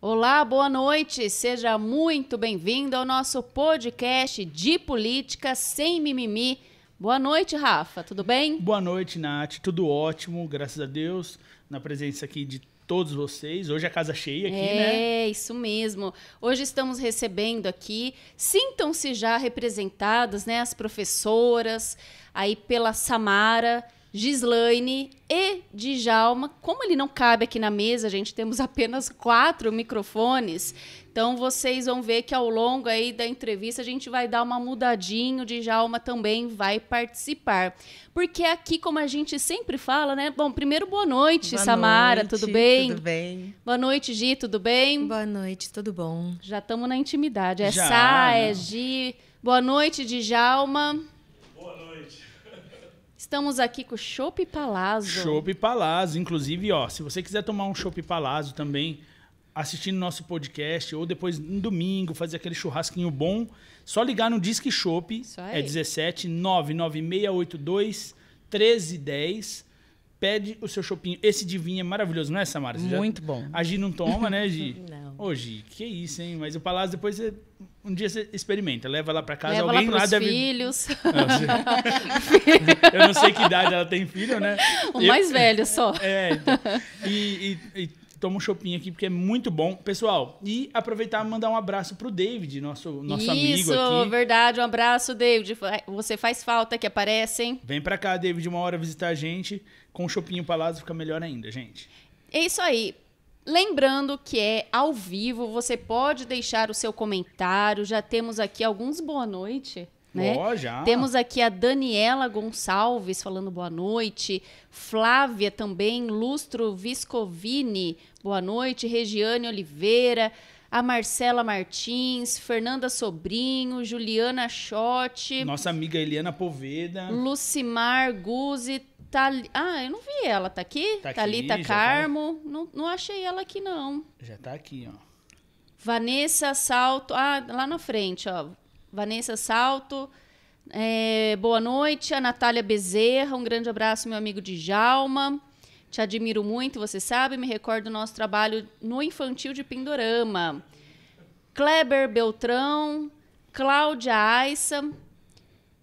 Olá, boa noite. Seja muito bem-vindo ao nosso podcast de política sem mimimi. Boa noite, Rafa. Tudo bem? Boa noite, Nath. Tudo ótimo, graças a Deus. Na presença aqui de todos vocês. Hoje é casa cheia aqui, é, né? É, isso mesmo. Hoje estamos recebendo aqui, sintam-se já representadas, né, as professoras, aí pela Samara, Gislaine e Djalma. Como ele não cabe aqui na mesa, a gente, temos apenas quatro microfones. Então vocês vão ver que ao longo aí da entrevista a gente vai dar uma mudadinha, o Djalma também vai participar. Porque aqui, como a gente sempre fala, né? Bom, primeiro boa noite, boa Samara, noite, tudo bem? Tudo bem. Boa noite, Gi, tudo bem? Boa noite, tudo bom? Já estamos na intimidade. É Sá, é né? Gi. Boa noite, Djalma. Estamos aqui com o Chopp Palazzo. Chopp Palazzo. Inclusive, ó, se você quiser tomar um Chopp Palazzo também, assistindo nosso podcast, ou depois no domingo, fazer aquele churrasquinho bom, só ligar no Disque Chopp. É 17 99682 1310 pede o seu chopinho. Esse de vinho é maravilhoso, não é, Samara? Você Muito já... bom. A Gi não toma, né, Gi? não. Ô, Gi, que isso, hein? Mas o Palácio depois você... Um dia você experimenta, leva lá para casa, leva alguém lá, lá deve... filhos. Ah, Eu não sei que idade ela tem filho, né? O mais velho só. É, então. e, e, e toma um chopinho aqui, porque é muito bom. Pessoal, e aproveitar e mandar um abraço pro David, nosso, nosso Isso, amigo aqui. Isso, verdade. Um abraço, David. Você faz falta que aparece, hein? Vem pra cá, David, uma hora visitar a gente. Com o Chopinho Palácio fica melhor ainda, gente. É isso aí. Lembrando que é ao vivo, você pode deixar o seu comentário. Já temos aqui alguns boa noite. Né? Oh, já. Temos aqui a Daniela Gonçalves falando boa noite. Flávia também, Lustro Viscovini, boa noite. Regiane Oliveira, a Marcela Martins, Fernanda Sobrinho, Juliana Schott. Nossa amiga Eliana Poveda. Lucimar Guzzi. Tal... Ah, eu não vi ela. Tá aqui? Tá aqui Thalita tá. Carmo. Tá... Não, não achei ela aqui, não. Já tá aqui, ó. Vanessa Salto. Ah, lá na frente, ó. Vanessa Salto. É, boa noite, a Natália Bezerra. Um grande abraço, meu amigo de Djalma. Te admiro muito, você sabe. Me recordo do nosso trabalho no Infantil de Pindorama. Kleber Beltrão, Cláudia Aissa,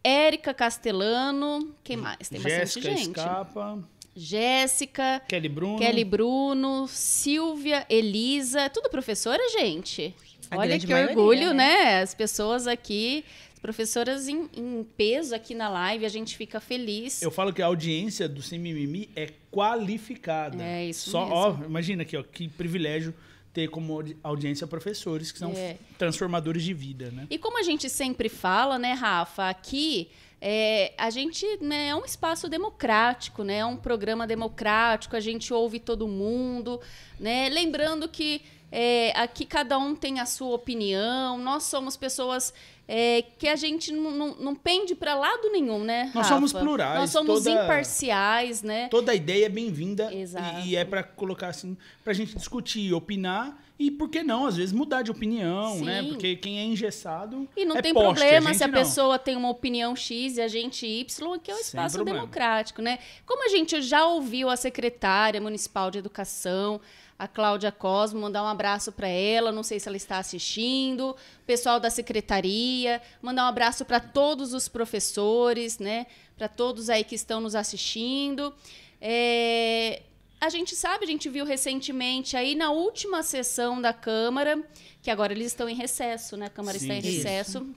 Érica Castelano. Quem mais? Tem Jéssica bastante gente. Escapa. Jéssica. Kelly Bruno. Kelly Bruno. Silvia, Elisa. Tudo professora, gente? A Olha que maioria, orgulho, né? né? As pessoas aqui, as professoras em, em, peso aqui na live, a gente fica feliz. Eu falo que a audiência do Sem Mimimi é qualificada. É isso Só, mesmo. Ó, imagina aqui, ó, que privilégio ter como audiência professores que são é. transformadores de vida, né? E como a gente sempre fala, né, Rafa, aqui é, a gente né, é um espaço democrático, né? É um programa democrático, a gente ouve todo mundo, né? Lembrando que é, aqui cada um tem a sua opinião, nós somos pessoas é, que a gente não, não, pende para lado nenhum, né? Rafa? Nós somos plurais. Nós somos toda, imparciais, né? Toda ideia é bem-vinda e, e, é para colocar assim, para a gente discutir, opinar e por que não, às vezes mudar de opinião, né? Sim. né? Porque quem é engessado e não é tem poste, problema a se a não. pessoa tem uma opinião X e a gente Y, que é o espaço democrático, né? Como a gente já ouviu a secretária municipal de educação a Cláudia Cosmo, mandar um abraço para ela, não sei se ela está assistindo, pessoal da secretaria, mandar um abraço para todos os professores, né? Para todos aí que estão nos assistindo. É, a gente sabe, a gente viu recentemente aí na última sessão da Câmara, que agora eles estão em recesso, né? A Câmara Sim, está em isso. recesso.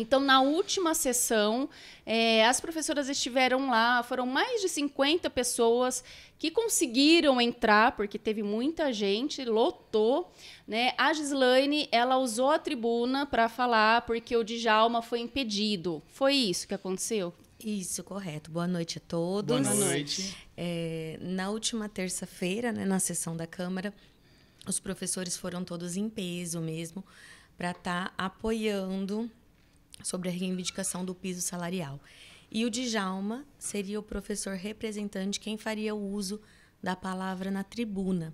Então, na última sessão, é, as professoras estiveram lá, foram mais de 50 pessoas que conseguiram entrar, porque teve muita gente, lotou. Né? A Gislaine, ela usou a tribuna para falar, porque o Djalma foi impedido. Foi isso que aconteceu? Isso, correto. Boa noite a todos. Boa noite. É, na última terça-feira, né, na sessão da Câmara, os professores foram todos em peso mesmo, para estar tá apoiando sobre a reivindicação do piso salarial. E o Djalma seria o professor representante, quem faria o uso da palavra na tribuna.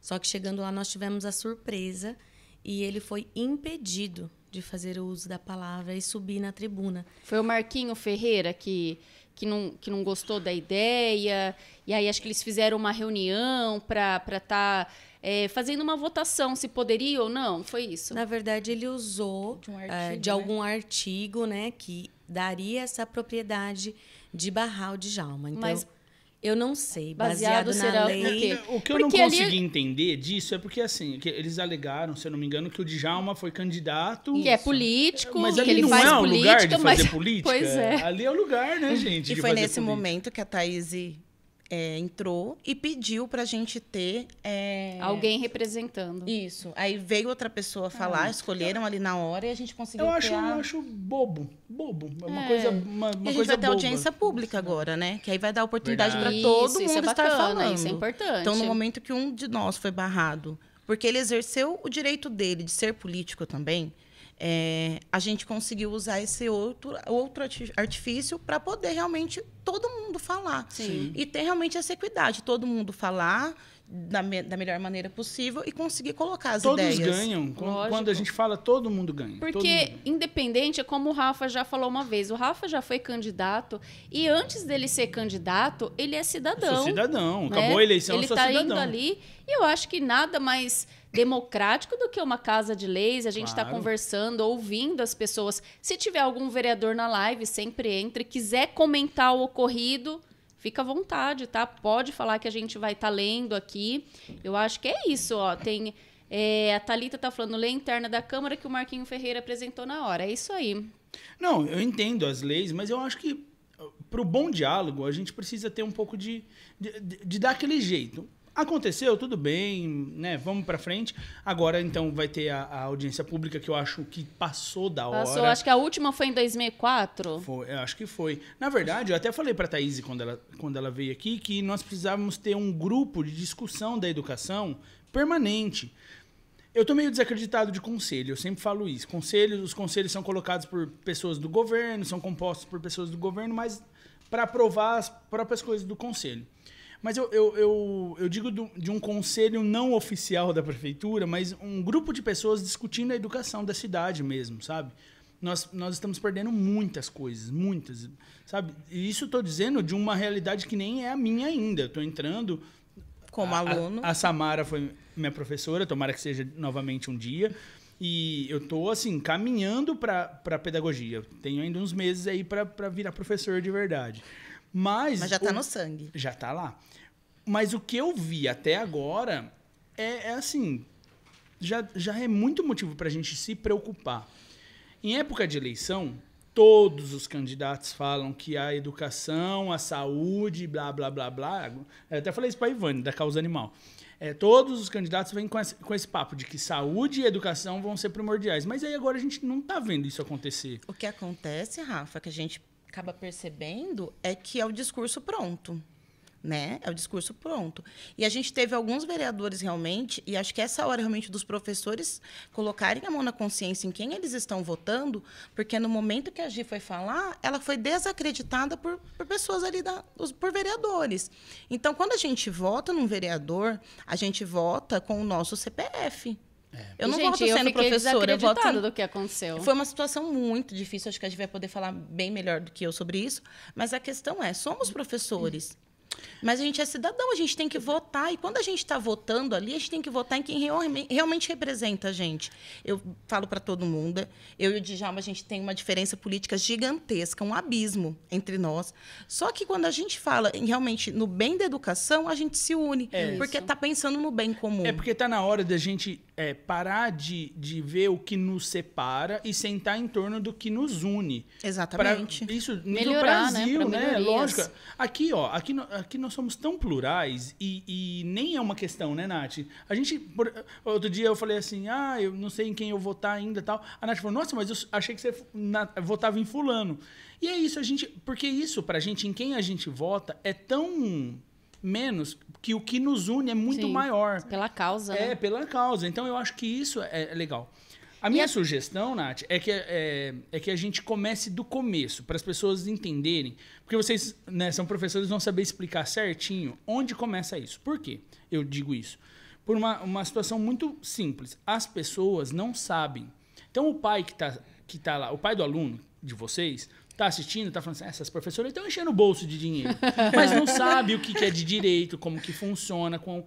Só que chegando lá nós tivemos a surpresa e ele foi impedido de fazer o uso da palavra e subir na tribuna. Foi o Marquinho Ferreira que, que, não, que não gostou da ideia, e aí acho que eles fizeram uma reunião para estar. Tá é, fazendo uma votação se poderia ou não. Foi isso. Na verdade, ele usou de, um é, artigo, de né? algum artigo, né, que daria essa propriedade de barrar o Djalma. Então, Mas eu não sei, baseado, baseado na lei. O, o que eu porque não consegui ali... entender disso é porque assim, eles alegaram, se eu não me engano, que o Djalma foi candidato. Que é político, mas que ele não faz é o política, lugar de fazer mas... política. Pois é. Ali é o lugar, né, hum. gente? E foi nesse política. momento que a Thaís é, entrou e pediu para a gente ter. É... Alguém representando. Isso. Aí veio outra pessoa ah, falar, ah, escolheram eu... ali na hora e a gente conseguiu. Eu acho, criar... eu acho bobo. Bobo. É. Uma é. coisa. Uma, uma e a gente vai ter boba. audiência pública agora, né? Que aí vai dar oportunidade para todo isso, mundo isso é bacana, estar falando. Isso é importante. Então, no momento que um de nós foi barrado, porque ele exerceu o direito dele de ser político também, é, a gente conseguiu usar esse outro, outro artifício para poder realmente todo mundo falar. Sim. E ter realmente essa equidade, todo mundo falar da, me, da melhor maneira possível e conseguir colocar as todos ideias. Todos ganham. Lógico. Quando a gente fala, todo mundo ganha. Porque, mundo. independente, é como o Rafa já falou uma vez, o Rafa já foi candidato e antes dele ser candidato, ele é cidadão. sou cidadão. Né? Acabou a eleição, ele eu sou tá cidadão. Ele está indo ali e eu acho que nada mais democrático do que uma casa de leis. A gente está claro. conversando, ouvindo as pessoas. Se tiver algum vereador na live, sempre entre. Quiser comentar o ocorrido, fica à vontade, tá? Pode falar que a gente vai estar tá lendo aqui. Eu acho que é isso, ó. Tem. É, a Thalita tá falando lei interna da Câmara que o Marquinho Ferreira apresentou na hora. É isso aí. Não, eu entendo as leis, mas eu acho que uh, para o bom diálogo a gente precisa ter um pouco de, de, de dar aquele jeito. Aconteceu, tudo bem, né? Vamos para frente. Agora, então, vai ter a, a, audiência pública que eu acho que passou da hora. Passou, acho que a última foi em 2004. Foi, eu acho que foi. Na verdade, eu até falei para a Thaís quando ela, quando ela veio aqui que nós precisávamos ter um grupo de discussão da educação permanente. Eu tô meio desacreditado de conselho, eu sempre falo isso. Conselhos, os conselhos são colocados por pessoas do governo, são compostos por pessoas do governo, mas para aprovar as próprias coisas do conselho. Mas eu, eu, eu, eu digo do, de um conselho não oficial da prefeitura, mas um grupo de pessoas discutindo a educação da cidade mesmo, sabe? Nós, nós estamos perdendo muitas coisas, muitas, sabe? E isso estou dizendo de uma realidade que nem é a minha ainda. Estou entrando, como aluno. A, a, Samara foi minha professora, tomara que seja novamente um dia. E eu estou assim, caminhando para pedagogia. Tenho ainda uns meses aí para virar professor de verdade. Mas. Mas já tá o... no sangue. Já tá lá. Mas o que eu vi até agora é, é assim. Já, já é muito motivo para a gente se preocupar. Em época de eleição, todos os candidatos falam que a educação, a saúde, blá, blá, blá, blá. Eu até falei isso para Ivane, da causa animal. É, todos os candidatos vêm com esse, com esse, papo de que saúde e educação vão ser primordiais. Mas aí agora a gente não está vendo isso acontecer. O que acontece, Rafa, é que a gente acaba percebendo é que é o discurso pronto. Né? É o discurso pronto. E a gente teve alguns vereadores realmente, e acho que essa hora realmente dos professores colocarem a mão na consciência em quem eles estão votando, porque no momento que a Gi foi falar, ela foi desacreditada por, por pessoas ali, da, por vereadores. Então, quando a gente vota num vereador, a gente vota com o nosso CPF. É. Eu não gente, volto sendo professora. Eu voto em... do que aconteceu. Foi uma situação muito difícil. Acho que a gente vai poder falar bem melhor do que eu sobre isso. Mas a questão é, somos professores. Mas a gente é cidadão, a gente tem que votar. E quando a gente está votando ali, a gente tem que votar em quem realmente representa a gente. Eu falo para todo mundo, eu e o Djalma, a gente tem uma diferença política gigantesca, um abismo entre nós. Só que quando a gente fala em, realmente no bem da educação, a gente se une. É porque está pensando no bem comum. É porque está na hora da gente é, parar de, de ver o que nos separa e sentar em torno do que nos une. Exatamente. Pra, isso no né, Brasil, né? né? Lógico. Aqui, ó, aqui, aqui nós somos tão plurais e, e nem é uma questão, né, Nath? A gente. Por, outro dia eu falei assim, ah, eu não sei em quem eu votar ainda tal. A Nath falou, nossa, mas eu achei que você na, votava em fulano. E é isso, a gente. Porque isso, pra gente, em quem a gente vota, é tão menos que o que nos une é muito Sim, maior. Pela causa. É, né? pela causa. Então eu acho que isso é, é legal. A minha sugestão, Nath, é que, é, é, que a gente comece do começo, para as pessoas entenderem. Porque vocês né, são professores, vão saber explicar certinho onde começa isso. Por quê eu digo isso? Por uma, uma situação muito simples. As pessoas não sabem. Então, o pai que está que tá lá, o pai do aluno de vocês, tá assistindo, tá falando assim, essas professoras estão enchendo o bolso de dinheiro. Mas não sabe o que, que é de direito, como que funciona, com.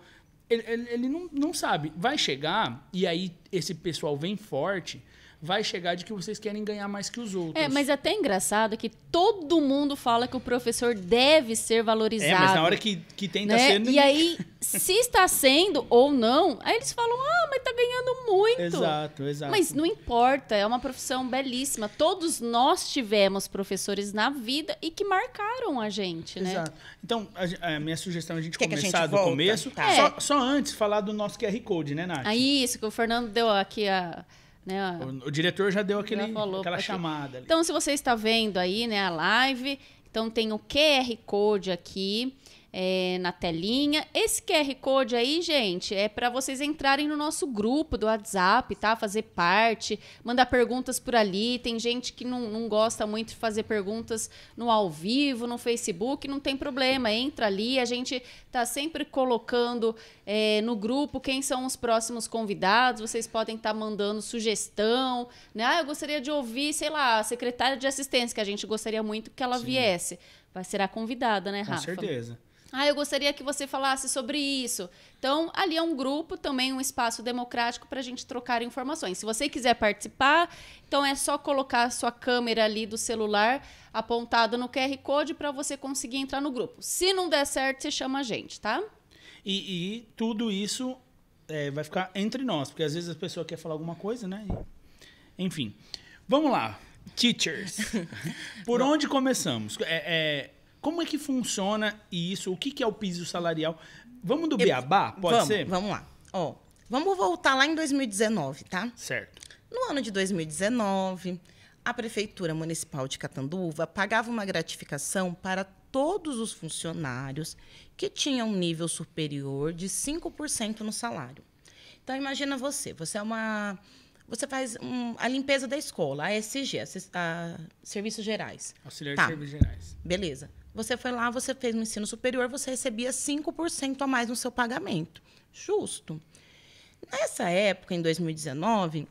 Ele, ele, ele, não, não sabe. Vai chegar, e aí esse pessoal vem forte vai chegar de que vocês querem ganhar mais que os é, outros. É, mas é até engraçado que todo mundo fala que o professor deve ser valorizado. É, mas na hora que, que tenta né? ser... E aí, se está sendo ou não, aí eles falam, ah, mas está ganhando muito. Exato, exato. Mas não importa, é uma profissão belíssima. Todos nós tivemos professores na vida e que marcaram a gente, né? Exato. Então, a, a minha sugestão é a gente Quer começar gente do volta? começo. Tá. Só, só antes falar do nosso QR Code, né, Nath? Aí, ah, isso, que o Fernando deu aqui a né? O, o, diretor já deu aquele, já falou, aquela chamada. Ali. Então, se você está vendo aí né, a live, então tem o QR Code aqui é, na telinha. Esse QR Code aí, gente, é para vocês entrarem no nosso grupo do WhatsApp, tá? Fazer parte, mandar perguntas por ali. Tem gente que não, não gosta muito de fazer perguntas no ao vivo, no Facebook, não tem problema. Entra ali, a gente tá sempre colocando é, no grupo quem são os próximos convidados. Vocês podem estar tá mandando sugestão, né? Ah, eu gostaria de ouvir, sei lá, a secretária de assistência, que a gente gostaria muito que ela Sim. viesse. Vai ser a convidada, né, Rafa? Com certeza. Ah, eu gostaria que você falasse sobre isso. Então, ali é um grupo, também um espaço democrático para a gente trocar informações. Se você quiser participar, então é só colocar a sua câmera ali do celular apontada no QR Code para você conseguir entrar no grupo. Se não der certo, você chama a gente, tá? E, e tudo isso é, vai ficar entre nós, porque às vezes a pessoa quer falar alguma coisa, né? Enfim. Vamos lá. Teachers. Por onde começamos? É, é, como é que funciona isso? O que, que é o piso salarial? Vamos do Beabá, pode vamos, ser? Vamos lá. Ó, vamos voltar lá em 2019, tá? Certo. No ano de 2019, a Prefeitura Municipal de Catanduva pagava uma gratificação para todos os funcionários que tinham um nível superior de 5% no salário. Então imagina você, você é uma você faz um, a limpeza da escola, a SG, a, a Serviços Gerais. Auxiliar tá. de Serviços Gerais. Beleza. Você foi lá, você fez um ensino superior, você recebia 5% a mais no seu pagamento. Justo. Nessa época, em 2019,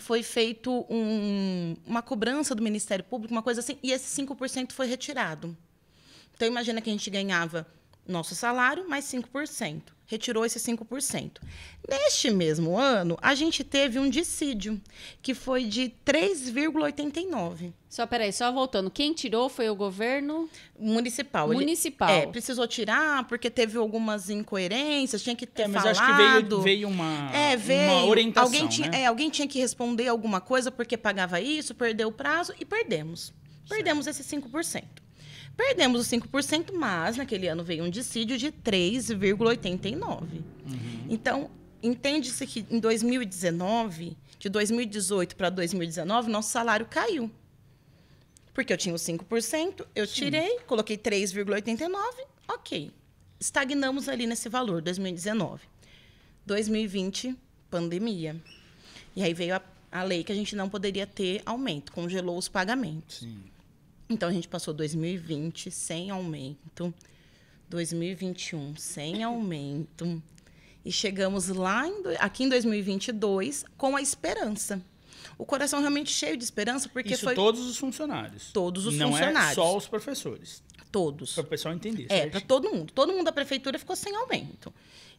foi feito um, uma cobrança do Ministério Público, uma coisa assim, e esse 5% foi retirado. Então, imagina que a gente ganhava nosso salário mais 5% retirou esse 5%. Neste mesmo ano, a gente teve um dissídio, que foi de 3,89%. Só peraí, só voltando. Quem tirou foi o governo municipal. Municipal. Ele, é, precisou tirar porque teve algumas incoerências, tinha que ter é, mas falado. Mas acho que veio, veio uma, é, veio, uma orientação. Alguém né? tinha, né? é, alguém tinha que responder alguma coisa porque pagava isso, perdeu o prazo e perdemos. Certo. Perdemos esses 5%. Perdemos os 5%, mas naquele ano veio um dissídio de 3,89%. Uhum. Então, entende-se que em 2019, de 2018 para 2019, nosso salário caiu. Porque eu tinha os 5%, eu Sim. tirei, coloquei 3,89%, ok. Estagnamos ali nesse valor, 2019. 2020, pandemia. E aí veio a, a lei que a gente não poderia ter aumento, congelou os pagamentos. Sim. Então a gente passou 2020 sem aumento, 2021 sem aumento e chegamos lá em, aqui em 2022 com a esperança. O coração realmente cheio de esperança porque Isso foi todos os funcionários. Todos os Não é funcionários. Não é só os professores. Todos. Para o pessoal entender. É, para todo mundo. Todo mundo da prefeitura ficou sem aumento.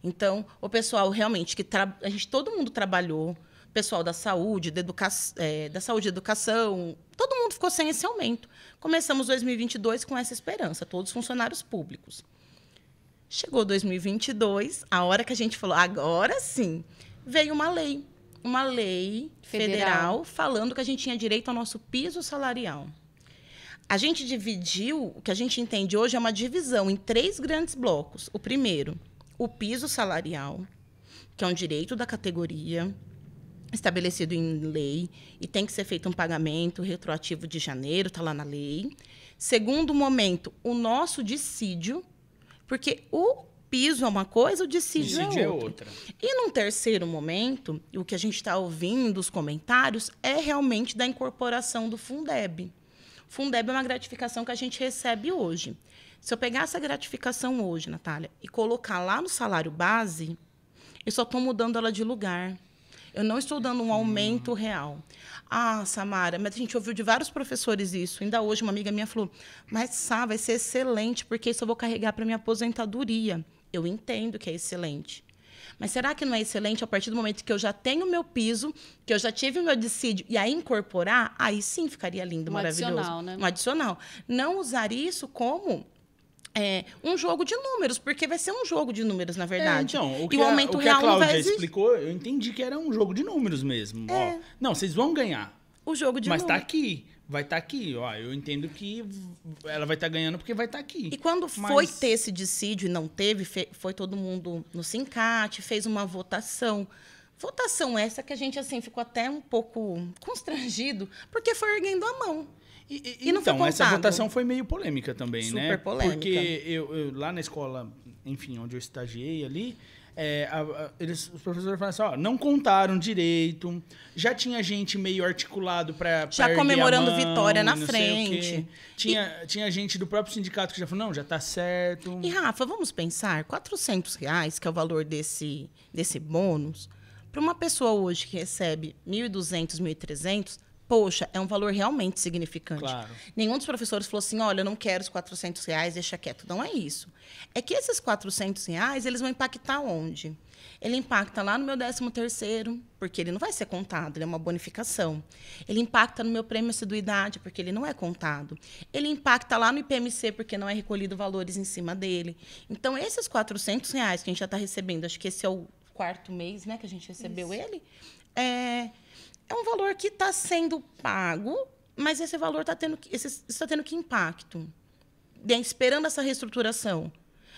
Então, o pessoal realmente que tra... a gente todo mundo trabalhou, pessoal da saúde, da, educa... é, da saúde, educação, todo mundo ficou sem esse aumento. Começamos 2022 com essa esperança, todos funcionários públicos. Chegou 2022, a hora que a gente falou, agora sim, veio uma lei, uma lei federal, federal falando que a gente tinha direito ao nosso piso salarial. A gente dividiu, o que a gente entende hoje é uma divisão em três grandes blocos. O primeiro, o piso salarial, que é um direito da categoria estabelecido em lei e tem que ser feito um pagamento retroativo de janeiro, está lá na lei. Segundo momento, o nosso dissídio, porque o piso é uma coisa, o dissídio, é dissídio é, outra. é outra. E num terceiro momento, o que a gente está ouvindo, os comentários, é realmente da incorporação do Fundeb. Fundeb é uma gratificação que a gente recebe hoje. Se eu pegar essa gratificação hoje, Natália, e colocar lá no salário base, eu só estou mudando ela de lugar. Eu não estou dando um aumento real. Ah, Samara, mas a gente ouviu de vários professores isso. Ainda hoje uma amiga minha falou: "Mas Sá, vai ser excelente, porque isso eu vou carregar para minha aposentadoria". Eu entendo que é excelente. Mas será que não é excelente a partir do momento que eu já tenho o meu piso, que eu já tive o meu dissídio, e aí incorporar? Aí sim ficaria lindo, um maravilhoso. Adicional, né? Um adicional. Não usar isso como é, um jogo de números, porque vai ser um jogo de números, na é, verdade. É, então, o que e o aumento a, o que real a Cláudia vai... explicou, eu entendi que era um jogo de números mesmo. É. Ó, não, vocês vão ganhar. O jogo de números. Mas tá aqui. Vai estar tá aqui, ó. Eu entendo que ela vai estar tá ganhando porque vai estar tá aqui. E quando mas... foi ter esse dissídio e não teve, foi todo mundo no Sincate, fez uma votação. Votação essa que a gente assim ficou até um pouco constrangido, porque foi erguendo a mão. E, e, e então, essa votação foi meio polêmica também, né? Super né? polêmica. Porque eu, eu, lá na escola, enfim, onde eu estagiei ali, é, a, a, eles, os professores falaram assim, ó, não contaram direito, já tinha gente meio articulado para Já comemorando mão, vitória na frente. Tinha, e, tinha gente do próprio sindicato que já falou, não, já tá certo. E, Rafa, vamos pensar, 400 reais, que é o valor desse, desse bônus, para uma pessoa hoje que recebe 1.200, 1.300, poxa, é um valor realmente significante. Claro. Nenhum dos professores falou assim, olha, eu não quero os 400 reais, deixa quieto. Não é isso. É que esses 400 reais, eles vão impactar onde? Ele impacta lá no meu 13 terceiro, porque ele não vai ser contado, ele é uma bonificação. Ele impacta no meu prêmio assiduidade, porque ele não é contado. Ele impacta lá no IPMC, porque não é recolhido valores em cima dele. Então, esses 400 reais que a gente já está recebendo, acho que esse é o quarto mês né, que a gente recebeu isso. ele, é é um valor que está sendo pago, mas esse valor está tendo, está tendo que impacto. esperando essa reestruturação.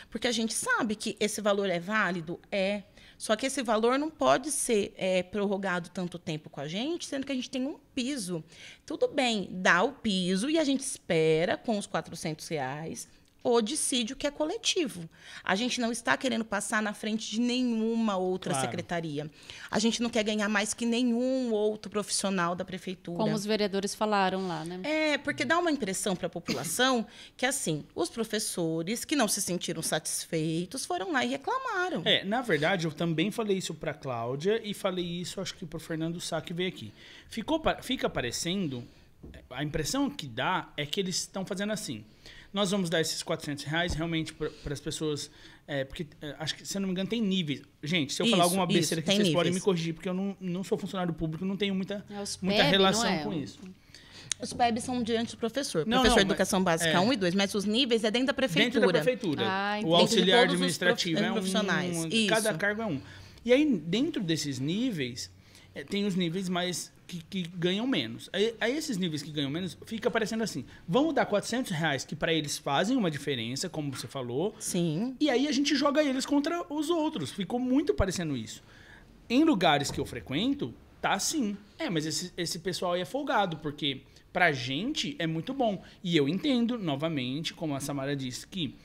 Porque a gente sabe que esse valor é válido, é. Só que esse valor não pode ser é, prorrogado tanto tempo com a gente, sendo que a gente tem um piso. Tudo bem, dá o piso e a gente espera com os 400 reais o dissídio que é coletivo. A gente não está querendo passar na frente de nenhuma outra claro. secretaria. A gente não quer ganhar mais que nenhum outro profissional da prefeitura. Como os vereadores falaram lá, né? É, porque dá uma impressão para a população que assim, os professores que não se sentiram satisfeitos foram lá e reclamaram. É, na verdade, eu também falei isso para Cláudia e falei isso acho que para o Fernando Sá que veio aqui. Ficou fica parecendo a impressão que dá é que eles estão fazendo assim nós vamos dar esses 400 reais realmente para as pessoas, é, porque é, acho que, se eu não me engano, tem níveis. Gente, se eu isso, falar alguma besteira isso, que vocês níveis. podem me corrigir, porque eu não, não sou funcionário público, não tenho muita, é, muita PEB, relação é, com isso. Os PEBs são diante do professor. Não, professor não, Educação Básica é, 1 e 2, mas os níveis é dentro da prefeitura. Dentro da prefeitura. Ah, o auxiliar administrativo prof... é um. Profissionais. Um, um, cada cargo é um. E aí, dentro desses níveis, é, tem os níveis mais que, que ganham menos. a esses níveis que ganham menos, fica parecendo assim, vamos dar 400 reais, que para eles fazem uma diferença, como você falou. Sim. E aí a gente joga eles contra os outros. Ficou muito parecendo isso. Em lugares que eu frequento, tá assim É, mas esse, esse pessoal aí é folgado, porque pra gente é muito bom. E eu entendo, novamente, como a Samara disse, que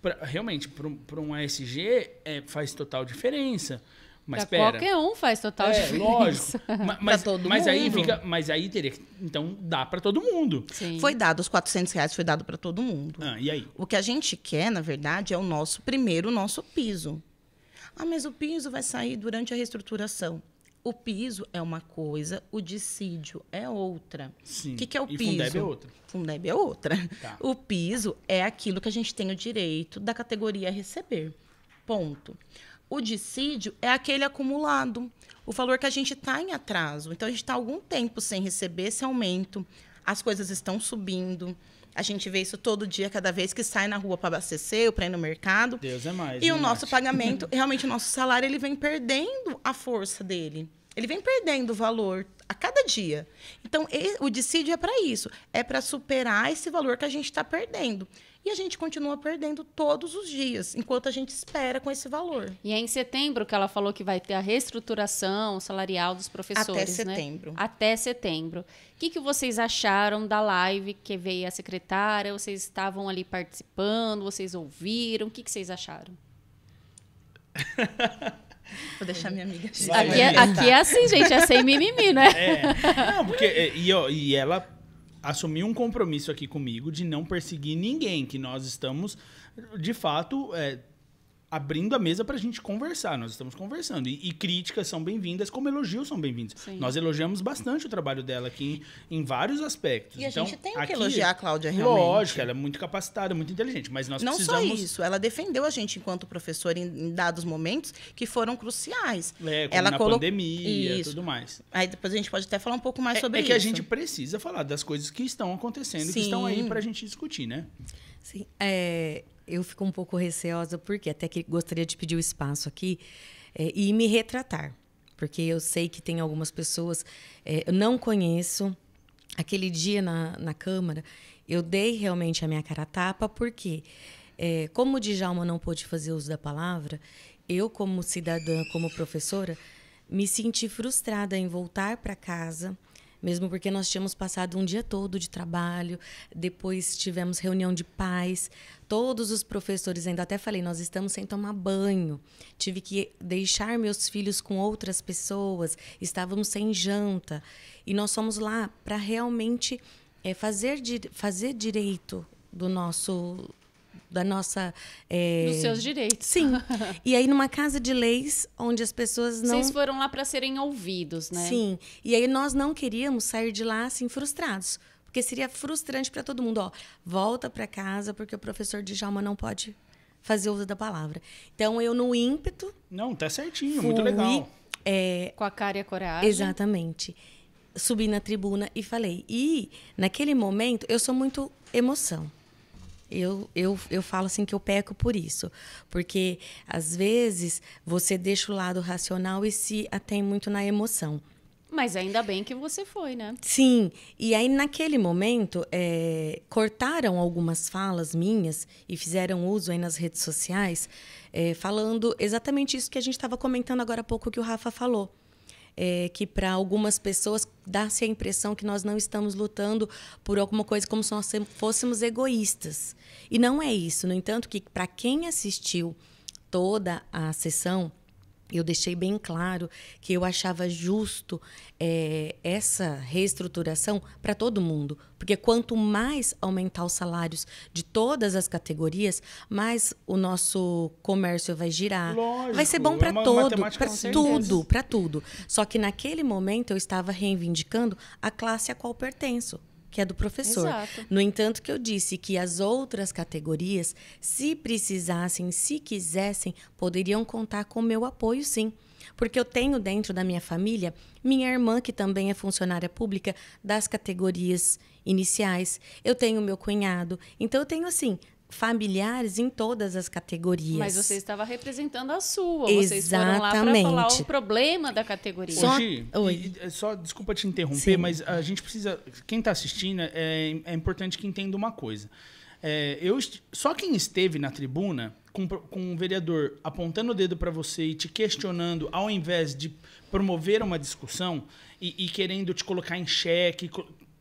pra, realmente, para um ASG é, faz total diferença. Mas pra pera. qualquer um faz total é, diferença. Lógico. Mas, mas, mas aí fica. Mas aí teria que. Então dá para todo mundo. Sim. Foi dado, os 400 reais foi dado para todo mundo. Ah, e aí? O que a gente quer, na verdade, é o nosso primeiro, o nosso piso. Ah, mas o piso vai sair durante a reestruturação. O piso é uma coisa, o dissídio é outra. Sim. O que, que é o e piso? Fundeb é outra. Fundeb é outra. Tá. O piso é aquilo que a gente tem o direito da categoria a receber. Ponto. O dissídio é aquele acumulado, o valor que a gente está em atraso. Então, a gente está algum tempo sem receber esse aumento, as coisas estão subindo. A gente vê isso todo dia, cada vez que sai na rua para abastecer ou para ir no mercado. Deus é mais. E o né, nosso pagamento, realmente o nosso salário, ele vem perdendo a força dele. Ele vem perdendo valor a cada dia. Então, o dissídio é para isso. É para superar esse valor que a gente está perdendo. E a gente continua perdendo todos os dias, enquanto a gente espera com esse valor. E é em setembro que ela falou que vai ter a reestruturação salarial dos professores. Até né? setembro. Né? Até setembro. O que, que vocês acharam da live que veio a secretária? Vocês estavam ali participando? Vocês ouviram? O que, que vocês acharam? Vou deixar minha amiga. Vai, aqui, é, aqui, é, assim, gente, é sem mimimi, né? É. Não, porque. É, e, e ela assumiu um compromisso aqui comigo de não perseguir ninguém, que nós estamos, de fato. É, abrindo a mesa para a gente conversar. Nós estamos conversando. E, e críticas são bem-vindas, como elogios são bem-vindos. Nós elogiamos bastante o trabalho dela aqui em, em vários aspectos. E então, a gente tem aqui, que elogiar a Cláudia realmente. Lógico, ela é muito capacitada, muito inteligente, mas nós Não precisamos... só isso, ela defendeu a gente enquanto professora em, em dados momentos que foram cruciais. É, como ela na colo... pandemia e tudo mais. Aí depois a gente pode até falar um pouco mais é, sobre isso. É que isso. a gente precisa falar das coisas que estão acontecendo, e que estão aí para a gente discutir, né? Sim. É, eu fico um pouco receosa, porque até que gostaria de pedir o espaço aqui é, e me retratar. Porque eu sei que tem algumas pessoas, é, eu não conheço. Aquele dia na, na Câmara, eu dei realmente a minha cara a tapa, porque é, como o Djalma não pôde fazer uso da palavra, eu, como cidadã, como professora, me senti frustrada em voltar para casa mesmo porque nós tínhamos passado um dia todo de trabalho, depois tivemos reunião de pais, todos os professores, ainda até falei, nós estamos sem tomar banho, tive que deixar meus filhos com outras pessoas, estávamos sem janta, e nós fomos lá para realmente é, fazer, fazer direito do nosso da nossa. É... Dos seus direitos. Sim. E aí, numa casa de leis, onde as pessoas não. Vocês foram lá para serem ouvidos, né? Sim. E aí, nós não queríamos sair de lá assim, frustrados. Porque seria frustrante para todo mundo. Ó, volta para casa, porque o professor Djalma não pode fazer uso da palavra. Então, eu, no ímpeto. Não, tá certinho, fui, muito legal. É... Com a cara e a coragem. Exatamente subi na tribuna e falei. E naquele momento eu sou muito emoção. Eu, eu, eu falo assim que eu peco por isso, porque às vezes você deixa o lado racional e se atém muito na emoção. Mas ainda bem que você foi, né? Sim, e aí naquele momento é, cortaram algumas falas minhas e fizeram uso aí nas redes sociais, é, falando exatamente isso que a gente estava comentando agora há pouco que o Rafa falou é, que para algumas pessoas dá-se a impressão que nós não estamos lutando por alguma coisa como se nós fôssemos egoístas. E não é isso. No entanto, que para quem assistiu toda a sessão, eu deixei bem claro que eu achava justo é, essa reestruturação para todo mundo, porque quanto mais aumentar os salários de todas as categorias, mais o nosso comércio vai girar. Lógico, vai ser bom para é todo, para tudo, para tudo. Só que naquele momento eu estava reivindicando a classe a qual pertenço que é do professor. Exato. No entanto, que eu disse que as outras categorias, se precisassem, se quisessem, poderiam contar com meu apoio, sim. Porque eu tenho dentro da minha família minha irmã, que também é funcionária pública das categorias iniciais, eu tenho meu cunhado. Então, eu tenho, assim, familiares em todas as categorias. Mas você estava representando a sua. Exatamente. Vocês foram lá para falar o problema da categoria. Só... Oi. E, só desculpa te interromper, Sim. mas a gente precisa. Quem está assistindo é, é, importante que entenda uma coisa. É, eu só quem esteve na tribuna com, com um vereador apontando o dedo para você e te questionando, ao invés de promover uma discussão e, e querendo te colocar em xeque,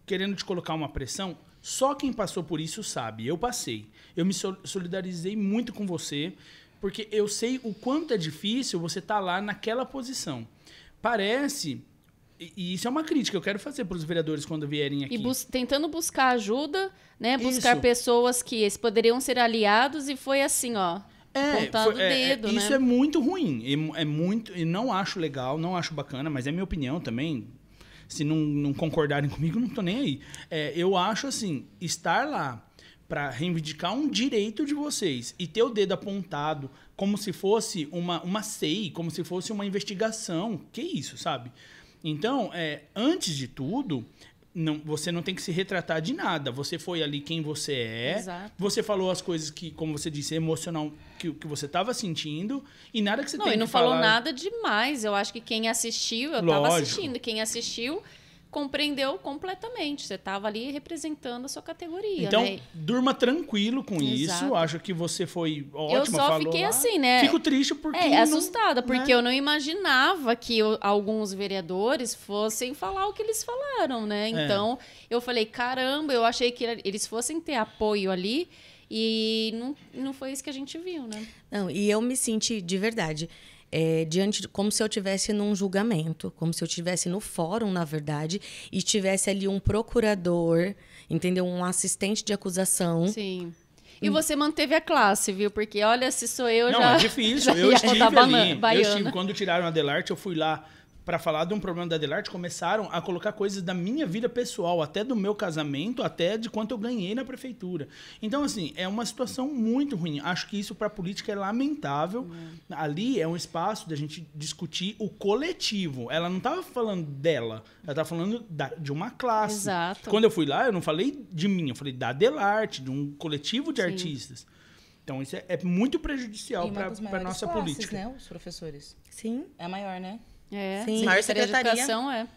querendo te colocar uma pressão, só quem passou por isso sabe. Eu passei. Eu me solidarizei muito com você, porque eu sei o quanto é difícil você estar tá lá naquela posição. Parece e isso é uma crítica que eu quero fazer para os vereadores quando vierem aqui. E bus tentando buscar ajuda, né? Buscar isso. pessoas que poderiam ser aliados e foi assim, ó. É, foi, é, é, dedo, é né? isso é muito ruim. É, é muito, e não acho legal, não acho bacana, mas é minha opinião também. Se não, não concordarem comigo, não estou nem aí. É, eu acho assim, estar lá para reivindicar um direito de vocês e ter o dedo apontado como se fosse uma, uma CEI, como se fosse uma investigação. Que isso, sabe? Então, é, antes de tudo, não, você não tem que se retratar de nada. Você foi ali quem você é. Exato. Você falou as coisas que, como você disse, emocional que, que você estava sentindo. E nada que você não, tem e não falou falar... nada demais. Eu acho que quem assistiu, eu estava assistindo, quem assistiu compreendeu completamente. Você estava ali representando a sua categoria. Então, né? durma tranquilo com Exato. isso. Acho que você foi ótima. Eu só fiquei lá. assim, né? Fico triste porque. É, assustada, não, né? porque né? eu não imaginava que eu, alguns vereadores fossem falar o que eles falaram, né? É. Então, é. eu falei, caramba, eu achei que eles fossem ter apoio ali. E não, não foi isso que a gente viu, né? Não, e eu me senti de verdade é, diante de, como se eu tivesse num julgamento, como se eu tivesse no fórum, na verdade, e tivesse ali um procurador, entendeu? Um assistente de acusação. Sim. E hum. você manteve a classe, viu? Porque olha, se sou eu não, já. Não, é difícil. Já eu estive ali. Baiana. Eu estive, quando tiraram a Delarte, eu fui lá para falar de um problema da Delarte, começaram a colocar coisas da minha vida pessoal, até do meu casamento, até de quanto eu ganhei na prefeitura. Então, assim, é uma situação muito ruim. Acho que isso para a política é lamentável. É. Ali é um espaço da gente discutir o coletivo. Ela não estava falando dela, ela estava falando da, de uma classe. Exato. Quando eu fui lá, eu não falei de mim, eu falei da Delarte, de um coletivo de Sim. artistas. Então isso é, é muito prejudicial para a nossa classes, política. Né, os professores. Sim. É a maior, né? É, Sim. maior secretaria. Educação é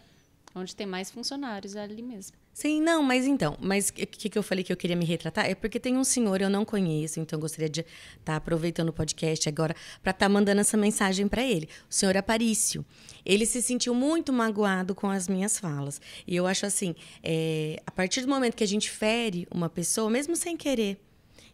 onde tem mais funcionários é ali mesmo. Sim, não, mas então, mas o que, que eu falei que eu queria me retratar é porque tem um senhor eu não conheço, então eu gostaria de estar tá aproveitando o podcast agora para estar tá mandando essa mensagem para ele. O senhor Aparício, ele se sentiu muito magoado com as minhas falas e eu acho assim, é, a partir do momento que a gente fere uma pessoa, mesmo sem querer,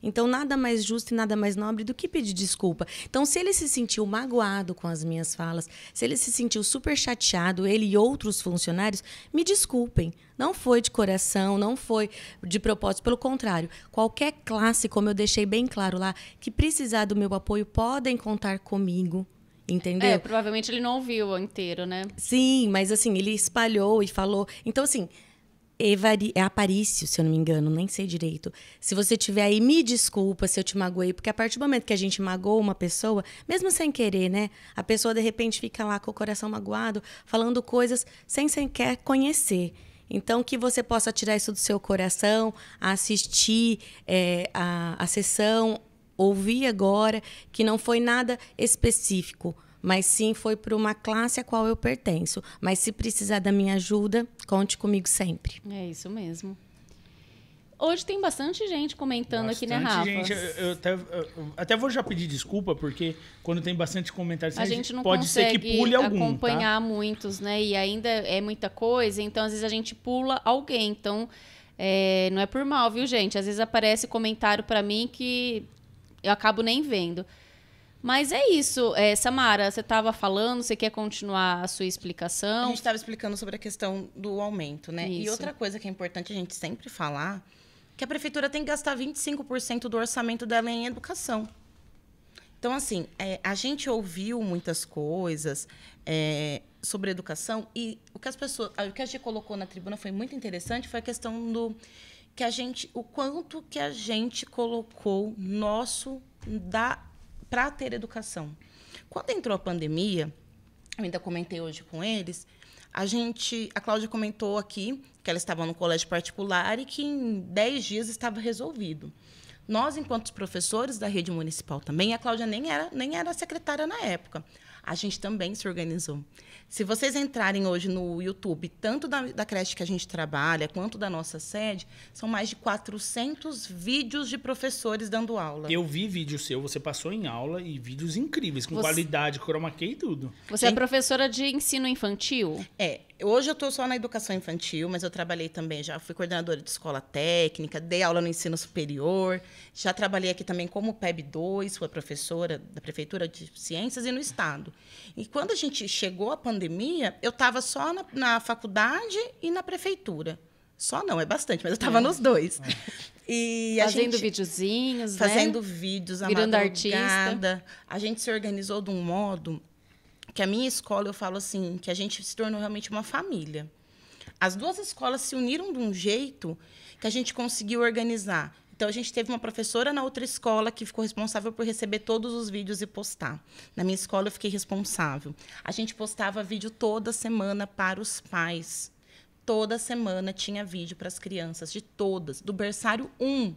então, nada mais justo e nada mais nobre do que pedir desculpa. Então, se ele se sentiu magoado com as minhas falas, se ele se sentiu super chateado, ele e outros funcionários, me desculpem. Não foi de coração, não foi de propósito. Pelo contrário, qualquer classe, como eu deixei bem claro lá, que precisar do meu apoio, podem contar comigo. Entendeu? É, provavelmente ele não ouviu o inteiro, né? Sim, mas assim, ele espalhou e falou. Então, assim, Evari, é Aparício, se eu não me engano, nem sei direito. Se você tiver aí, me desculpa se eu te magoei, porque a partir do momento que a gente magoou uma pessoa, mesmo sem querer, né? A pessoa de repente fica lá com o coração magoado, falando coisas sem sequer conhecer. Então, que você possa tirar isso do seu coração, assistir é, a, a sessão, ouvir agora, que não foi nada específico mas sim foi para uma classe a qual eu pertenço. Mas se precisar da minha ajuda, conte comigo sempre. É isso mesmo. Hoje tem bastante gente comentando bastante aqui, né, Rafa? Gente, eu, até, eu, até, vou já pedir desculpa, porque quando tem bastante comentário, a, a assim, gente não pode ser que pule algum. Tá? acompanhar tá? muitos, né? E ainda é muita coisa, então às vezes a gente pula alguém. Então, é, não é por mal, viu, gente? Às vezes aparece comentário para mim que eu acabo nem vendo. Mas é isso. É, Samara, você estava falando, você quer continuar a sua explicação? A gente estava explicando sobre a questão do aumento, né? Isso. E outra coisa que é importante a gente sempre falar, que a prefeitura tem que gastar 25% do orçamento dela em educação. Então, assim, é, a gente ouviu muitas coisas é, sobre educação e o que as pessoas, o que a gente colocou na tribuna foi muito interessante, foi a questão do que a gente, o quanto que a gente colocou nosso da para ter educação. Quando entrou a pandemia, eu ainda comentei hoje com eles, a gente, a Cláudia comentou aqui que ela estava no colégio particular e que em 10 dias estava resolvido. Nós, enquanto professores da rede municipal também, a Cláudia nem era, nem era secretária na época, a gente também se organizou. Se vocês entrarem hoje no YouTube, tanto da, da creche que a gente trabalha, quanto da nossa sede, são mais de 400 vídeos de professores dando aula. Eu vi vídeo seu, você passou em aula e vídeos incríveis, com você... qualidade, chroma key e tudo. Você é Sim. é professora de ensino infantil? É, Hoje eu estou só na educação infantil, mas eu trabalhei também, já fui coordenadora de escola técnica, dei aula no ensino superior, já trabalhei aqui também como PEB 2, fui professora da Prefeitura de Ciências e no Estado. E quando a gente chegou à pandemia, eu estava só na, na, faculdade e na prefeitura. Só não, é bastante, mas eu estava é. nos dois. É. E fazendo gente, videozinhos, né? fazendo né? vídeos, a Virando Artista. A gente se organizou de um modo que a minha escola, eu falo assim, que a gente se tornou realmente uma família. As duas escolas se uniram de um jeito que a gente conseguiu organizar. Então, a gente teve uma professora na outra escola que ficou responsável por receber todos os vídeos e postar. Na minha escola, eu fiquei responsável. A gente postava vídeo toda semana para os pais. Toda semana tinha vídeo para as crianças, de todas, do berçário 1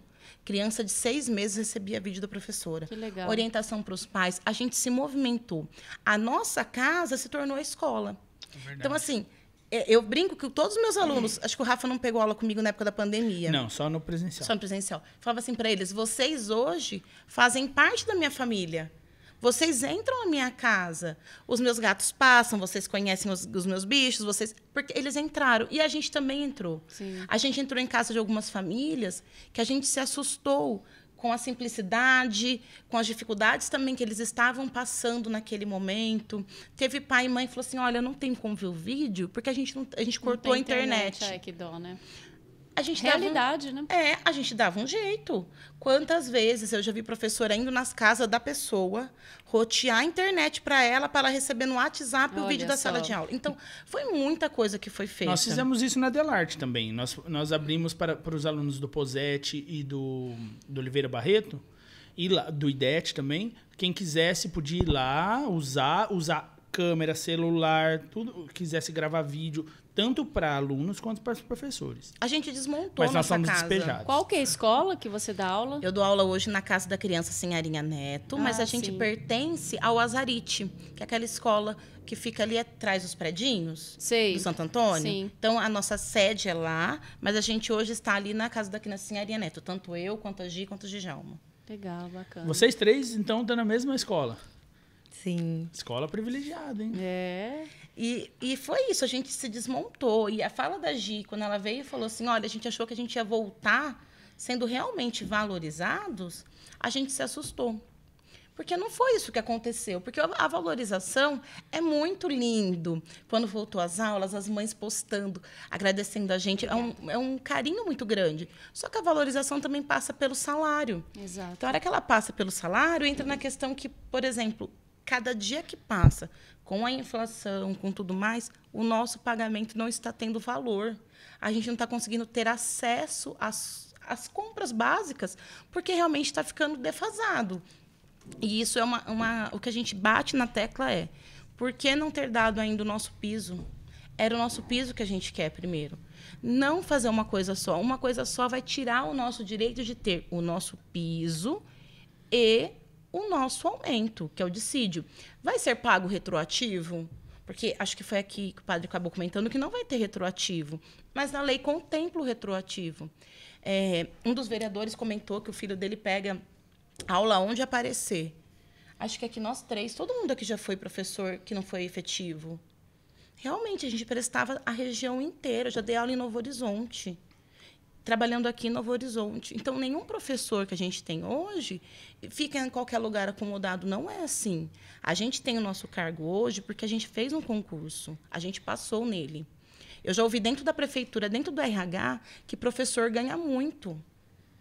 Criança de seis meses recebia vídeo da professora. Que legal. Orientação para os pais. A gente se movimentou. A nossa casa se tornou a escola. É então, assim, é, eu brinco que todos os meus alunos, acho que o Rafa não pegou aula comigo na época da pandemia. Não, só no presencial. Só no presencial. Falava assim para eles: vocês hoje fazem parte da minha família. Vocês entram na minha casa, os meus gatos passam, vocês conhecem os, os meus bichos, vocês. Porque eles entraram. E a gente também entrou. Sim. A gente entrou em casa de algumas famílias que a gente se assustou com a simplicidade, com as dificuldades também que eles estavam passando naquele momento. Teve pai e mãe que falou assim: olha, não tem como ver o vídeo, porque a gente, não, a gente não cortou a internet. internet. que dó, né? a gente realidade, dava um, né? É, a gente dava um jeito. Quantas vezes eu já vi professora indo nas casas da pessoa, rotear a internet para ela, para ela receber no WhatsApp Olha o vídeo da só. sala de aula. Então, foi muita coisa que foi feita. Nós fizemos isso na Delarte também. Nós, nós abrimos para, para os alunos do Posete e do, do Oliveira Barreto, e lá, do IDET também. Quem quisesse podia ir lá, usar, usar câmera, celular, tudo, quisesse gravar vídeo, tanto para alunos quanto para os professores. A gente desmontou Mas nós somos casa. despejados. Qual que é a escola que você dá aula? Eu dou aula hoje na Casa da Criança Senharinha Neto, ah, mas a gente sim. pertence ao Azarite, que é aquela escola que fica ali atrás dos predinhos Sei. do Santo Antônio. Sim. Então a nossa sede é lá, mas a gente hoje está ali na Casa da Criança Senharinha Neto, tanto eu quanto a Gi, quanto a Gijalma. Legal, bacana. Vocês três, então, estão na mesma escola? Sim. Escola privilegiada, hein? É. E, e foi isso, a gente se desmontou. E a fala da Gi, quando ela veio e falou assim: olha, a gente achou que a gente ia voltar sendo realmente valorizados, a gente se assustou. Porque não foi isso que aconteceu. Porque a valorização é muito lindo. Quando voltou às aulas, as mães postando, agradecendo a gente. É um, é um carinho muito grande. Só que a valorização também passa pelo salário. Exato. Então, a hora que ela passa pelo salário, entra na questão que, por exemplo, cada dia que passa, com a inflação, com tudo mais, o nosso pagamento não está tendo valor. A gente não está conseguindo ter acesso às, às compras básicas, porque realmente está ficando defasado. E isso é uma, uma. O que a gente bate na tecla é: por que não ter dado ainda o nosso piso? Era o nosso piso que a gente quer primeiro. Não fazer uma coisa só. Uma coisa só vai tirar o nosso direito de ter o nosso piso e o nosso aumento, que é o dissídio. Vai ser pago retroativo? Porque acho que foi aqui que o padre acabou comentando que não vai ter retroativo, mas na lei contempla o retroativo. É, um dos vereadores comentou que o filho dele pega aula onde aparecer. Acho que aqui nós três, todo mundo aqui já foi professor que não foi efetivo. Realmente, a gente prestava a região inteira. Eu já dei aula em Novo Horizonte trabalhando aqui em Novo Horizonte. Então, nenhum professor que a gente tem hoje fica em qualquer lugar acomodado. Não é assim. A gente tem o nosso cargo hoje porque a gente fez um concurso, a gente passou nele. Eu já ouvi dentro da prefeitura, dentro do RH, que professor ganha muito.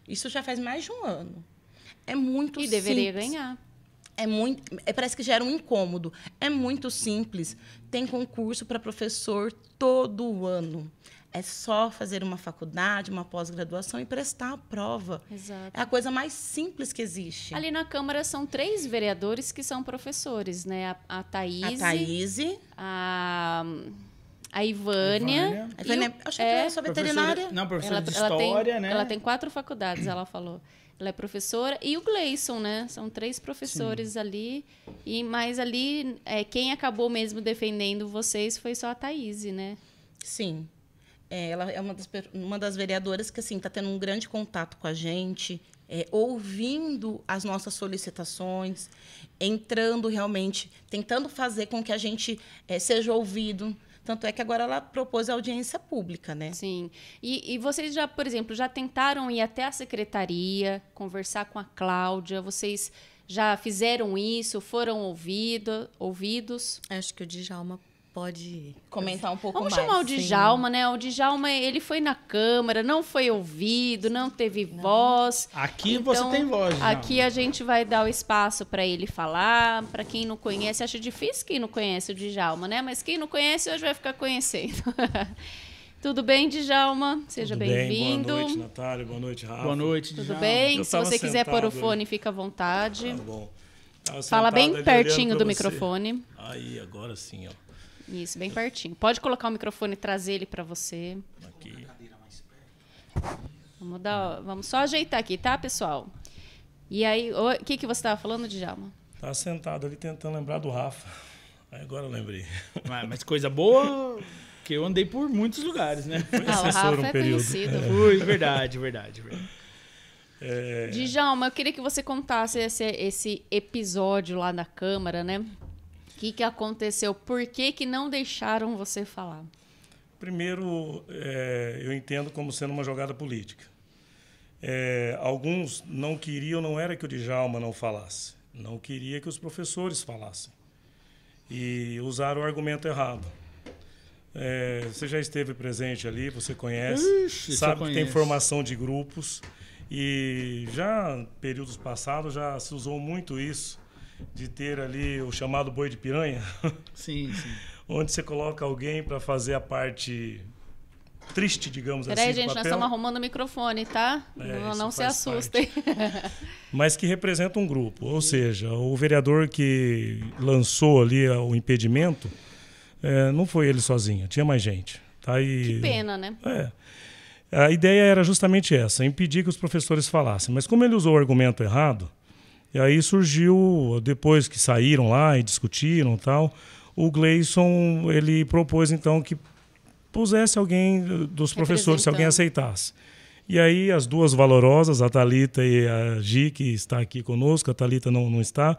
Isso já faz mais de um ano. É muito e simples. E deveria ganhar. É muito, é, parece que gera um incômodo. É muito simples. Tem concurso para professor todo ano. É só fazer uma faculdade, uma pós-graduação e prestar a prova. Exato. É a coisa mais simples que existe. Ali na Câmara são três vereadores que são professores, né? A, a Thaís. A Thaís. A. A Ivânia. A Ivânia. O, acho que é, ela é só veterinária. Não, professora ela, de história, tem, né? Ela tem quatro faculdades, ela falou. Ela é professora. E o Gleison, né? São três professores Sim. ali. E mais ali, é, quem acabou mesmo defendendo vocês foi só a Thaís, né? Sim. É, ela é uma das, uma das vereadoras que assim está tendo um grande contato com a gente, é, ouvindo as nossas solicitações, entrando realmente, tentando fazer com que a gente é, seja ouvido. Tanto é que agora ela propôs a audiência pública, né? Sim. E, e vocês já, por exemplo, já tentaram ir até a secretaria, conversar com a Cláudia? Vocês já fizeram isso? Foram ouvido, ouvidos? Acho que o Djalma pode comentar um pouco Vamos mais. Vamos chamar o Djalma, sim. né? O Djalma, ele foi na Câmara, não foi ouvido, não teve não. voz. Aqui então, você tem voz. Djalma. Aqui a gente vai dar o espaço para ele falar. Para quem não conhece, acho difícil quem não conhece o Djalma, né? Mas quem não conhece hoje vai ficar conhecendo. Tudo bem, Djalma? Seja bem-vindo. Bem. Boa noite, Natália. Boa noite, Rafa. Boa noite, Djalma. Tudo bem? Se você quiser pôr o fone, ali. fica à vontade. Tá bom. Fala bem pertinho do você. microfone. Aí, agora sim, ó. Isso, bem pertinho. Pode colocar o microfone e trazer ele para você. Aqui. Vamos, dar, vamos só ajeitar aqui, tá, pessoal? E aí, o que, que você estava falando, Djalma? Estava sentado ali tentando lembrar do Rafa. Aí agora eu lembrei. Mas, mas coisa boa que eu andei por muitos lugares, né? Foi ah, o Rafa é um é período. conhecido. É. Foi verdade, verdade, verdade. É... Djalma, eu queria que você contasse esse, esse episódio lá na Câmara, né? O que, que aconteceu? Por que, que não deixaram você falar? Primeiro, é, eu entendo como sendo uma jogada política. É, alguns não queriam, não era que o Djalma não falasse, não queria que os professores falassem. E usaram o argumento errado. É, você já esteve presente ali, você conhece, Ixi, sabe que tem formação de grupos. E já em períodos passados já se usou muito isso de ter ali o chamado boi de piranha. Sim, sim. Onde você coloca alguém para fazer a parte triste, digamos Peraí, assim. Peraí, gente, nós estamos arrumando o microfone, tá? É, não, não se assustem. Mas que representa um grupo. Ou seja, o vereador que lançou ali é, o impedimento é, não foi ele sozinho, tinha mais gente. Tá? E, que pena, né? É. A ideia era justamente essa, impedir que os professores falassem. Mas como ele usou o argumento errado, e aí surgiu, depois que saíram lá e discutiram tal, o Gleison ele propôs então que pusesse alguém dos professores, se alguém aceitasse. E aí as duas valorosas, a Talita e a Gi, que está aqui conosco, a Talita não, não está,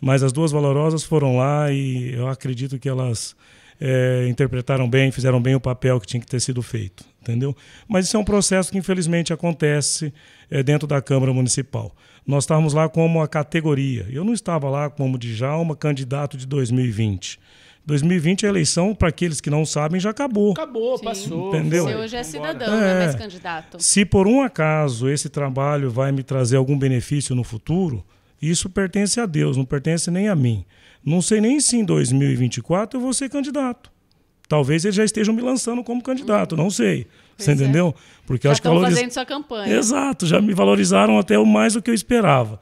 mas as duas valorosas foram lá e eu acredito que elas é, interpretaram bem, fizeram bem o papel que tinha que ter sido feito, entendeu? Mas isso é um processo que infelizmente acontece é, dentro da Câmara Municipal nós estávamos lá como a categoria. Eu não estava lá como Djalma, candidato de 2020. 2020 a eleição, para aqueles que não sabem, já acabou. Acabou, Sim. passou. Entendeu? Você hoje é cidadão, é, né, não é mais candidato. Se por um acaso esse trabalho vai me trazer algum benefício no futuro, isso pertence a Deus, não pertence nem a mim. Não sei nem se em 2024 eu vou ser candidato. Talvez eles já estejam me lançando como candidato, hum. não sei você é. entendeu? Porque já acho que valoriz... fazendo sua campanha. Exato, já me valorizaram até mais do que eu esperava.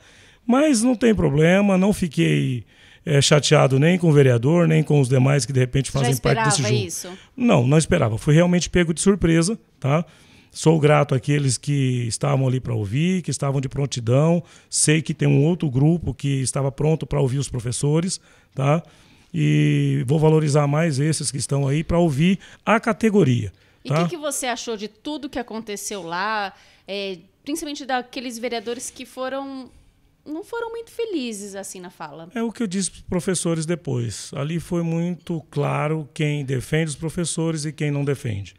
Mas não tem problema, não fiquei é, chateado nem com o vereador, nem com os demais que de repente fazem parte desse jogo. Isso? Não, não esperava. Fui realmente pego de surpresa, tá? Sou grato àqueles que estavam ali para ouvir, que estavam de prontidão. Sei que tem um outro grupo que estava pronto para ouvir os professores, tá? E vou valorizar mais esses que estão aí para ouvir a categoria. E o que, tá. que, você achou de tudo que aconteceu lá? É, principalmente daqueles vereadores que foram não foram muito felizes assim na fala. É o que eu disse para os professores depois. Ali foi muito claro quem defende os professores e quem não defende.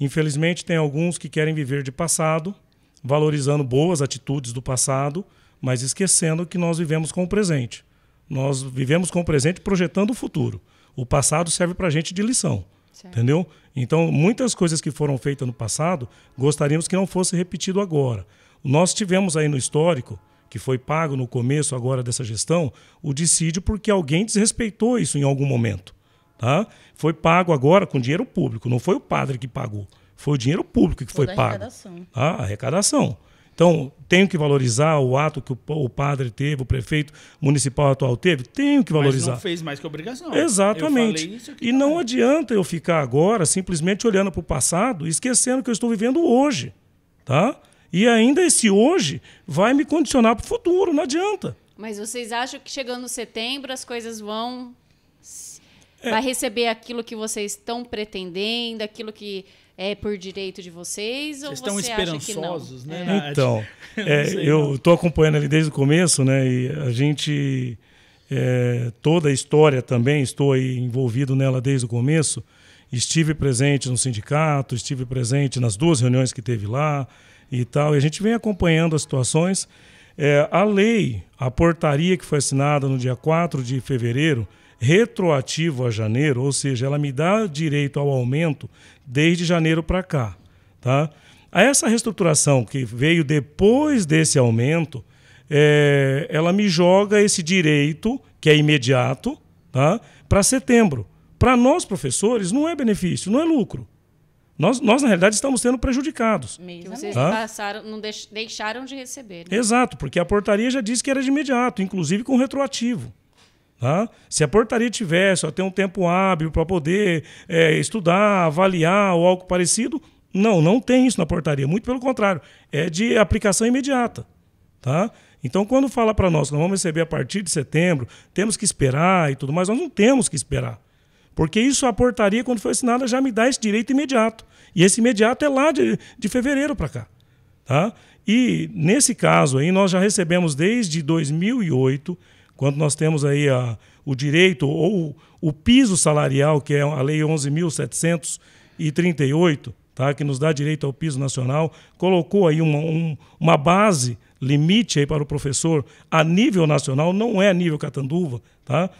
Infelizmente tem alguns que querem viver de passado, valorizando boas atitudes do passado, mas esquecendo que nós vivemos com o presente. Nós vivemos com o presente projetando o futuro. O passado serve para a gente de lição. Certo. Entendeu? Então, muitas coisas que foram feitas no passado, gostaríamos que não fosse repetido agora. Nós tivemos aí no histórico, que foi pago no começo agora dessa gestão, o dissídio porque alguém desrespeitou isso em algum momento. Tá? Foi pago agora com dinheiro público, não foi o padre que pagou. Foi o dinheiro público que Toda foi pago. Arrecadação. Tá? Arrecadação. Então, tenho que valorizar o ato que o, padre teve, o prefeito municipal atual teve? Tenho que valorizar. Mas não fez mais que obrigação. Exatamente. e não né? adianta eu ficar agora simplesmente olhando para o passado e esquecendo que eu estou vivendo hoje. Tá? E ainda esse hoje vai me condicionar para o futuro, não adianta. Mas vocês acham que chegando setembro as coisas vão. É. Vai receber aquilo que vocês estão pretendendo, aquilo que é por direito de vocês? Vocês ou estão você esperançosos, né? É. Então, é, eu estou acompanhando ali desde o começo, né? E a gente é, toda a história também estou aí envolvido nela desde o começo. Estive presente no sindicato, estive presente nas duas reuniões que teve lá e tal. E a gente vem acompanhando as situações. É, a lei, a portaria que foi assinada no dia 4 de fevereiro, retroativo a janeiro, ou seja, ela me dá direito ao aumento desde janeiro para cá. Tá? Essa reestruturação que veio depois desse aumento, é, ela me joga esse direito, que é imediato, tá? para setembro. Para nós, professores, não é benefício, não é lucro. Nós, nós na realidade, estamos sendo prejudicados. Mesmo. Vocês tá? passaram, não deixaram de receber. Né? Exato, porque a portaria já disse que era de imediato, inclusive com retroativo. Tá? Se a portaria tiver só tem um tempo hábil para poder é, estudar, avaliar ou algo parecido, não, não tem isso na portaria. Muito pelo contrário, é de aplicação imediata. Tá? Então, quando fala para nós que nós vamos receber a partir de setembro, temos que esperar e tudo mais, nós não temos que esperar. Porque isso a portaria, quando foi assinada, já me dá esse direito imediato. E esse imediato é lá de, de fevereiro para cá. Tá? E nesse caso aí, nós já recebemos desde 2008 quando nós temos aí a, o direito ou o piso salarial, que é a Lei 11.738, tá? que nos dá direito ao piso nacional, colocou aí uma, um, uma base limite aí para o professor a nível nacional, não é a nível Catanduva, tá?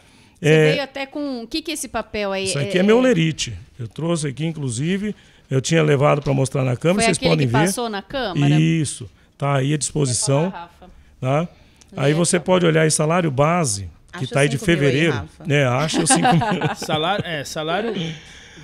Você é, veio até com. O que, que é esse papel aí? Isso é, aqui é, é meu lerite. Eu trouxe aqui, inclusive, eu tinha levado para mostrar na câmera, Foi vocês podem que ver. passou na câmera? Isso. Tá aí à disposição. Falar, tá? Aí você pode olhar aí salário base, que está aí de fevereiro. Aí, é, né? acha os 5 Salário, é, salário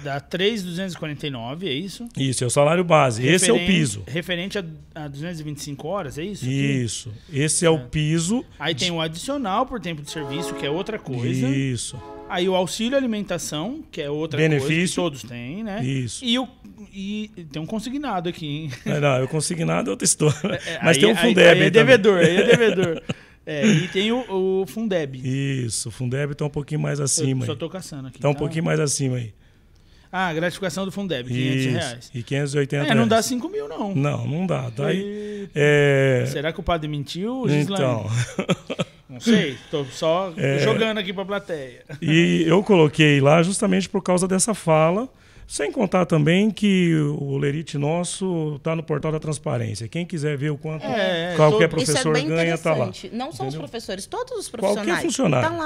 dá 3,249, é isso? Isso, é o salário base. Referen Esse é o piso. Referente a, a 225 horas, é isso? Isso. Esse é, é o piso. Aí de... tem o adicional por tempo de serviço, que é outra coisa. Isso. Aí o auxílio alimentação, que é outra Benefício. coisa que todos têm, né? Isso. E, o, e tem um consignado aqui, hein? É, não, não o consignado é outra história. É, é, Mas aí, tem um Fundeb. Aí, aí é devedor, aí é devedor. É, e tem o, o, Fundeb. Isso, o Fundeb está um pouquinho mais acima. Eu só estou caçando aqui. Está tá um tá? pouquinho mais acima aí. Ah, gratificação do Fundeb, 500 Isso, reais. E 580 É, não dá 5 mil, não. Não, não dá. Tá e... é... Será que o padre mentiu, Então. sei, tô só é, jogando aqui a plateia. E eu coloquei lá justamente por causa dessa fala. Sem contar também que o Lerite nosso está no portal da transparência. Quem quiser ver o quanto é, é qualquer é professor é ganha, está lá. Não só os professores, todos os profissionais. Qualquer funcionário. Está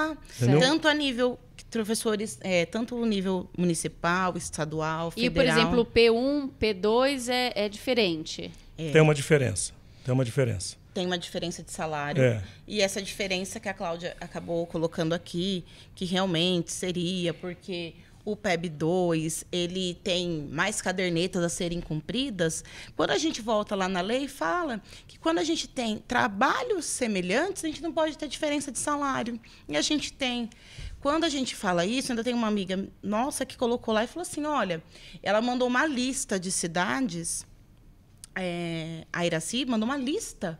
lá. Tanto a nível professores, é, tanto o nível municipal, estadual, federal. E, por exemplo, o P1, P2 é, é diferente. É. Tem uma diferença. Tem uma diferença tem uma diferença de salário. É. E essa diferença que a Cláudia acabou colocando aqui, que realmente seria porque o PEB 2, ele tem mais cadernetas a serem cumpridas. Quando a gente volta lá na lei, fala que quando a gente tem trabalhos semelhantes, a gente não pode ter diferença de salário. E a gente tem. Quando a gente fala isso, ainda tem uma amiga nossa que colocou lá e falou assim: olha, ela mandou uma lista de cidades. É, a Iraci mandou uma lista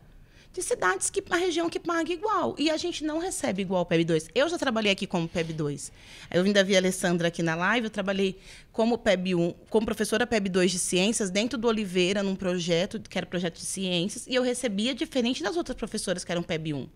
de cidades que a região que paga igual. E a gente não recebe igual o PEB2. Eu já trabalhei aqui como PEB2. Eu ainda vi a Alessandra aqui na live, eu trabalhei como PEB1, como professora PEB2 de ciências dentro do Oliveira num projeto, que era projeto de ciências, e eu recebia diferente das outras professoras que eram PEB1,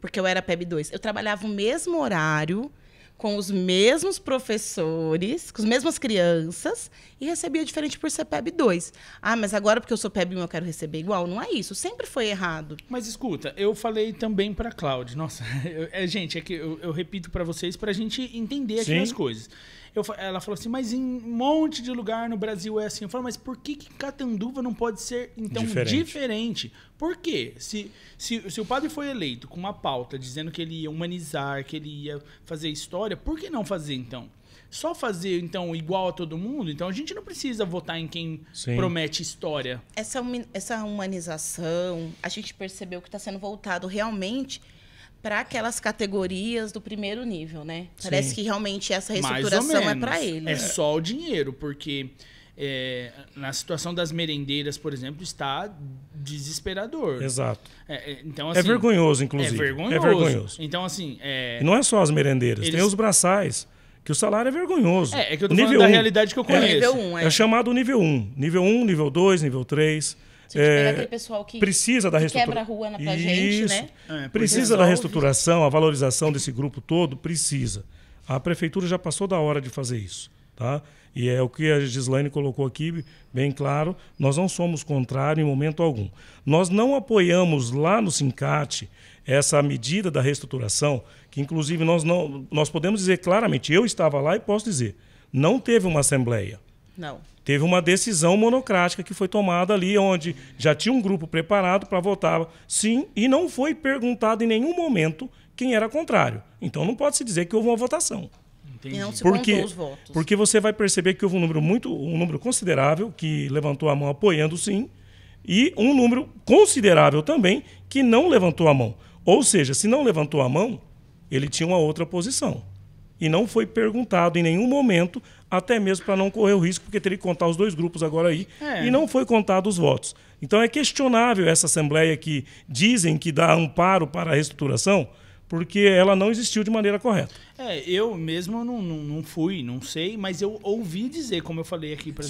porque eu era PEB2. Eu trabalhava o mesmo horário, com os mesmos professores, com as mesmas crianças, e recebia diferente por ser PEB 2. Ah, mas agora porque eu sou PEB 1 eu quero receber igual. Não é isso, sempre foi errado. Mas escuta, eu falei também para a Cláudia. Nossa, eu, é, gente, é que eu, eu repito para vocês para a gente entender aqui as coisas. Eu, ela falou assim, mas em um monte de lugar no Brasil é assim. Eu falo, mas por que, que Catanduva não pode ser, então, diferente? diferente? Por quê? Se, se, se o padre foi eleito com uma pauta dizendo que ele ia humanizar, que ele ia fazer história, por que não fazer, então? só fazer então igual a todo mundo, então a gente não precisa votar em quem Sim. promete história. Essa, essa humanização, a gente percebeu que está sendo voltado realmente para aquelas categorias do primeiro nível, né? Sim. Parece que realmente essa reestruturação é para ele. É só o dinheiro, porque é, na situação das merendeiras, por exemplo, está desesperador. Exato. É, é então, é assim, é vergonhoso, inclusive. É, é vergonhoso. É vergonhoso. Então, assim. É... Não é só as merendeiras, Eles... tem os braçais. Que o salário é vergonhoso. É, é que eu tô nível falando um. da realidade que eu conheço. É, nível um, é. é chamado nível 1. Um. Nível 1, um, nível 2, nível 3. Se é, aquele pessoal que precisa da reestrutura... quebra a rua na, gente, né? Isso. né? É, precisa resolve. da reestruturação, a valorização desse grupo todo, precisa. A prefeitura já passou da hora de fazer isso. Tá? E é o que a Gislaine colocou aqui, bem claro, nós não somos contrários em momento algum. Nós não apoiamos lá no SINCAT essa medida da reestruturação, que inclusive nós, não, nós podemos dizer claramente, eu estava lá e posso dizer, não teve uma assembleia. Não teve uma decisão monocrática que foi tomada ali, onde já tinha um grupo preparado para votar sim, e não foi perguntado em nenhum momento quem era contrário. Então não pode se dizer que houve uma votação. Entendi. Não se porque, os votos. porque você vai perceber que houve um número muito, um número considerável que levantou a mão apoiando sim, e um número considerável também que não levantou a mão. Ou seja, se não levantou a mão, ele tinha uma outra posição. E não foi perguntado em nenhum momento até mesmo para não correr o risco, porque teria que contar os dois grupos agora aí, é. e não foi contado os votos. Então é questionável essa Assembleia que dizem que dá amparo para a reestruturação, porque ela não existiu de maneira correta. É, eu mesmo não, não, não fui, não sei, mas eu ouvi dizer, como eu falei aqui para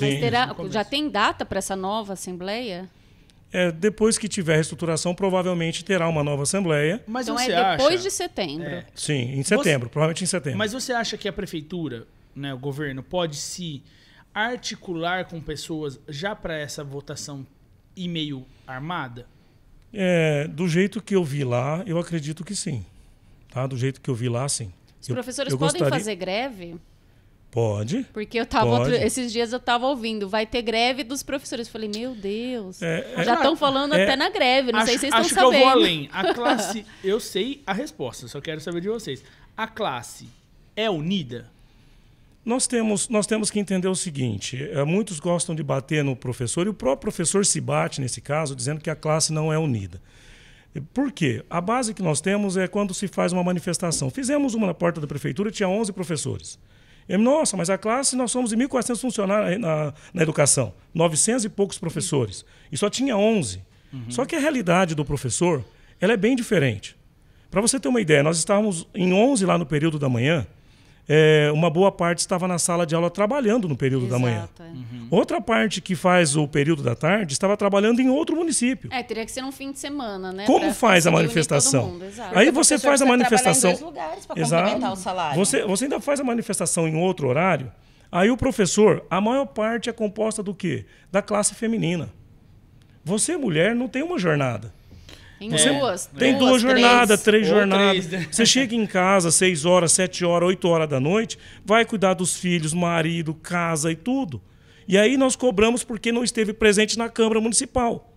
já tem data para essa nova Assembleia? É, depois que tiver reestruturação, provavelmente terá uma nova Assembleia. Mas então é depois acha... de setembro. É. Sim, em setembro, você... provavelmente em setembro. Mas você acha que a Prefeitura né, o governo pode se articular com pessoas já para essa votação e meio armada? É, do jeito que eu vi lá, eu acredito que sim. Tá? Do jeito que eu vi lá, sim. Os eu, professores eu podem fazer greve? Pode. Porque eu tava outro, esses dias eu estava ouvindo, vai ter greve dos professores. Eu falei, meu Deus. É, é- já estão falando é, até na greve, não acho, sei se vocês acho que Eu vou além. A classe, eu sei a resposta, só quero saber de vocês. A classe é unida? Nós temos, nós temos que entender o seguinte: eh, muitos gostam de bater no professor, e o próprio professor se bate nesse caso, dizendo que a classe não é unida. Por quê? A base que nós temos é quando se faz uma manifestação. Fizemos uma na porta da prefeitura, tinha 11 professores. E, nossa, mas a classe, nós somos 1.400 funcionários eh, na, na educação, 900 e poucos professores, e só tinha 11. Uhum. Só que a realidade do professor ela é bem diferente. Para você ter uma ideia, nós estávamos em 11 lá no período da manhã, é, uma boa parte estava na sala de aula trabalhando no período Exato, da manhã. É. Uhum. Outra parte que faz o período da tarde estava trabalhando em outro município. É, teria que ser um fim de semana, né? Como faz a manifestação? Aí você faz a manifestação. Em dois lugares para o salário. Você, você ainda faz a manifestação em outro horário. Aí o professor, a maior parte é composta do quê? Da classe feminina. Você, mulher, não tem uma jornada. Em você duas. Tem duas, duas jornadas, três, três jornadas. Três. Né? Você chega em casa seis horas, sete horas, oito horas da noite, vai cuidar dos filhos, marido, casa e tudo. E aí nós cobramos porque não esteve presente na Câmara Municipal.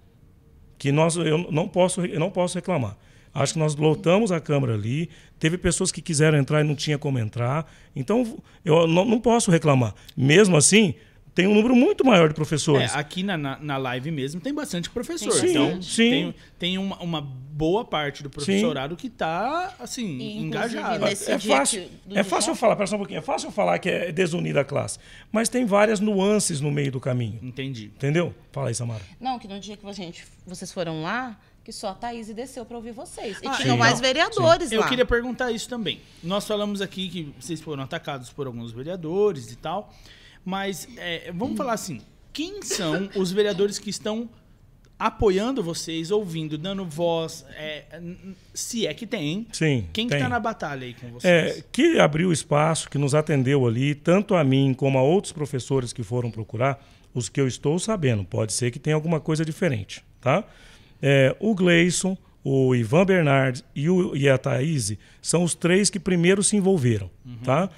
Que nós, eu não posso, eu não posso reclamar. Acho que nós lotamos a Câmara ali. Teve pessoas que quiseram entrar e não tinha como entrar. Então, eu não, não posso reclamar. Mesmo assim, tem um número muito maior de professores. É, aqui na, na, live mesmo tem bastante professor. Sim, então, sim. Tem, tem uma, uma, boa parte do professorado tá, assim, sim. É que está, assim, engajado. É fácil, é fácil eu falar, pera só um pouquinho, é fácil eu falar que é desunida a classe, mas tem várias nuances no meio do caminho. Entendi. Entendeu? Fala aí, Samara. Não, que no dia que gente, vocês foram lá, que só a Thaís desceu para ouvir vocês. E ah, tinham mais vereadores sim. lá. Eu queria perguntar isso também. Nós falamos aqui que vocês foram atacados por alguns vereadores e tal. Mas é, vamos falar assim: quem são os vereadores que estão apoiando vocês, ouvindo, dando voz, é, se é que tem. Sim. Quem está que tá na batalha aí com vocês? É, que abriu espaço, que nos atendeu ali, tanto a mim como a outros professores que foram procurar, os que eu estou sabendo. Pode ser que tenha alguma coisa diferente, tá? É, o Gleison, o Ivan Bernardes e, o, e a Thaís são os três que primeiro se envolveram, uhum. tá?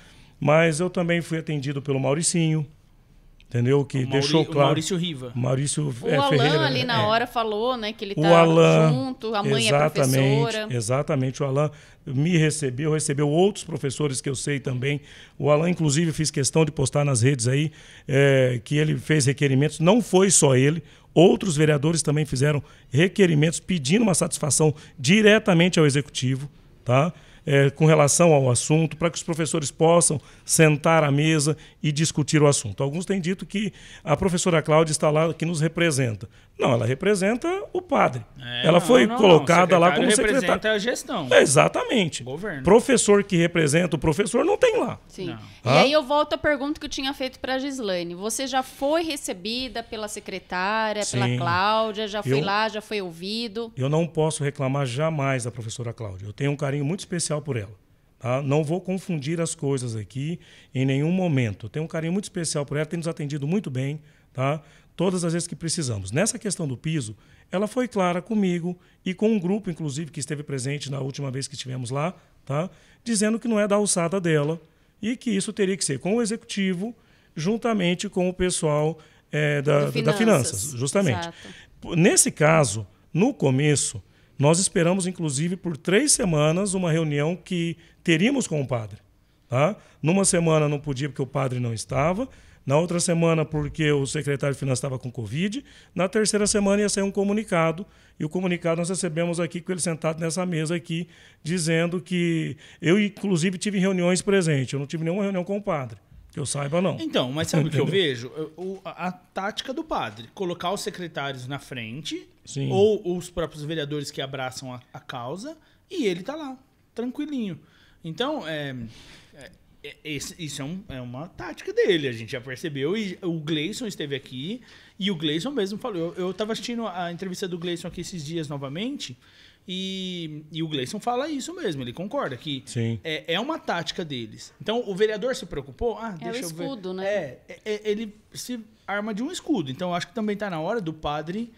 Mas eu também fui atendido pelo Mauricinho, entendeu? Que deixou claro. Maurício Riva. Maurício o é, Alan Ferreira, ali né? na é. hora falou, né, que ele tá junto, a mãe é exatamente, é professora. Exatamente, o Alan me recebeu, recebeu outros professores que eu sei também. O Alan, inclusive, fiz questão de postar nas redes aí é, que ele fez requerimentos. Não foi só ele, outros vereadores também fizeram requerimentos pedindo uma satisfação diretamente ao executivo, tá? é, com relação ao assunto, para que os professores possam sentar à mesa e discutir o assunto. Alguns têm dito que a professora Cláudia está lá que nos representa. Não, ela representa o padre. É, ela não, foi não, colocada não. lá como secretária. representa a gestão. exatamente. O governo. Professor que representa o professor não tem lá. Sim. E aí eu volto à pergunta que eu tinha feito para a Gislaine. Você já foi recebida pela secretária, Sim. pela Cláudia? Já foi lá, já foi ouvido? Eu não posso reclamar jamais da professora Cláudia. Eu tenho um carinho muito especial por ela. Tá? Não vou confundir as coisas aqui em nenhum momento. Eu tenho um carinho muito especial por ela, tem nos atendido muito bem. Tá? todas as vezes que precisamos. Nessa questão do piso, ela foi clara comigo e com um grupo, inclusive, que esteve presente na última vez que estivemos lá, tá? dizendo que não é da alçada dela e que isso teria que ser com o executivo, juntamente com o pessoal é, da, finanças. da finanças, justamente. Exato. Nesse caso, no começo, nós esperamos, inclusive, por três semanas uma reunião que teríamos com o padre. Tá? Numa semana não podia porque o padre não estava, na outra semana, porque o secretário de Finanças estava com Covid. Na terceira semana ia sair um comunicado. E o comunicado nós recebemos aqui com ele sentado nessa mesa aqui, dizendo que eu, inclusive, tive reuniões presentes. Eu não tive nenhuma reunião com o padre. Que eu saiba, não. Então, mas sabe o que eu vejo? O, a, a, tática do padre. Colocar os secretários na frente, Sim. ou os próprios vereadores que abraçam a, a causa, e ele tá lá, tranquilinho. Então, é, é, esse, isso é, um, é, uma tática dele, a gente já percebeu. E o Gleison esteve aqui, e o Gleison mesmo falou. Eu, estava assistindo a entrevista do Gleison aqui esses dias novamente, e, e o Gleison fala isso mesmo, ele concorda que é, é, uma tática deles. Então o vereador se preocupou. Ah, é deixa o escudo, eu ver. né? É, é, é, ele se arma de um escudo. Então acho que também está na hora do padre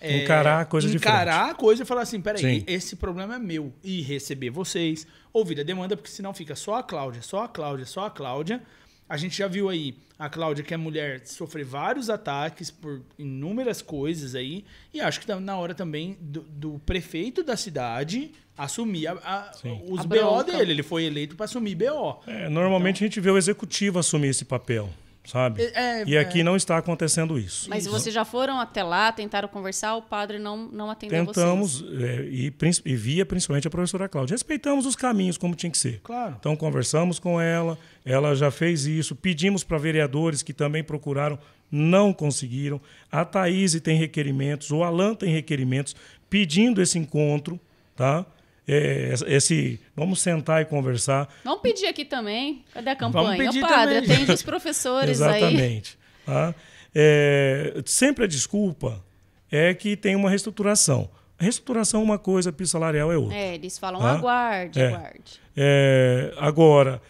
é, encarar a coisa encarar Encarar a coisa e falar assim, peraí, Sim. esse problema é meu. E receber vocês, ouvir a demanda, porque senão fica só a Cláudia, só a Cláudia, só a Cláudia. A gente já viu aí a Cláudia, que é mulher, sofrer vários ataques por inúmeras coisas aí. E acho que tá na hora também do, do prefeito da cidade assumir a, a, os a BO dele. Ele foi eleito para assumir BO. É, normalmente então, a gente vê o executivo assumir esse papel sabe? É, é e é. aqui é. não está acontecendo isso. Mas isso. vocês já foram até lá, tentaram conversar, o padre não, não atendeu Tentamos, vocês? Tentamos, é, e, e, via principalmente a professora Cláudia. Respeitamos os caminhos como tinha que ser. Claro. Então conversamos com ela, ela já fez isso, pedimos para vereadores que também procuraram, não conseguiram. A Thaís tem requerimentos, o Alan tem requerimentos pedindo esse encontro, tá? é, esse. Vamos sentar e conversar. Vamos pedir aqui também. Cadê a campanha? Vamos pedir o padre, também. atende os professores Exatamente. aí. Tá? É, sempre a desculpa é que tem uma reestruturação. A reestruturação é uma coisa, piso salarial é outra. É, eles falam tá? aguarde, é. aguarde. É, agora,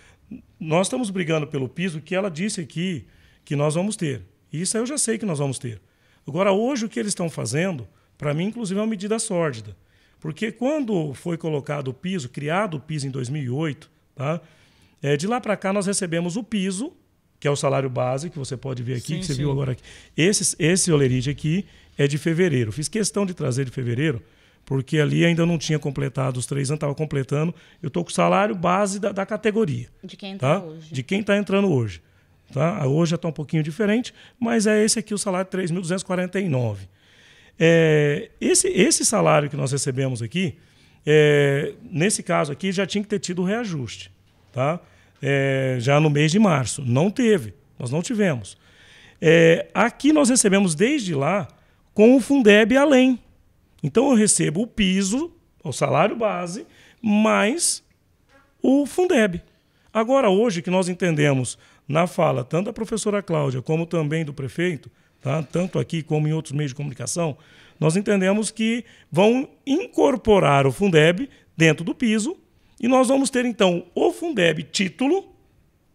nós estamos brigando pelo piso que ela disse aqui que nós vamos ter. Isso eu já sei que nós vamos ter. Agora, hoje, o que eles estão fazendo, para mim, inclusive, é uma medida sórdida. Porque quando foi colocado o piso, criado o piso em 2008, tá? É, de lá para cá nós recebemos o piso, que é o salário base, que você pode ver aqui, sim, que você sim. viu agora aqui. Esse, esse olerite aqui é de fevereiro. Fiz questão de trazer de fevereiro, porque ali ainda não tinha completado os três anos, estava completando. Eu estou com o salário base da, da categoria. De quem está tá? hoje. De quem está entrando hoje. Tá? Hoje já está um pouquinho diferente, mas é esse aqui o salário de 3.249. É, esse, esse salário que nós recebemos aqui, é, nesse caso aqui, já tinha que ter tido reajuste, tá? É, já no mês de março. Não teve, nós não tivemos. É, aqui nós recebemos desde lá com o Fundeb além. Então eu recebo o piso, o salário base, mais o Fundeb. Agora, hoje, que nós entendemos na fala tanto da professora Cláudia como também do prefeito, tá? tanto aqui como em outros meios de comunicação, nós entendemos que vão incorporar o Fundeb dentro do piso e nós vamos ter então o Fundeb título,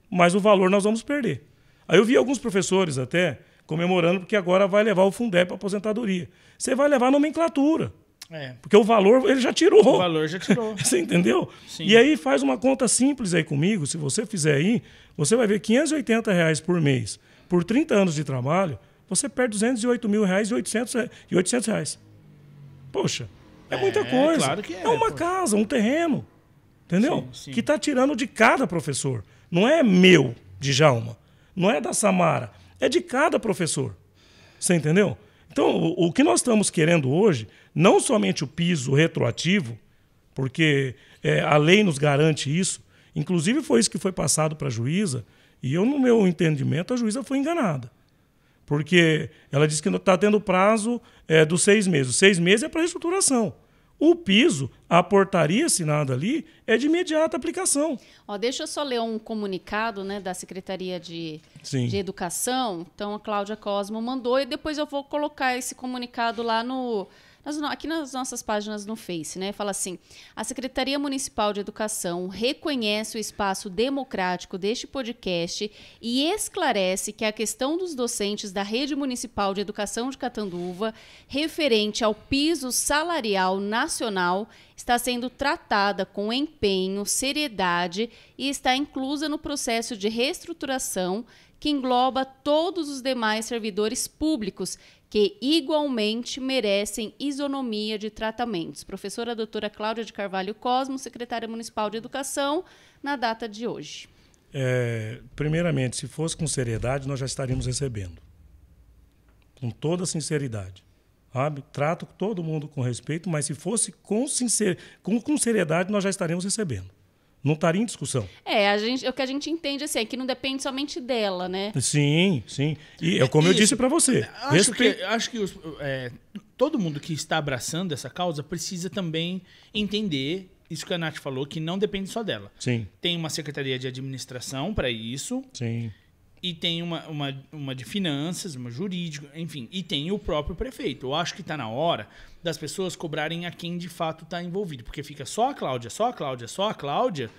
mas o valor nós vamos perder. Aí eu vi alguns professores até comemorando porque agora vai levar o Fundeb para aposentadoria. Você vai levar a nomenclatura. É. Porque o valor ele já tirou. O valor já tirou. você entendeu? Sim. E aí faz uma conta simples aí comigo. Se você fizer aí, você vai ver 580 reais por mês por 30 anos de trabalho você perde 208 mil reais e 800, e 800 reais. Poxa, é, é muita coisa. Claro é, é, uma casa, um terreno. Entendeu? Sim, sim. Que está tirando de cada professor. Não é meu, de Jauma. Não é da Samara. É de cada professor. Você entendeu? Então, o, o que nós estamos querendo hoje, não somente o piso retroativo, porque é, a lei nos garante isso, inclusive foi isso que foi passado para a juíza, e eu, no meu entendimento, a juíza foi enganada. Porque ela disse que está tendo prazo é, dos seis meses. Seis meses é para reestruturação. O piso, a portaria assinada ali, é de imediata aplicação. Ó, deixa eu só ler um comunicado né, da Secretaria de, de, Educação. Então, a Cláudia Cosmo mandou e depois eu vou colocar esse comunicado lá no, aqui nas nossas páginas no Face, né? Fala assim: a Secretaria Municipal de Educação reconhece o espaço democrático deste podcast e esclarece que a questão dos docentes da Rede Municipal de Educação de Catanduva, referente ao piso salarial nacional, está sendo tratada com empenho, seriedade e está inclusa no processo de reestruturação que engloba todos os demais servidores públicos que igualmente merecem isonomia de tratamentos. Professora doutora Cláudia de Carvalho Cosmo, secretária municipal de Educação, na data de hoje. É, primeiramente, se fosse com seriedade, nós já estaríamos recebendo. Com toda sinceridade. Sabe? Trato todo mundo com respeito, mas se fosse com, sincer... com, com seriedade, nós já estaríamos recebendo não estaria em discussão. É, a gente, é o que a gente entende assim, é que não depende somente dela, né? Sim, sim. E é como Isso. eu disse para você. Acho que, acho que os, é, todo mundo que está abraçando essa causa precisa também entender isso que a Nath falou, que não depende só dela. Sim. Tem uma secretaria de administração para isso. Sim e tem uma, uma, uma de finanças, uma jurídica, enfim, e tem o próprio prefeito. Eu acho que está na hora das pessoas cobrarem a quem de fato está envolvido, porque fica só a Cláudia, só a Cláudia, só a Cláudia,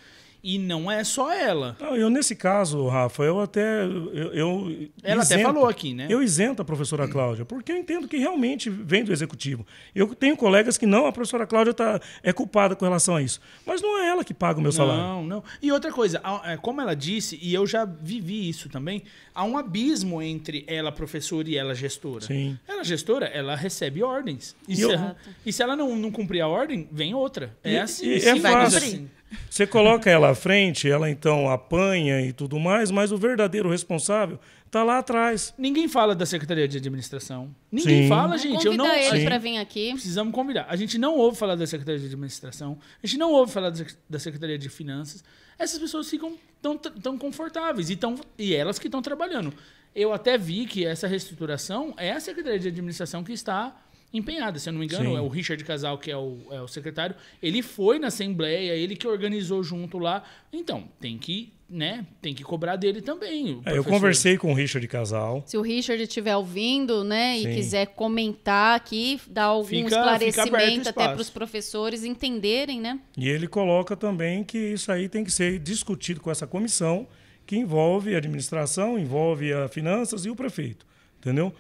e não é só ela. Não, eu, nesse caso, Rafa, eu até. Eu, eu ela isento, até falou aqui, né? Eu isento a professora Cláudia, porque eu entendo que realmente vem do executivo. Eu tenho colegas que não, a professora Cláudia tá, é culpada com relação a isso. Mas não é ela que paga o meu salário. Não, não. E outra coisa, é, como ela disse, e eu já vivi isso também, há um abismo entre ela, professora, e ela, gestora. Sim. Ela, gestora, ela recebe ordens. E, se, eu... ela, e se ela não, não cumprir a ordem, vem outra. É e, assim. E é fácil. Assim. Você coloca ela à frente, ela então apanha e tudo mais, mas o verdadeiro responsável está lá atrás. Ninguém fala da Secretaria de Administração. Ninguém Sim. fala, gente. eu não ele para vir aqui. Precisamos convidar. A gente não ouve falar da Secretaria de Administração. A gente não ouve falar da Secretaria de Finanças. Essas pessoas ficam tão, tão confortáveis e, tão, e elas que estão trabalhando. Eu até vi que essa reestruturação é a Secretaria de Administração que está empenhada, se eu não me engano, Sim. é o Richard Casal, que é o, é o secretário, ele foi na Assembleia, ele que organizou junto lá. Então, tem que né, tem que cobrar dele também. É, eu conversei com o Richard Casal. Se o Richard estiver ouvindo, né, Sim. e quiser comentar aqui, dar algum fica, esclarecimento fica até para os professores entenderem, né? E ele coloca também que isso aí tem que ser discutido com essa comissão que envolve a administração, envolve a finanças e o prefeito, entendeu?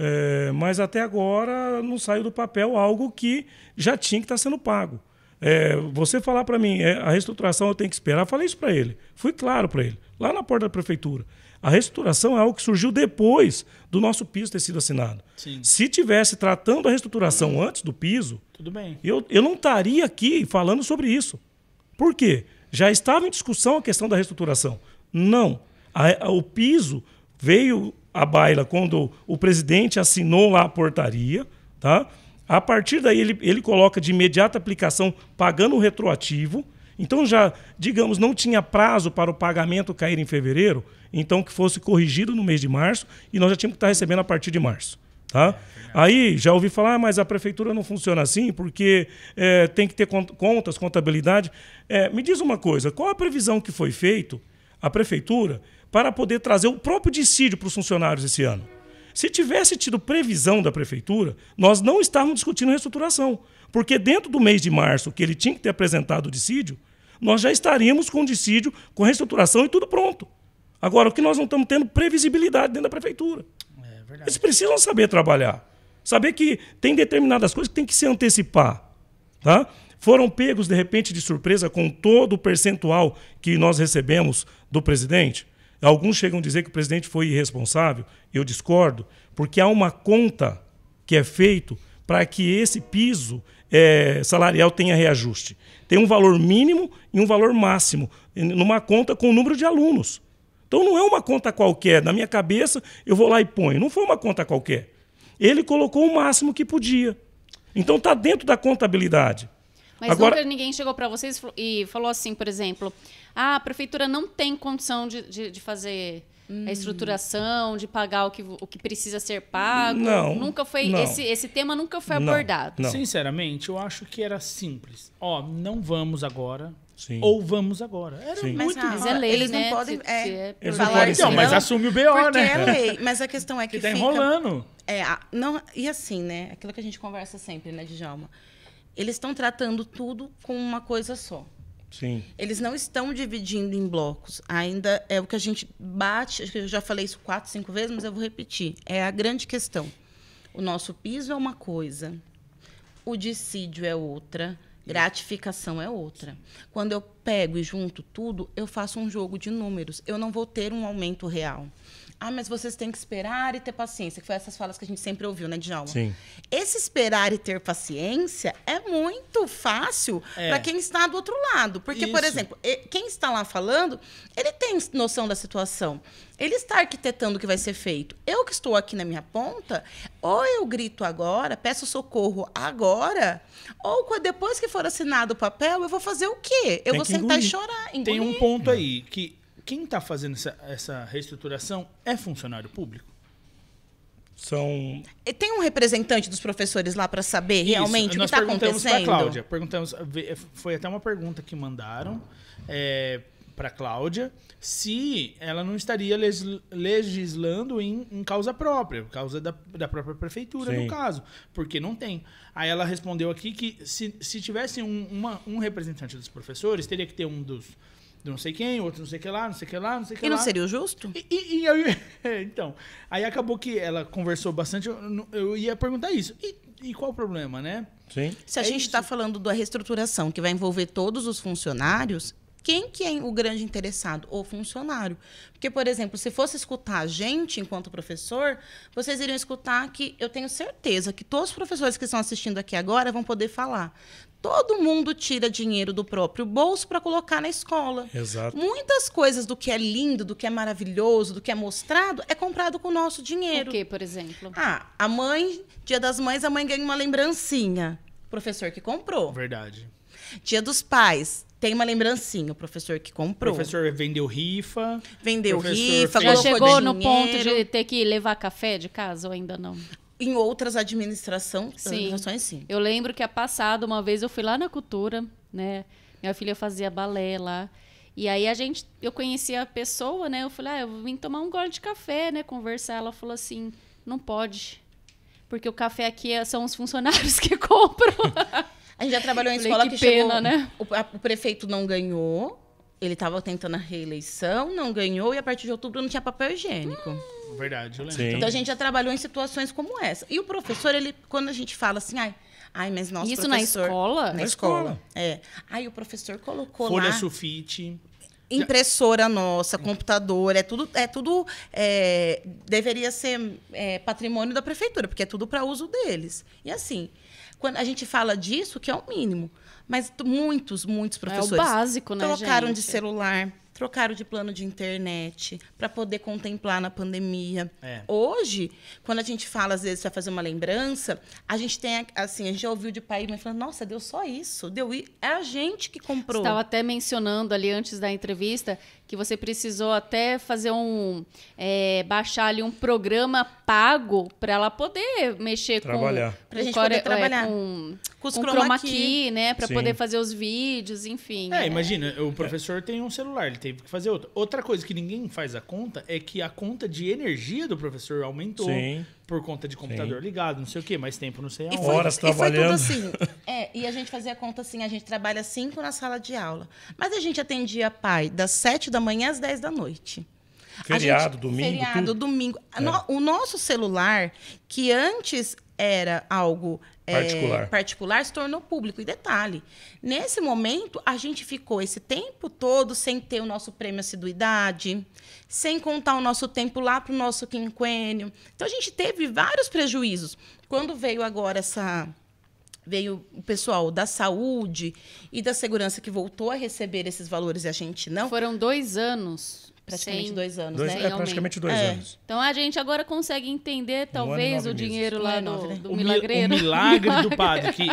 É, mas até agora não saiu do papel algo que já tinha que estar tá sendo pago. É, você falar para mim, é, a reestruturação eu tenho que esperar, eu falei isso para ele. Fui claro para ele, lá na porta da prefeitura. A reestruturação é algo que surgiu depois do nosso piso ter sido assinado. Sim. Se tivesse tratando a reestruturação uhum. antes do piso, Tudo bem. Eu, eu não estaria aqui falando sobre isso. Por quê? Já estava em discussão a questão da reestruturação. Não. A, a, o piso veio a baila quando o presidente assinou lá a portaria, tá? A partir daí ele, ele coloca de imediata aplicação pagando o retroativo. Então já, digamos, não tinha prazo para o pagamento cair em fevereiro, então que fosse corrigido no mês de março e nós já tínhamos que estar recebendo a partir de março. Tá? Aí já ouvi falar, ah, mas a prefeitura não funciona assim porque é, tem que ter contas, contabilidade. É, me diz uma coisa, qual a previsão que foi feita? A prefeitura para poder trazer o próprio dissídio para os funcionários esse ano. Se tivesse tido previsão da prefeitura, nós não estávamos discutindo reestruturação. Porque dentro do mês de março, que ele tinha que ter apresentado o dissídio, nós já estaríamos com o dissídio, com reestruturação e tudo pronto. Agora, o que nós não estamos tendo previsibilidade dentro da prefeitura. É Eles precisam saber trabalhar. Saber que tem determinadas coisas que tem que se antecipar. Tá? Foram pegos, de repente, de surpresa com todo o percentual que nós recebemos do presidente? Alguns chegam a dizer que o presidente foi irresponsável, eu discordo, porque há uma conta que é feito para que esse piso é, salarial tenha reajuste. Tem um valor mínimo e um valor máximo, numa conta com o número de alunos. Então não é uma conta qualquer. Na minha cabeça, eu vou lá e ponho. Não foi uma conta qualquer. Ele colocou o máximo que podia. Então está dentro da contabilidade. Mas Agora... nunca ninguém chegou para vocês e falou assim, por exemplo, ah, a prefeitura não tem condição de, de, de fazer hum. a estruturação, de pagar o que, o que precisa ser pago. Não. Nunca foi. Não. Esse, esse tema nunca foi abordado. Não. Sinceramente, eu acho que era simples. Ó, não vamos agora, Sim. ou vamos agora. Era Sim. muito mas, ah, é lei, Eles né? não podem se, é, é se é eles falar não podem, mas assume o BO, porque né? é lei, mas a questão é que, que tá fica... enrolando. É, não, e assim, né? Aquilo que a gente conversa sempre, né, Djalma? eles estão tratando tudo com uma coisa só. Sim. Eles não estão dividindo em blocos. Ainda é o que a gente bate, eu já falei isso quatro, cinco vezes, mas eu vou repetir. É a grande questão. O nosso piso é uma coisa, o dissídio é outra, gratificação é outra. Quando eu pego e junto tudo, eu faço um jogo de números. Eu não vou ter um aumento real. Ah, mas vocês têm que esperar e ter paciência. Que foi essas falas que a gente sempre ouviu, né, Djalma? Sim. Esse esperar e ter paciência é muito fácil é. para quem está do outro lado. Porque, Isso. por exemplo, quem está lá falando, ele tem noção da situação. Ele está arquitetando o que vai ser feito. Eu que estou aqui na minha ponta, ou eu grito agora, peço socorro agora, ou depois que for assinado o papel, eu vou fazer o quê? Eu tem vou ser sentar tá e chorar. Engolir. Tem um ponto é. aí que quem está fazendo essa, essa reestruturação é funcionário público? São. Tem um representante dos professores lá para saber realmente o que está acontecendo? Pra Cláudia, perguntamos, foi até uma pergunta que mandaram. É, para Cláudia se ela não estaria legislando em, em causa própria, causa da, da própria prefeitura, Sim. no caso, porque não tem. Aí ela respondeu aqui que se, se tivesse um, uma, um representante dos professores, teria que ter um dos não sei quem, outro não sei que lá, não sei que lá, não sei que e lá. E não seria o justo? E, e, e eu, então, aí acabou que ela conversou bastante, eu, eu ia perguntar isso. E, qual o problema, né? Sim. Se a é gente está falando da reestruturação que vai envolver todos os funcionários, quem que é o grande interessado? O funcionário. Porque, por exemplo, se fosse escutar a gente enquanto professor, vocês iriam escutar que eu tenho certeza que todos os professores que estão assistindo aqui agora vão poder falar. Todo mundo tira dinheiro do próprio bolso para colocar na escola. Exato. Muitas coisas do que é lindo, do que é maravilhoso, do que é mostrado, é comprado com o nosso dinheiro. O que, por exemplo? Ah, a mãe, dia das mães, a mãe ganha uma lembrancinha. O professor que comprou. Verdade. Dia dos pais, tem uma lembrancinha, o professor que comprou. O professor vendeu rifa. Vendeu rifa, Já chegou dinheiro. no ponto de ter que levar café de casa ou ainda não? Em outras administração, sim. administrações, sim. Eu lembro que a passada, uma vez eu fui lá na cultura, né? Minha filha fazia balé lá. E aí a gente, eu conhecia a pessoa, né? Eu falei, ah, eu vim tomar um gole de café, né? Conversar. Ela falou assim, não pode. Porque o café aqui é, são os funcionários que compram. A gente já trabalhou em escola que, que pena, chegou, né? O, o prefeito não ganhou. Ele estava tentando a reeleição, não ganhou e a partir de outubro não tinha papel higiênico. Hum. Verdade, eu lembro. Sim. Então a gente já trabalhou em situações como essa. E o professor, ele quando a gente fala assim, ai, ai mas nosso Isso professor... Isso na escola? Na, na escola. escola. É. Aí o professor colocou Folha lá... Folha sulfite impressora nossa, computador, é tudo, é tudo é, deveria ser é, patrimônio da prefeitura, porque é tudo para uso deles. E assim, quando a gente fala disso, que é o mínimo. Mas muitos, muitos professores. É o básico, né? Trocaram gente? de celular, trocaram de plano de internet para poder contemplar na pandemia. É. Hoje, quando a gente fala às vezes vai fazer uma lembrança, a gente tem assim, a gente já ouviu de pai e mãe falando: "Nossa, deu só isso, deu é a gente que comprou". Estava até mencionando ali antes da entrevista que você precisou até fazer um. É, baixar ali um programa pago para ela poder mexer trabalhar. com. Pra gente core, poder é, trabalhar. É, com, com os com chroma key, key né? para poder fazer os vídeos, enfim. É, é, imagina, o professor tem um celular, ele teve que fazer outro. Outra coisa que ninguém faz a conta é que a conta de energia do professor aumentou. Sim por conta de computador Sim. ligado, não sei o quê, mais tempo não sei aonde. E foi, Horas e trabalhando. Foi tudo assim. É, e a gente fazia conta assim, a gente trabalha cinco na sala de aula. Mas a gente atendia pai das sete da manhã às dez da noite. Feriado, gente, domingo. Feriado, tudo. domingo. É. O nosso celular, que antes era algo é, particular. É, particular se tornou público. E detalhe, nesse momento, a gente ficou esse tempo todo sem ter o nosso prêmio assiduidade, sem contar o nosso tempo lá para o nosso quinquênio. Então, a gente teve vários prejuízos. Quando veio agora essa. Veio o pessoal da saúde e da segurança que voltou a receber esses valores e a gente não. Foram dois anos praticamente dois anos, dois, né? É praticamente dois é. anos. Então a gente agora consegue entender, talvez, um o dinheiro meses. lá no, né? do o milagreiro. Mi, o milagre, do padre. Que,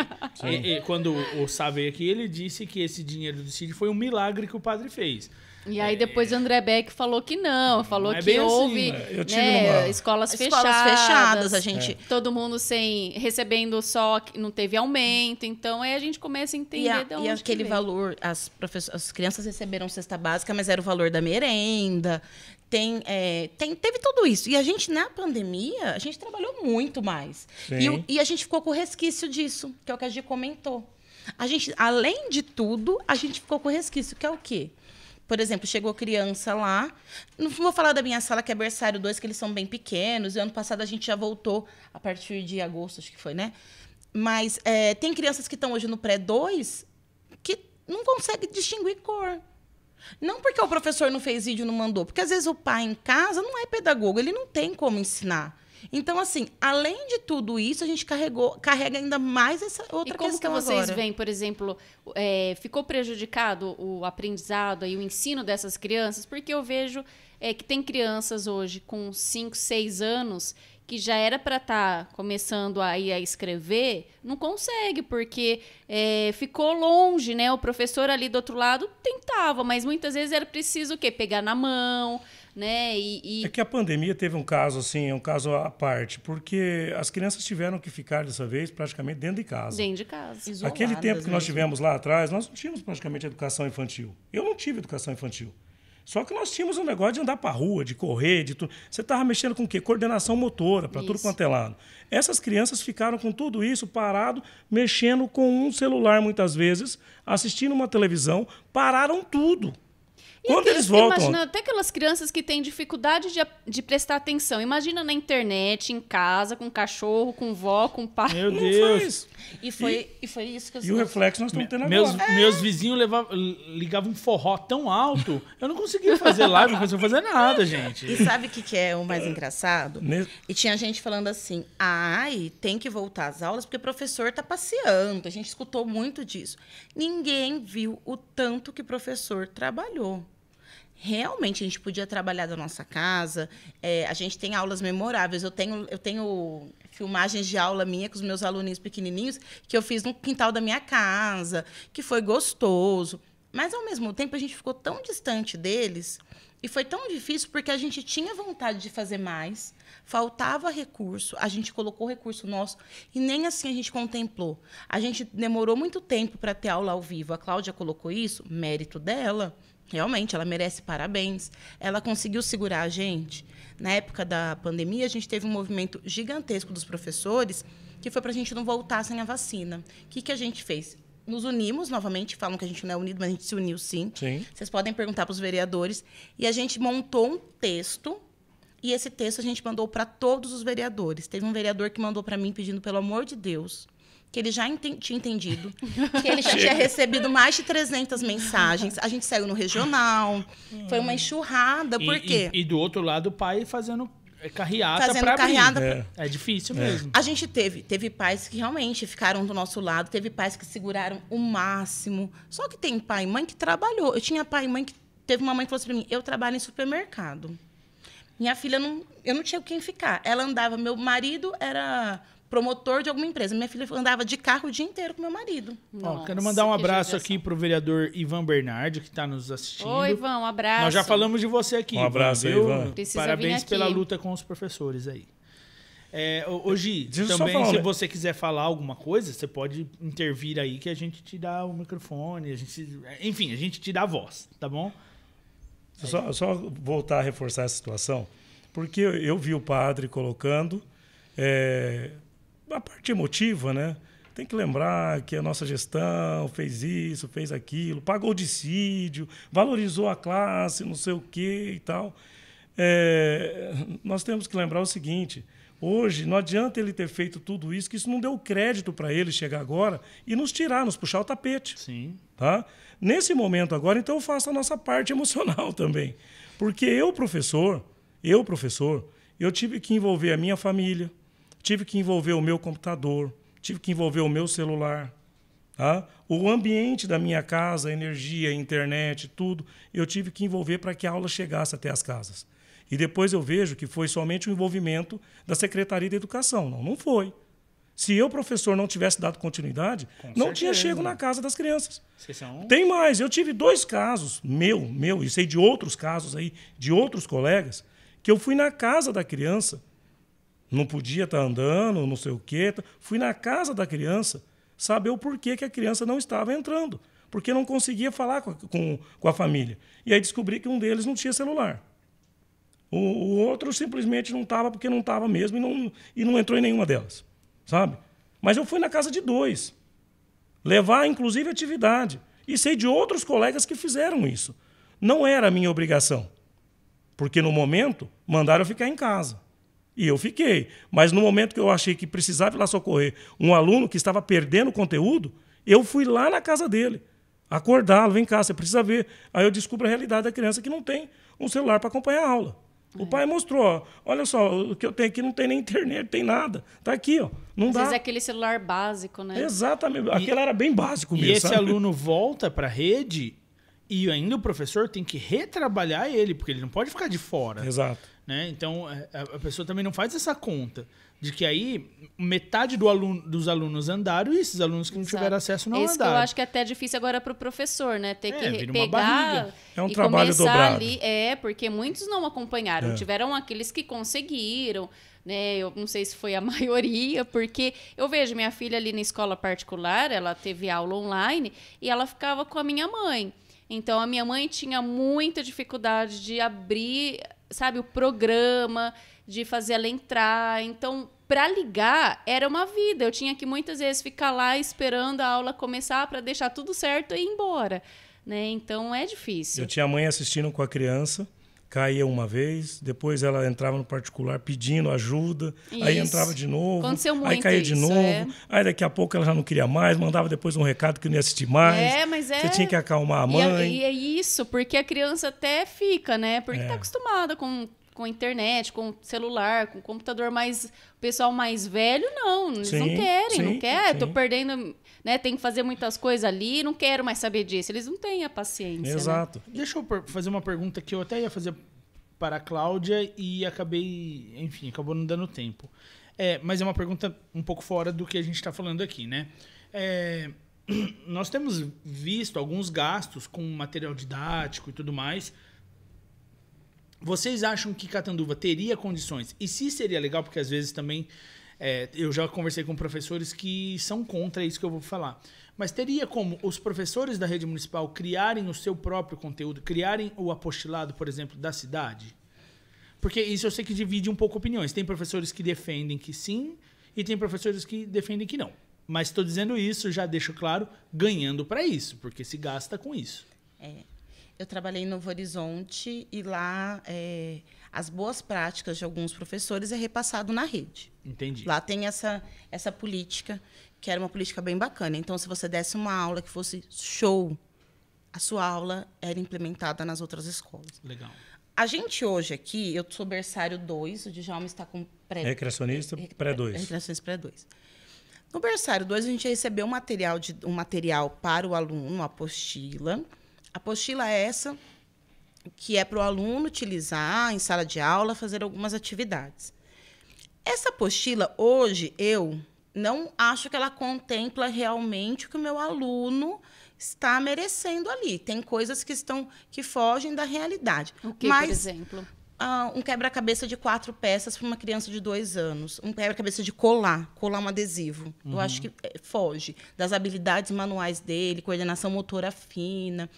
e, e, quando o Sá veio aqui, ele disse que esse dinheiro do Cid foi um milagre que o padre fez. E aí depois o é. André Beck falou que não, falou não é que assim, houve assim, né, né uma... escolas, escolas fechadas, fechadas, a gente é. todo mundo sem recebendo só não teve aumento, então aí a gente começa a entender e a, de onde e aquele valor as, as crianças receberam cesta básica, mas era o valor da merenda, tem, é, tem, teve tudo isso. E a gente, na pandemia, a gente trabalhou muito mais. E, e, a gente ficou com resquício disso, que é o que a Gi comentou. A gente, além de tudo, a gente ficou com resquício, que é o quê? Por exemplo, chegou criança lá. Não vou falar da minha sala, que é berçário 2, que eles são bem pequenos. E ano passado a gente já voltou, a partir de agosto, acho que foi, né? Mas é, tem crianças que estão hoje no pré-2 que não conseguem distinguir cor. Não porque o professor não fez vídeo, não mandou. Porque às vezes o pai em casa não é pedagogo, ele não tem como ensinar. Então, assim, além de tudo isso, a gente carregou, carrega ainda mais essa outra e como questão que vocês veem, por exemplo, é, ficou prejudicado o aprendizado e o ensino dessas crianças? Porque eu vejo é, que tem crianças hoje com 5, 6 anos que já era para estar tá começando aí a escrever, não consegue, porque é, ficou longe, né? O professor ali do outro lado tentava, mas muitas vezes era preciso o quê? Pegar na mão, né? E, e... É que a pandemia teve um caso assim, um caso à parte, porque as crianças tiveram que ficar dessa vez praticamente dentro de casa. Dentro de casa. Isoladas Aquele tempo que nós né, tivemos lá atrás, nós não tínhamos praticamente educação infantil. Eu não tive educação infantil. Só que nós tínhamos um negócio de andar para rua, de correr, de tudo. Você estava mexendo com o quê? Coordenação motora, para tudo quanto é lado. Essas crianças ficaram com tudo isso parado, mexendo com um celular muitas vezes, assistindo uma televisão, pararam tudo. E Quando eles voltam. Imagina, até aquelas crianças que têm dificuldade de, de prestar atenção. Imagina na internet, em casa, com cachorro, com vó, com pai. Meu Deus. E foi, e, e foi isso que eu E o reflexo nós estamos tendo meus, agora. Meus vizinhos ligavam um forró tão alto, eu não conseguia fazer live, não conseguia fazer nada, gente. E sabe o que, que é o mais engraçado? E tinha gente falando assim: ai, tem que voltar às aulas porque o professor está passeando. A gente escutou muito disso. Ninguém viu o tanto que o professor trabalhou realmente a gente podia trabalhar da nossa casa. É, a gente tem aulas memoráveis. Eu tenho, eu tenho filmagens de aula minha com os meus aluninhos pequenininhos que eu fiz no quintal da minha casa, que foi gostoso. Mas ao mesmo tempo a gente ficou tão distante deles e foi tão difícil porque a gente tinha vontade de fazer mais, faltava recurso, a gente colocou recurso nosso e nem assim a gente contemplou. A gente demorou muito tempo para ter aula ao vivo. A Cláudia colocou isso, mérito dela. Realmente, ela merece parabéns. Ela conseguiu segurar a gente. Na época da pandemia, a gente teve um movimento gigantesco dos professores que foi para a gente não voltar sem a vacina. O que, que a gente fez? Nos unimos novamente, falam que a gente não é unido, mas a gente se uniu sim. sim. Vocês podem perguntar para os vereadores. E a gente montou um texto e esse texto a gente mandou para todos os vereadores. Teve um vereador que mandou para mim pedindo, pelo amor de Deus, que ele já enten tinha entendido, que ele já tinha recebido mais de 300 mensagens. A gente saiu no regional, foi uma enxurrada, por e, quê? E, e, do outro lado, o pai fazendo carreata fazendo carreada pra... é. é. difícil é. mesmo. A gente teve, teve pais que realmente ficaram do nosso lado, teve pais que seguraram o máximo. Só que tem pai e mãe que trabalhou. Eu tinha pai e mãe que teve uma mãe que falou assim para mim: "Eu trabalho em supermercado". Minha filha não, eu não tinha com quem ficar. Ela andava, meu marido era promotor de alguma empresa. Minha filha andava de carro o dia inteiro com meu marido. Ó, quero mandar um abraço aqui para o vereador Ivan Bernardi, que está nos assistindo. Oi, Ivan, um abraço. Nós já falamos de você aqui. Um abraço, viu? Ivan. Precisa Parabéns pela luta com os professores aí. É, hoje, também, se você quiser falar alguma coisa, você pode intervir aí que a gente te dá o microfone, a gente, enfim, a gente te dá a voz, tá bom? Só, só voltar a reforçar essa situação, porque eu vi o padre colocando é, a parte emotiva, né? Tem que lembrar que a nossa gestão fez isso, fez aquilo, pagou o dissídio, valorizou a classe, não sei o quê e tal. É, nós temos que lembrar o seguinte: hoje não adianta ele ter feito tudo isso, que isso não deu crédito para ele chegar agora e nos tirar, nos puxar o tapete. Sim. Tá? Nesse momento agora, então, eu faço a nossa parte emocional também. Porque eu, professor, eu, professor, eu tive que envolver a minha família, tive que envolver o meu computador, tive que envolver o meu celular, tá? o ambiente da minha casa, energia, internet, tudo, eu tive que envolver para que a aula chegasse até as casas. E depois eu vejo que foi somente o envolvimento da Secretaria da Educação. Não, não foi. Se eu, professor, não tivesse dado continuidade, Com não certeza. tinha chego na casa das crianças. São... Tem mais, eu tive dois casos, meu, meu, e sei de outros casos aí, de outros colegas, que eu fui na casa da criança não podia estar tá andando, não sei o quê. Fui na casa da criança saber o porquê que a criança não estava entrando, porque não conseguia falar com a, com, com a família. E aí descobri que um deles não tinha celular. O, o outro simplesmente não estava porque não estava mesmo e não, e não entrou em nenhuma delas, sabe? Mas eu fui na casa de dois, levar inclusive atividade. E sei de outros colegas que fizeram isso. Não era a minha obrigação, porque no momento mandaram eu ficar em casa. E eu fiquei. Mas no momento que eu achei que precisava ir lá socorrer um aluno que estava perdendo conteúdo, eu fui lá na casa dele acordá-lo, vem cá, você precisa ver. Aí eu descubro a realidade da criança que não tem um celular para acompanhar a aula. É. O pai mostrou, ó, olha só, o que eu tenho aqui não tem nem internet, tem nada. está aqui, ó. Não Às dá. vezes é aquele celular básico, né? Exatamente. Aquele era bem básico mesmo. E esse sabe? aluno volta para a rede e ainda o professor tem que retrabalhar ele, porque ele não pode ficar de fora. Exato. Né? Então, a, a pessoa também não faz essa conta de que aí metade do aluno, dos alunos andaram e esses alunos que não Exato. tiveram acesso não Esse andaram. eu acho que é até difícil agora para o professor, né? Ter é, que pegar é um e trabalho começar dobrado. ali. É, porque muitos não acompanharam. É. Tiveram aqueles que conseguiram, né? Eu não sei se foi a maioria, porque eu vejo minha filha ali na escola particular, ela teve aula online e ela ficava com a minha mãe. Então, a minha mãe tinha muita dificuldade de abrir sabe, o programa, de fazer ela entrar. Então, para ligar era uma vida. Eu tinha que muitas vezes ficar lá esperando a aula começar para deixar tudo certo e ir embora. Né? Então é difícil. Eu tinha a mãe assistindo com a criança caía uma vez, depois ela entrava no particular pedindo ajuda, isso. aí entrava de novo, aí caía isso, de novo, é. aí daqui a pouco ela já não queria mais, mandava depois um recado que não ia assistir mais. É, mas é. Você tinha que acalmar a mãe. E é, e é isso, porque a criança até fica, né? Porque está é. acostumada com com internet, com celular, com computador mais. O pessoal mais velho, não. Eles sim, não querem, sim, não quer. Ah, estou Tô perdendo né, tem que fazer muitas coisas ali, não quero mais saber disso. Eles não têm a paciência. Né? Exato. Né? Deixa eu fazer uma pergunta que eu até ia fazer para a Cláudia e acabei, enfim, acabou não dando tempo. É, mas é uma pergunta um pouco fora do que a gente está falando aqui, né? É, nós temos visto alguns gastos com material didático e tudo mais. Vocês acham que Catanduva teria condições? E se seria legal, porque às vezes também é, eu já conversei com professores que são contra isso que eu vou falar. Mas teria como os professores da rede municipal criarem o seu próprio conteúdo, criarem o apostilado, por exemplo, da cidade? Porque isso eu sei que divide um pouco opiniões. Tem professores que defendem que sim e tem professores que defendem que não. Mas estou dizendo isso, já deixo claro, ganhando para isso, porque se gasta com isso. É. Eu trabalhei em Novo Horizonte e lá é, as boas práticas de alguns professores é repassado na rede. Entendi. Lá tem essa, essa política, que era uma política bem bacana. Então, se você desse uma aula que fosse show, a sua aula era implementada nas outras escolas. Legal. A gente hoje aqui, eu sou berçário 2, o Djalma está com pré... Recreacionista pré-2. Recreacionista pré-2. No berçário 2, a gente recebeu um material, de, um material para o aluno, uma apostila. A apostila é essa que é para o aluno utilizar em sala de aula, fazer algumas atividades. Essa apostila, hoje, eu não acho que ela contempla realmente o que o meu aluno está merecendo ali. Tem coisas que estão que fogem da realidade. O que, Mas, por exemplo? Uh, um quebra-cabeça de quatro peças para uma criança de dois anos. Um quebra-cabeça de colar, colar um adesivo. Uhum. Eu acho que eh, foge das habilidades manuais dele, coordenação motora fina.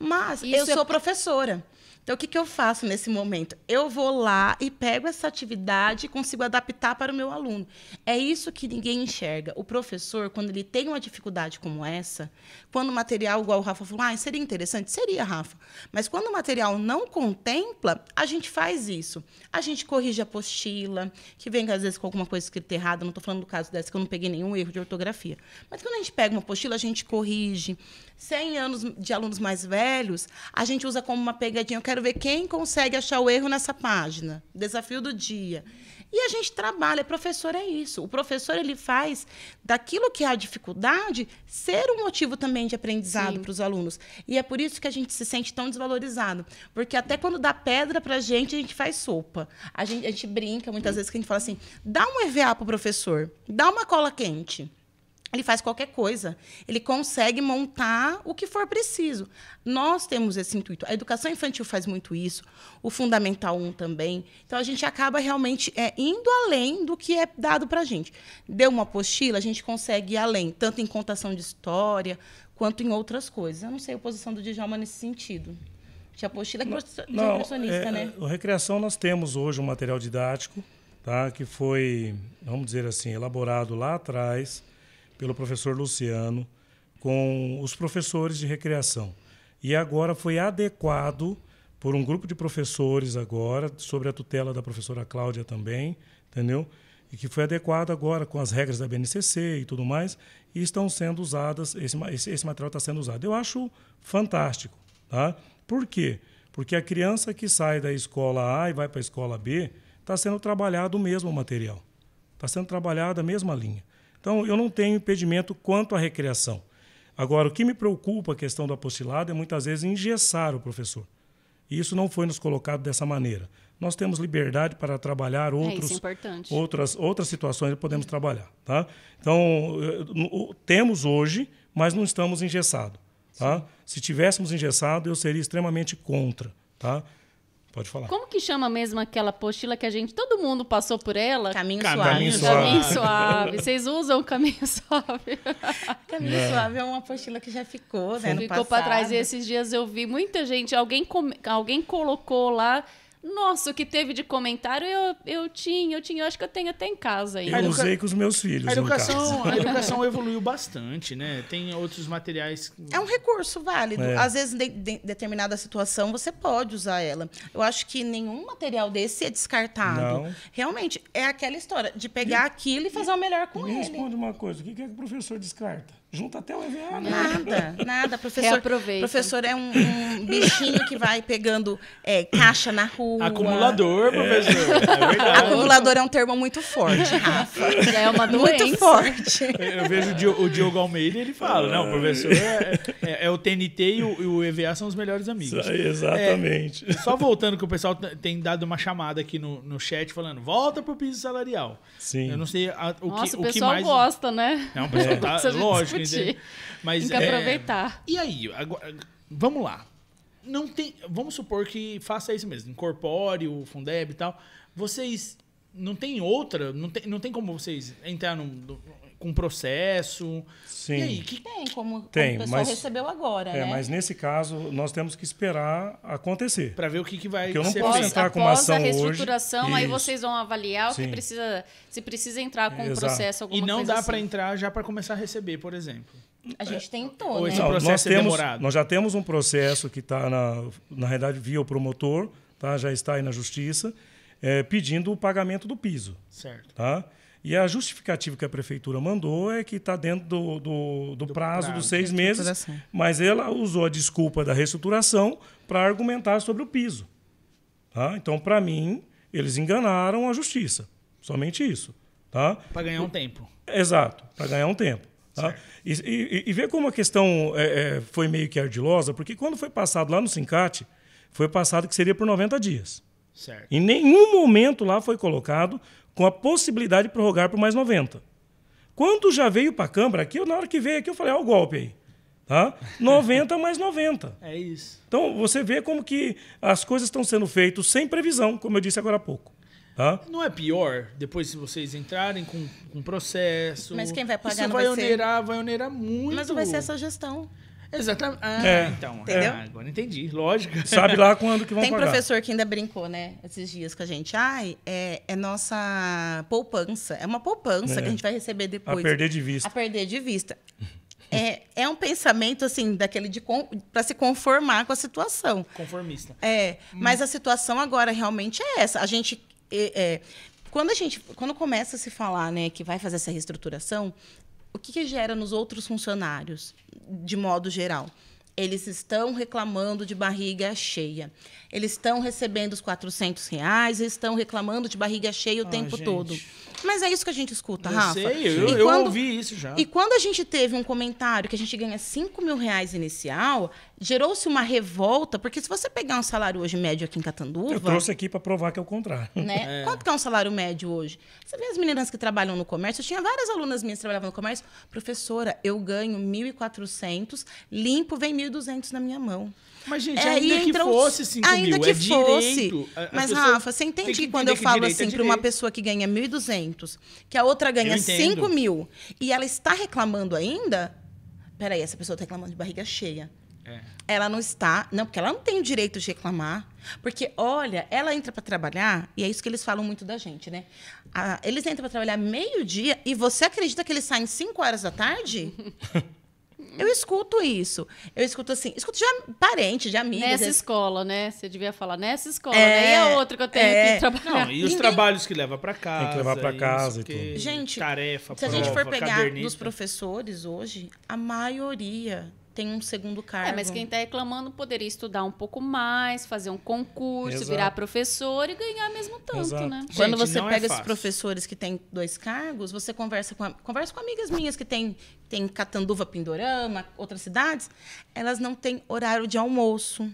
Mas Isso eu é sou professora. Então, o que, que eu faço nesse momento? Eu vou lá e pego essa atividade e consigo adaptar para o meu aluno. É isso que ninguém enxerga. O professor, quando ele tem uma dificuldade como essa, quando o material, igual o Rafa falou, ah, seria interessante? Seria, Rafa. Mas quando o material não contempla, a gente faz isso. A gente corrige a apostila, que vem, às vezes, com alguma coisa escrita errada. Não estou falando do caso dessa, que eu não peguei nenhum erro de ortografia. Mas quando a gente pega uma apostila, a gente corrige. 100 anos de alunos mais velhos, a gente usa como uma pegadinha. Eu quero quero ver quem consegue achar o erro nessa página. Desafio do dia. E a gente trabalha, professor é isso. O professor ele faz daquilo que é a dificuldade ser um motivo também de aprendizado para os alunos. E é por isso que a gente se sente tão desvalorizado, porque até quando dá pedra para a gente, a gente faz sopa. A gente, a gente brinca muitas vezes que a gente fala assim: dá um EVA para o professor, dá uma cola quente ele faz qualquer coisa. Ele consegue montar o que for preciso. Nós temos esse intuito. A educação infantil faz muito isso, o Fundamental 1 também. Então, a gente acaba realmente é, indo além do que é dado para a gente. Deu uma apostila, a gente consegue ir além, tanto em contação de história, quanto em outras coisas. Eu não sei a posição do Djalma nesse sentido. De apostila é não, impressionista, é, né? O Recreação, nós temos hoje um material didático, tá, que foi, vamos dizer assim, elaborado lá atrás pelo professor Luciano com os professores de recreação. E agora foi adequado por um grupo de professores agora, sobre a tutela da professora Cláudia também, entendeu? E que foi adequado agora com as regras da BNCC e tudo mais, e estão sendo usadas, esse, esse, esse material está sendo usado. Eu acho fantástico, tá? Por quê? Porque a criança que sai da escola A e vai para a escola B, está sendo trabalhado o mesmo material, está sendo trabalhada a mesma linha. Então, eu não tenho impedimento quanto à recreação. Agora, o que me preocupa a questão do apostilado é muitas vezes engessar o professor. E isso não foi nos colocado dessa maneira. Nós temos liberdade para trabalhar é, é outros, é outras, outras situações podemos trabalhar. Tá? Então, eh, temos hoje, mas não estamos engessados. Tá? Se tivéssemos engessado, eu seria extremamente contra. Tá? Pode falar. Como que chama mesmo aquela apostila que a gente, todo mundo passou por ela? Caminho suave. Caminho suave. Caminho suave. Vocês usam caminho suave? caminho suave é uma apostila que já ficou, né? Ficou para trás. E esses dias eu vi muita gente, alguém, alguém colocou lá nossa, o que teve de comentário eu, eu tinha, eu tinha, eu acho que eu tenho até em casa ainda. Eu educa... usei com os meus filhos. A educação, a educação evoluiu bastante, né? Tem outros materiais. É um recurso válido. É. Às vezes, em de, de, determinada situação, você pode usar ela. Eu acho que nenhum material desse é descartado. Não. Realmente, é aquela história de pegar e, aquilo e fazer e, o melhor com me ele. Me responde uma coisa: o que é que o professor descarta? Junta até o EVA, né? Nada, nada. Professor, Reaproveita. professor é um, um, bichinho que vai pegando é, caixa na rua. Acumulador, é. professor. É. É Acumulador é um termo muito forte, Rafa. Já é uma doença. Muito forte. Eu vejo o Diogo, Almeida e ele fala: não, o ah, professor é, é, é o TNT e o, e o, EVA são os melhores amigos. Aí, exatamente. só voltando, que o pessoal tem dado uma chamada aqui no, no chat falando: volta pro piso salarial. Sim. Eu não sei a, o, Nossa, que, o, o pessoal que mais. gosta, né? Não, o pessoal tá. Lógico. Né? Mas, Tem que é... aproveitar. E aí, agora, vamos lá. Não tem, vamos supor que faça isso mesmo, incorpore o Fundeb e tal. Vocês não tem outra, não tem, não tem como vocês entrar num, com processo. Sim. E aí, que... Tem, como, Tem, como o pessoal mas, recebeu agora, é, né? Mas nesse caso, nós temos que esperar acontecer. Para ver o que, que vai Porque eu não posso feito. entrar com uma ação a reestruturação, hoje, aí vocês vão avaliar o que precisa, se precisa entrar com o um processo, alguma E não dá assim. para entrar já para começar a receber, por exemplo. A gente é. tentou, Ou né? Esse processo nós, é temos, demorado. nós já temos um processo que está, na, na realidade, via o promotor, tá? já está aí na justiça, é, pedindo o pagamento do piso. Certo. Tá? E a justificativa que a prefeitura mandou é que está dentro do, do, do, do prazo, prazo dos seis meses, mas ela usou a desculpa da reestruturação para argumentar sobre o piso. Tá? Então, para mim, eles enganaram a justiça. Somente isso. Tá? Para ganhar um tempo. Exato, para ganhar um tempo. Tá? E, e, e, ver como a questão é, é, foi meio que ardilosa, porque quando foi passado lá no SINCAT, foi passado que seria por 90 dias. Certo. Em nenhum momento lá foi colocado com a possibilidade de prorrogar por mais 90. Quando já veio para a Câmara, aqui, na hora que veio aqui, eu falei, olha o golpe aí. Tá? 90 mais 90. É isso. Então, você vê como que as coisas estão sendo feitas sem previsão, como eu disse agora há pouco. Tá? Não é pior, depois se vocês entrarem com um processo... Mas quem vai pagar Isso vai, vai onerar, vai onerar muito. Mas não vai ser essa gestão. Exatamente. Ah, é. então. É, Entendeu? agora entendi, lógico. Sabe lá quando que vão Tem pagar. professor que ainda brincou, né, esses dias com a gente. Ai, é, é nossa poupança. É uma poupança é. que a gente vai receber depois. A perder de vista. A perder de vista. é, é um pensamento, assim, daquele de para se conformar com a situação. Conformista. É, mas a situação agora realmente é essa. A gente... É, é quando a gente quando começa a se falar né que vai fazer essa reestruturação o que, que gera nos outros funcionários, de modo geral? eles estão reclamando de barriga cheia. Eles estão recebendo os 400 reais, estão reclamando de barriga cheia o ah, tempo gente. todo. Mas é isso que a gente escuta, eu Rafa. Sei, eu, sei, eu ouvi isso já. E quando a gente teve um comentário que a gente ganha 5 mil reais inicial, gerou-se uma revolta, porque se você pegar um salário hoje médio aqui em Catanduva... Eu trouxe aqui para provar que é o contrário. Né? É. Quanto que é um salário médio hoje? Você vê as meninas que trabalham no comércio, eu tinha várias alunas minhas que trabalhavam no comércio, professora, eu ganho 1.400, limpo, vem 1.200 na minha mão. Mas, gente, é, ainda é que fosse 5 ainda mil, que é fosse. Direito, Mas, Rafa, você entende que, que quando eu falo é assim é para uma pessoa que ganha 1.200, que a outra ganha 5 mil, e ela está reclamando ainda, peraí, essa pessoa está reclamando de barriga cheia. É. Ela não está. Não, porque ela não tem o direito de reclamar. Porque, olha, ela entra para trabalhar, e é isso que eles falam muito da gente, né? A, eles entram para trabalhar meio-dia e você acredita que eles saem 5 horas da tarde? Eu escuto isso. Eu escuto assim, escuto de parente, de amigos. Nessa escola, né? Você devia falar nessa escola, é, né? E a outra que eu tenho é, que trabalhar. Não, e os Ninguém... trabalhos que leva para casa. Tem que levar para casa e tudo. Gente, tarefa, se prova, a gente for pegar dos professores hoje, a maioria tem um segundo cargo. É, mas quem está reclamando poderia estudar um pouco mais, fazer um concurso, Exato. virar professor e ganhar mesmo tanto, Exato. né? Gente, Quando você é pega é esses professores que têm dois cargos, você conversa com, conversa com amigas minhas que têm tem Catanduva, Pindorama, outras cidades, elas não têm horário de almoço.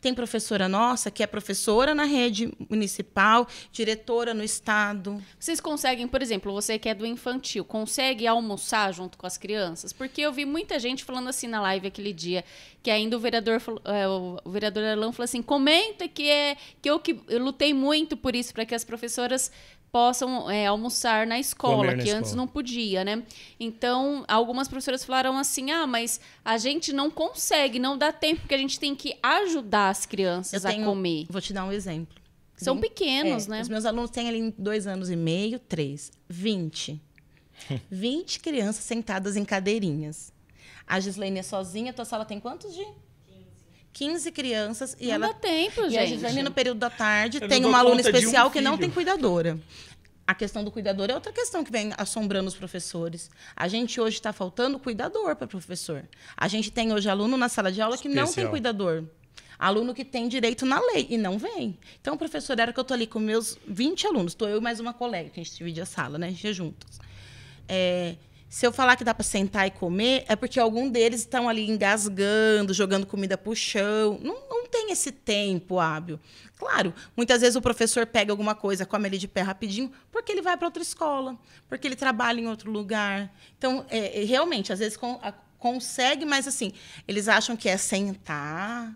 Tem professora nossa que é professora na rede municipal, diretora no estado. Vocês conseguem, por exemplo, você que é do infantil, consegue almoçar junto com as crianças? Porque eu vi muita gente falando assim na live aquele dia, que ainda o vereador, é, o vereador Alain falou assim: comenta que é que eu que eu lutei muito por isso, para que as professoras possam é, almoçar na escola, na que escola. antes não podia, né? Então, algumas professoras falaram assim: ah, mas a gente não consegue, não dá tempo, porque a gente tem que ajudar as crianças tenho, a comer. Vou te dar um exemplo. São Vim, pequenos, é, né? Os meus alunos têm ali dois anos e meio, três, vinte. Vinte crianças sentadas em cadeirinhas. A Gislene é sozinha, tua sala tem quantos de? 15 crianças e não ela. Dá tempo, gente. E a gente no período da tarde Eu tem uma aluna especial um que não tem cuidadora. A questão do cuidador é outra questão que vem assombrando os professores. A gente hoje está faltando cuidador para professor. A gente tem hoje aluno na sala de aula que especial. não tem cuidador. Aluno que tem direito na lei e não vem. Então, professor, era que eu estou ali com meus 20 alunos. Estou eu e mais uma colega, que a gente divide a sala, né? A gente é juntos. É, se eu falar que dá para sentar e comer, é porque algum deles estão ali engasgando, jogando comida pro chão. Não, não tem esse tempo hábil. Claro, muitas vezes o professor pega alguma coisa, come ali de pé rapidinho, porque ele vai para outra escola, porque ele trabalha em outro lugar. Então, é, é realmente, às vezes a, consegue, mas assim, eles acham que é sentar,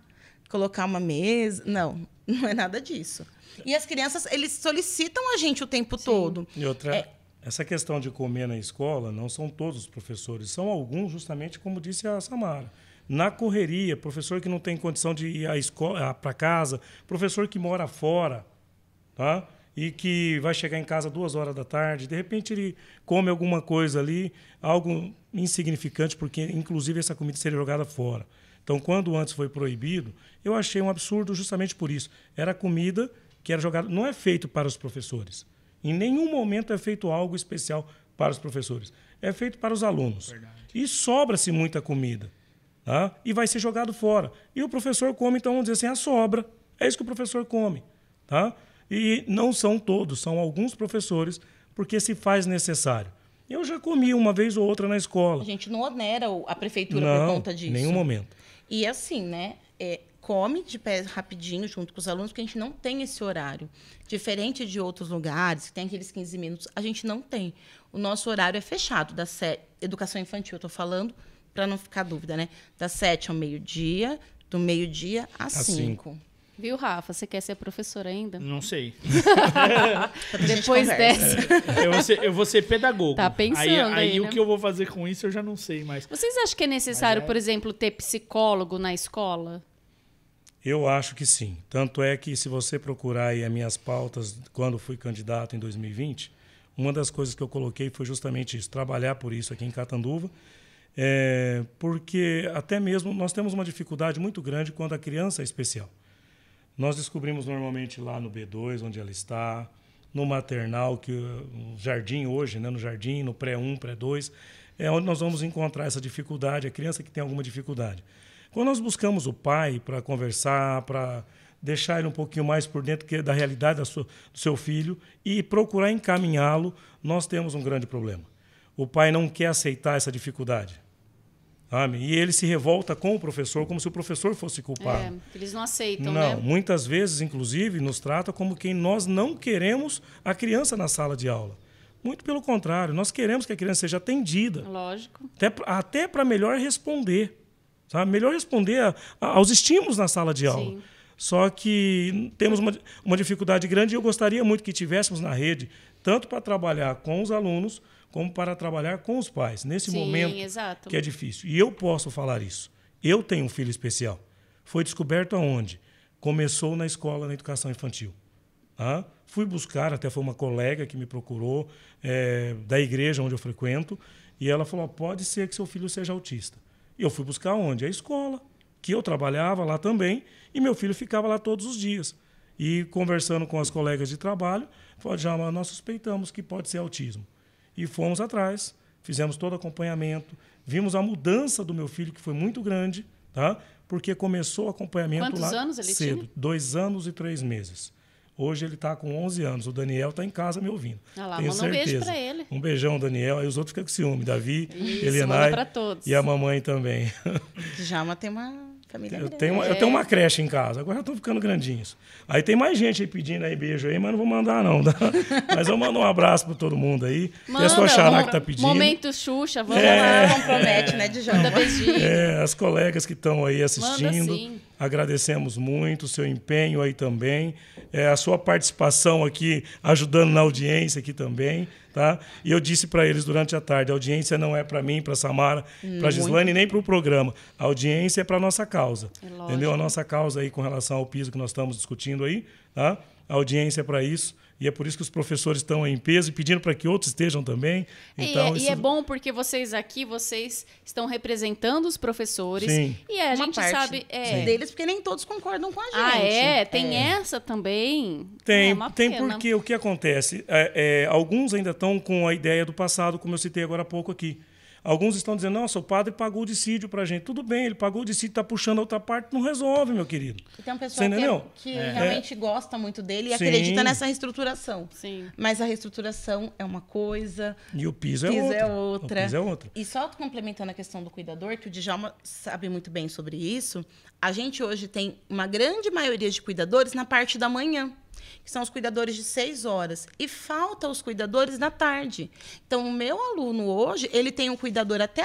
colocar uma mesa. Não, não é nada disso. E as crianças, eles solicitam a gente o tempo Sim. todo. E outra. É, essa questão de comer na escola, não são todos os professores, são alguns, justamente como disse a Samara. Na correria, professor que não tem condição de ir à escola para casa, professor que mora fora, tá? e que vai chegar em casa duas horas da tarde, de repente ele come alguma coisa ali, algo insignificante, porque inclusive essa comida seria jogada fora. Então, quando antes foi proibido, eu achei um absurdo justamente por isso. Era comida que era jogada, não é feito para os professores. Em nenhum momento é feito algo especial para os professores. É feito para os alunos. Verdade. E sobra-se muita comida. Tá? E vai ser jogado fora. E o professor come, então, vamos dizer assim, a sobra. É isso que o professor come. Tá? E não são todos, são alguns professores, porque se faz necessário. Eu já comi uma vez ou outra na escola. A gente não onera a prefeitura não, por conta disso. Em nenhum momento. E assim, né? É, come de pé rapidinho junto com os alunos, porque a gente não tem esse horário. Diferente de outros lugares, que tem aqueles 15 minutos, a gente não tem. O nosso horário é fechado, da set... educação infantil, eu estou falando, para não ficar dúvida, né? Das 7 ao meio-dia, do meio-dia às 5. Viu, Rafa? Você quer ser professora ainda? Não sei. Depois dessa. É. Eu vou, ser, eu vou ser pedagogo. Tá pensando. Aí, aí, aí né? o que eu vou fazer com isso eu já não sei mais. Vocês acham que é necessário, é... por exemplo, ter psicólogo na escola? Eu acho que sim. Tanto é que, se você procurar aí as minhas pautas, quando fui candidato em 2020, uma das coisas que eu coloquei foi justamente isso, trabalhar por isso aqui em Catanduva, é, porque até mesmo nós temos uma dificuldade muito grande quando a criança é especial. Nós descobrimos normalmente lá no B2, onde ela está, no maternal, que no jardim hoje, né, no jardim, no pré-1, pré-2, é onde nós vamos encontrar essa dificuldade, a criança que tem alguma dificuldade. Quando nós buscamos o pai para conversar, para deixar ele um pouquinho mais por dentro da realidade do seu filho e procurar encaminhá-lo, nós temos um grande problema. O pai não quer aceitar essa dificuldade. Sabe? E ele se revolta com o professor como se o professor fosse culpado. É, eles não aceitam, não, né? Muitas vezes, inclusive, nos trata como quem nós não queremos a criança na sala de aula. Muito pelo contrário, nós queremos que a criança seja atendida. Lógico. Até, até para melhor responder. Sabe? Melhor responder a, a, aos estímulos na sala de aula. Sim. Só que temos uma, uma dificuldade grande e eu gostaria muito que tivéssemos na rede, tanto para trabalhar com os alunos, como para trabalhar com os pais, nesse Sim, momento exato. que é difícil. E eu posso falar isso. Eu tenho um filho especial. Foi descoberto aonde? Começou na escola, na educação infantil. Ah, fui buscar, até foi uma colega que me procurou, é, da igreja onde eu frequento, e ela falou: pode ser que seu filho seja autista. Eu fui buscar onde? A escola, que eu trabalhava lá também, e meu filho ficava lá todos os dias. E conversando com as colegas de trabalho, já nós suspeitamos que pode ser autismo. E fomos atrás, fizemos todo acompanhamento, vimos a mudança do meu filho, que foi muito grande, tá? porque começou o acompanhamento Quantos lá anos ele cedo, tinha? dois anos e três meses. Hoje ele está com 11 anos. O Daniel está em casa me ouvindo. Ah lá, Tenho certeza. um beijo para ele. Um beijão, Daniel. Aí os outros ficam com ciúme. Davi, Isso, Elenai e a mamãe também. Jama tem uma Família eu tenho, eu tenho uma é. creche em casa, agora já estão ficando grandinhos. Aí tem mais gente aí pedindo aí beijo aí, mas não vou mandar não. Tá? mas eu mando um abraço para todo mundo aí. Manda, e a sua xará que tá pedindo. Momento Xuxa, vamos é, lá. É. Compromete, é, né, de beijinho. É, as colegas que estão aí assistindo. Manda, agradecemos muito o seu empenho aí também. É, a sua participação aqui, ajudando na audiência aqui também. Tá? E eu disse para eles durante a tarde: a audiência não é para mim, para Samara, para hum, Gislane, nem para o programa. A audiência é para a nossa causa. É entendeu? A nossa causa aí com relação ao piso que nós estamos discutindo aí. Tá? A audiência é para isso e é por isso que os professores estão em peso e pedindo para que outros estejam também. É- então, e, é, isso... e é bom porque vocês aqui, vocês estão representando os professores. Sim. E a Uma gente sabe. É... deles, porque nem todos concordam com a ah, gente. Ah, é? Tem é. essa também? Tem, é tem porque o que acontece? É, é, alguns ainda estão com a ideia do passado, como eu citei agora há pouco aqui. Alguns estão dizendo, nossa, o padre pagou o dissídio para a gente. Tudo bem, ele pagou o dissídio, está puxando a outra parte, não resolve, meu querido. E tem um pessoal que, que é. realmente é. gosta muito dele e Sim. acredita nessa reestruturação. Sim. Mas a reestruturação é uma coisa... E o piso, é o piso é, outra. é outra. O piso é outra. E só complementando a questão do cuidador, que o Djalma sabe muito bem sobre isso, a gente hoje tem uma grande maioria de cuidadores na parte da manhã que são os cuidadores de seis horas, e falta os cuidadores da tarde. Então, o meu aluno hoje, ele tem um cuidador até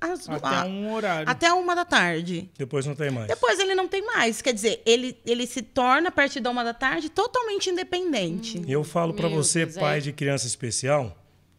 as, até a, um horário. Até uma da tarde. Depois não tem mais. Depois ele não tem mais. Quer dizer, ele, ele se torna, a partir da uma da tarde, totalmente independente. Hum, eu falo para você, Deus é. pai é. de criança especial,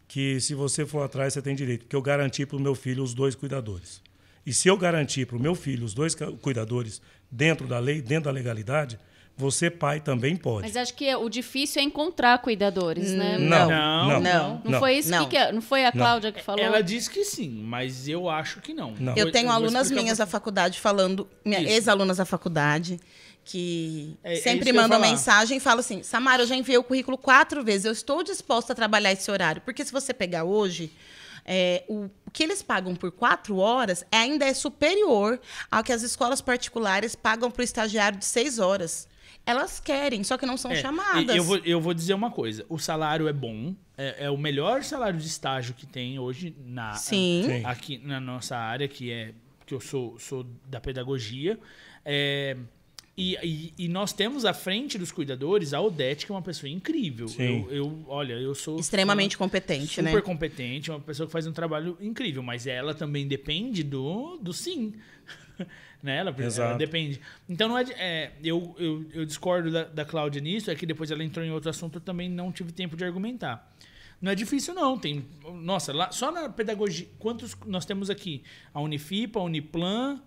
que se você for atrás, você tem direito. Porque eu garanti para o meu filho os dois cuidadores. E se eu garantir para o meu filho os dois cuidadores dentro da lei, dentro da legalidade, você, pai, também pode. Mas acho que é, o difícil é encontrar cuidadores, né? Hum. Não, não, não. Não, não foi isso não. que... É, não foi a Cláudia que falou? Ela disse que sim, mas eu acho que não. não. Eu tenho eu alunas minhas da faculdade falando... Ex-alunas da faculdade que é, é sempre é manda mensagem e fala assim: Samara, eu já enviei o currículo quatro vezes, eu estou disposta a trabalhar esse horário. Porque se você pegar hoje, é, o, o, que eles pagam por quatro horas ainda é superior ao que as escolas particulares pagam para o estagiário de seis horas elas querem, só que não são é, chamadas. Eu vou, eu vou dizer uma coisa: o salário é bom, é, é o melhor salário de estágio que tem hoje na, Sim. A, aqui na nossa área, que é que eu sou, sou da pedagogia. É, e, e, e, nós temos à frente dos cuidadores a Odete, que é uma pessoa incrível. Sim. Eu, eu, olha, eu sou. Extremamente competente, super né? Super competente, uma pessoa que faz um trabalho incrível, mas ela também depende do, do sim. nela né? ela depende. Então não é, é eu, eu, eu, discordo da, da Cláudia nisso, é que depois ela entrou em outro assunto, eu também não tive tempo de argumentar. Não é difícil não, tem, nossa, lá, só na pedagogia, quantos nós temos aqui? A Unifipa, a Uniplan,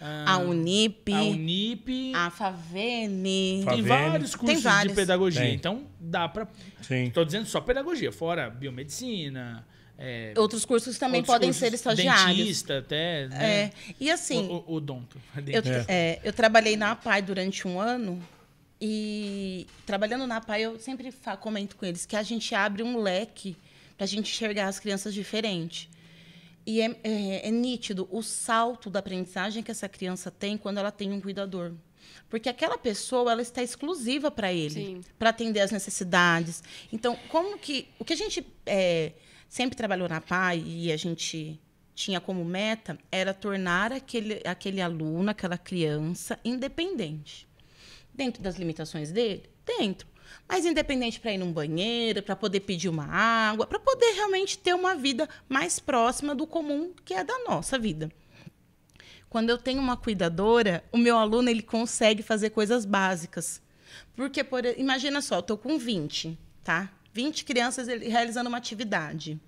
a, a Unip, a Unip, a Favene. Tem vários cursos Tem vários. de pedagogia, Tem. então dá para. Estou dizendo só pedagogia, fora biomedicina, é, Outros cursos também outros podem cursos, ser estagiários. Dentista, até. Né? É, e assim. O, o, o donto. Eu, é. eu trabalhei na APAI durante um ano. E trabalhando na APAI, eu sempre comento com eles que a gente abre um leque para a gente enxergar as crianças diferente. E é, é, é, nítido o salto da aprendizagem que essa criança tem quando ela tem um cuidador. Porque aquela pessoa ela está exclusiva para ele, para atender as necessidades. Então, como que. O que a gente. É, sempre trabalhou na PAI e a gente tinha como meta era tornar aquele, aquele aluno, aquela criança independente. Dentro das limitações dele? Dentro. Mas independente para ir num banheiro, para poder pedir uma água, para poder realmente ter uma vida mais próxima do comum que é da nossa vida. Quando eu tenho uma cuidadora, o meu aluno ele consegue fazer coisas básicas. Porque por, imagina só, eu tô com 20, tá? 20 crianças realizando uma atividade.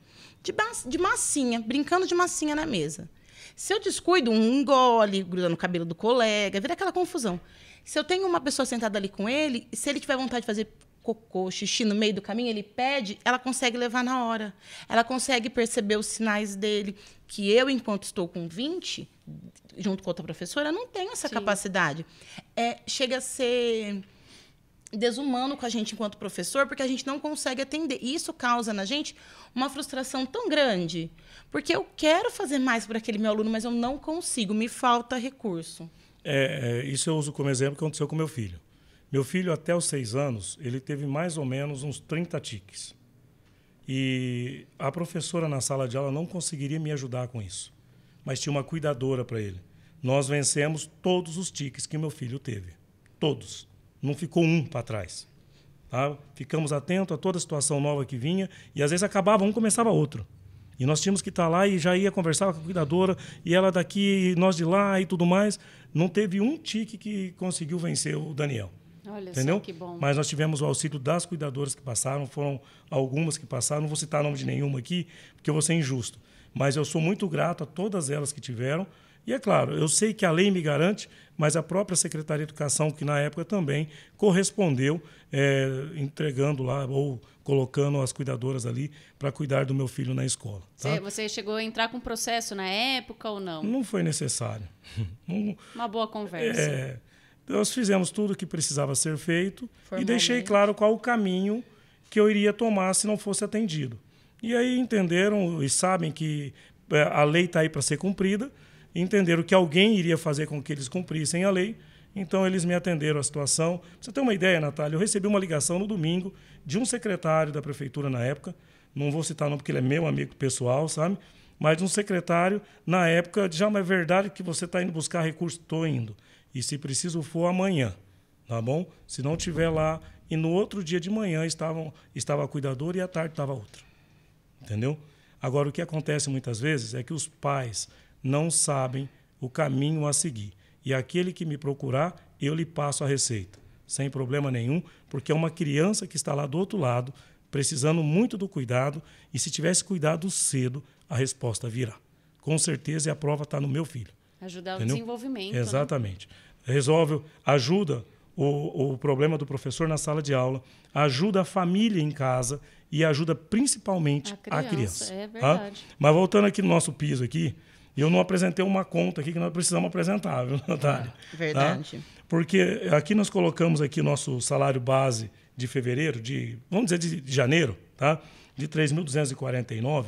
De, de massinha, brincando de massinha na mesa. Se eu descuido, um engole, gruda no cabelo do colega, vira aquela confusão. Se eu tenho uma pessoa sentada ali com ele, se ele tiver vontade de fazer cocô, xixi no meio do caminho, ele pede, ela consegue levar na hora. Ela consegue perceber os sinais dele. Que eu, enquanto estou com 20, junto com outra professora, não tenho essa Sim. capacidade. É, chega a ser desumano com a gente enquanto professor, porque a gente não consegue atender. E isso causa na gente uma frustração tão grande, porque eu quero fazer mais para aquele meu aluno, mas eu não consigo, me falta recurso. É, é, isso eu uso como exemplo que aconteceu com meu filho. Meu filho, até os seis anos, ele teve mais ou menos uns 30 tiques. E a professora na sala de aula não conseguiria me ajudar com isso, mas tinha uma cuidadora para ele. Nós vencemos todos os tiques que meu filho teve. Todos não ficou um para trás. Tá? Ficamos atentos a toda a situação nova que vinha e às vezes acabava um, começava outro. E nós tínhamos que estar tá lá e já ia conversar com a cuidadora, e ela daqui, e nós de lá e tudo mais. Não teve um tique que conseguiu vencer o Daniel. Olha entendeu? que bom. Mas nós tivemos o auxílio das cuidadoras que passaram, foram algumas que passaram, não vou citar o nome de nenhuma aqui, porque eu vou ser injusto. Mas eu sou muito grato a todas elas que tiveram, e é claro, eu sei que a lei me garante, mas a própria Secretaria de Educação, que na época também correspondeu, é, entregando lá ou colocando as cuidadoras ali para cuidar do meu filho na escola. Tá? Você chegou a entrar com processo na época ou não? Não foi necessário. Uma boa conversa. É, nós fizemos tudo o que precisava ser feito e deixei claro qual o caminho que eu iria tomar se não fosse atendido. E aí entenderam e sabem que é, a lei está aí para ser cumprida entenderam que alguém iria fazer com que eles cumprissem a lei, então eles me atenderam à situação. Pra você tem uma ideia, Natália, eu recebi uma ligação no domingo de um secretário da prefeitura na época, não vou citar não porque ele é meu amigo pessoal, sabe? Mas um secretário na época já ah, é verdade que você está indo buscar recurso, estou indo. E se preciso for amanhã, tá bom? Se não tiver lá e no outro dia de manhã estavam estava cuidador e à tarde estava outro, entendeu? Agora o que acontece muitas vezes é que os pais não sabem o caminho a seguir. E aquele que me procurar, eu lhe passo a receita, sem problema nenhum, porque é uma criança que está lá do outro lado, precisando muito do cuidado, e se tivesse cuidado cedo, a resposta virá. Com certeza, e a prova está no meu filho. Ajudar entendeu? o desenvolvimento. Né? Exatamente. Né? Resolve, ajuda o, o problema do professor na sala de aula, ajuda a família em casa e ajuda principalmente a criança. A criança é tá? verdade. Tá? Mas voltando aqui no nosso piso aqui, e eu não apresentei uma conta aqui que nós precisamos apresentar, viu, Natália? Ah, tá? Verdade. Tá? Porque aqui nós colocamos aqui nosso salário base de fevereiro, de vamos dizer de janeiro, tá? De 3.249,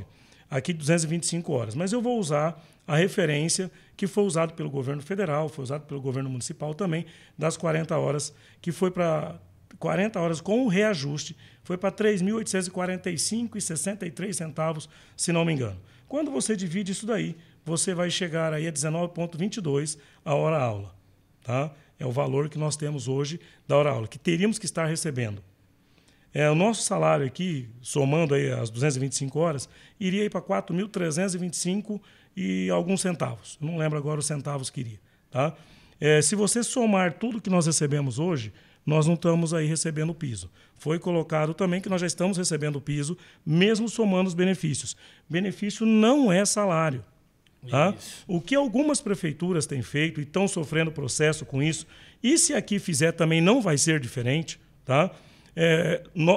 aqui 225 horas. Mas eu vou usar a referência que foi usado pelo governo federal, foi usado pelo governo municipal também, das 40 horas, que foi para 40 horas com o reajuste, foi para 3.845,63 centavos, se não me engano. Quando você divide isso daí você vai chegar aí a 19,22 a hora aula. Tá? É o valor que nós temos hoje da hora aula, que teríamos que estar recebendo. É, o nosso salário aqui, somando aí as 225 horas, iria ir para 4.325 e alguns centavos. Não lembro agora os centavos que iria. Tá? É, se você somar tudo que nós recebemos hoje, nós não estamos aí recebendo o piso. Foi colocado também que nós já estamos recebendo o piso, mesmo somando os benefícios. Benefício não é salário. Tá? O que algumas prefeituras têm feito e estão sofrendo processo com isso, e se aqui fizer também não vai ser diferente, tá?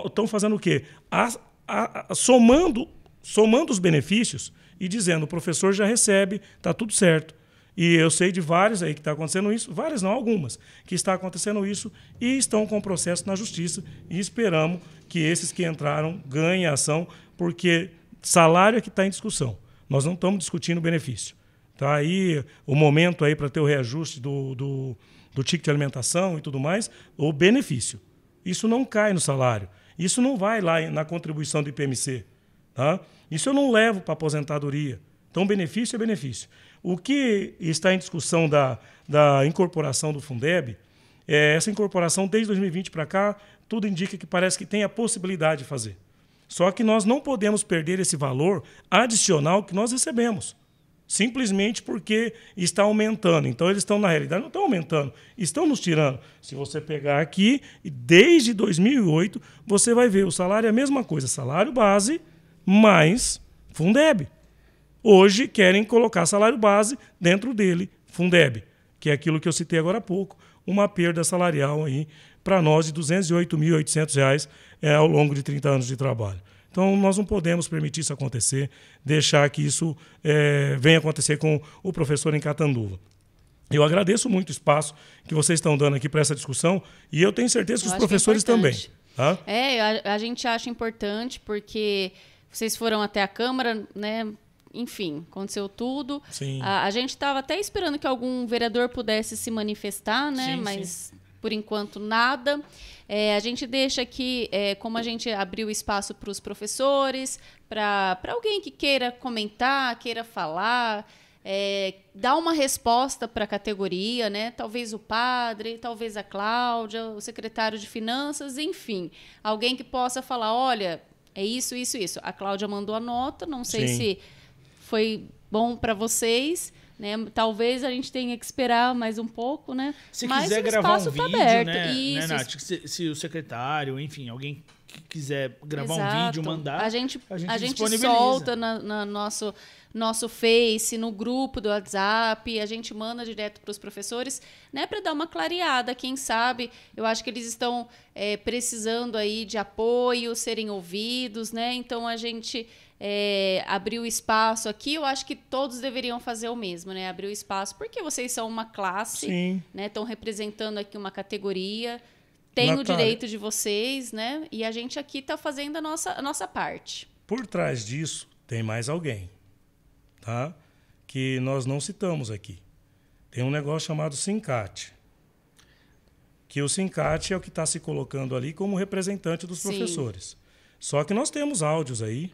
Estão é, fazendo o quê? A, a, a, somando, somando os benefícios e dizendo, o professor já recebe, está tudo certo. E eu sei de vários aí que está acontecendo isso, várias não, algumas, que está acontecendo isso e estão com processo na justiça e esperamos que esses que entraram ganhem a ação, porque salário é que está em discussão. Nós não estamos discutindo benefício. Tá aí o momento aí para ter o reajuste do, do, do ticket de alimentação e tudo mais, o benefício. Isso não cai no salário. Isso não vai lá na contribuição do IPMC. Tá? Isso eu não levo para aposentadoria. Então, benefício é benefício. O que está em discussão da, da incorporação do Fundeb, é, essa incorporação, desde 2020 para cá, tudo indica que parece que tem a possibilidade de fazer. Só que nós não podemos perder esse valor adicional que nós recebemos. Simplesmente porque está aumentando. Então, eles estão, na realidade, não estão aumentando, estão nos tirando. Se você pegar aqui, desde 2008, você vai ver o salário é a mesma coisa: salário base mais Fundeb. Hoje querem colocar salário base dentro dele, Fundeb, que é aquilo que eu citei agora há pouco, uma perda salarial aí para nós de R$ 208.800 é, ao longo de 30 anos de trabalho. Então, nós não podemos permitir isso acontecer, deixar que isso é, venha acontecer com o professor em Catanduva. Eu agradeço muito o espaço que vocês estão dando aqui para essa discussão e eu tenho certeza que eu os professores que é também. Tá? É, a, a gente acha importante porque vocês foram até a Câmara, né? enfim, aconteceu tudo. A, a, gente estava até esperando que algum vereador pudesse se manifestar, né? Sim, Mas sim por enquanto, nada. É, a gente deixa aqui, é, como a gente abriu espaço para os professores, para alguém que queira comentar, queira falar, é, dar uma resposta para a categoria, né? Talvez o padre, talvez a Cláudia, o secretário de Finanças, enfim. Alguém que possa falar, olha, é isso, isso, isso. A Cláudia mandou a nota, não sei Sim. se foi bom para vocês. Né? Talvez a gente tenha que esperar mais um pouco, né? Se Mas quiser gravar um tá vídeo, tá aberto. né, né Isso. né Nath? Se, se o secretário, enfim, alguém que quiser gravar Exato. um vídeo, mandar. A gente, a gente, a gente solta no na, na, nosso, nosso Face, no grupo do WhatsApp, a gente manda direto para os professores, né, para dar uma clareada. Quem sabe, eu acho que eles estão é, precisando aí de apoio, serem ouvidos, né? Então a gente é, abriu espaço aqui, eu acho que todos deveriam fazer o mesmo, né? Abrir o espaço, porque vocês são uma classe, né? Estão representando aqui uma categoria, tem Natália, o direito de vocês, né? E a gente aqui está fazendo a nossa, a nossa parte. Por trás disso tem mais alguém, tá? Que nós não citamos aqui. Tem um negócio chamado sincate Que o sincate é o que está se colocando ali como representante dos Sim. professores. Só que nós temos áudios aí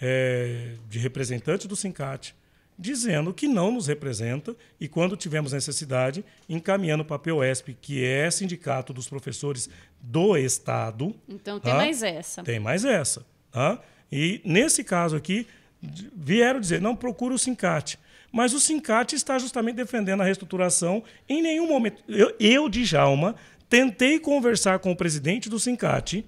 é, de representante do Sincate, dizendo que não nos representa e, quando tivermos necessidade, encaminhando o papel ESP, que é sindicato dos professores do Estado. Então tem tá? mais essa. Tem mais essa. Tá? E, nesse caso aqui, vieram dizer, não procura o Sincate, Mas o Sincate está justamente defendendo a reestruturação. Em nenhum momento... Eu, eu Jalma, tentei conversar com o presidente do Sincate.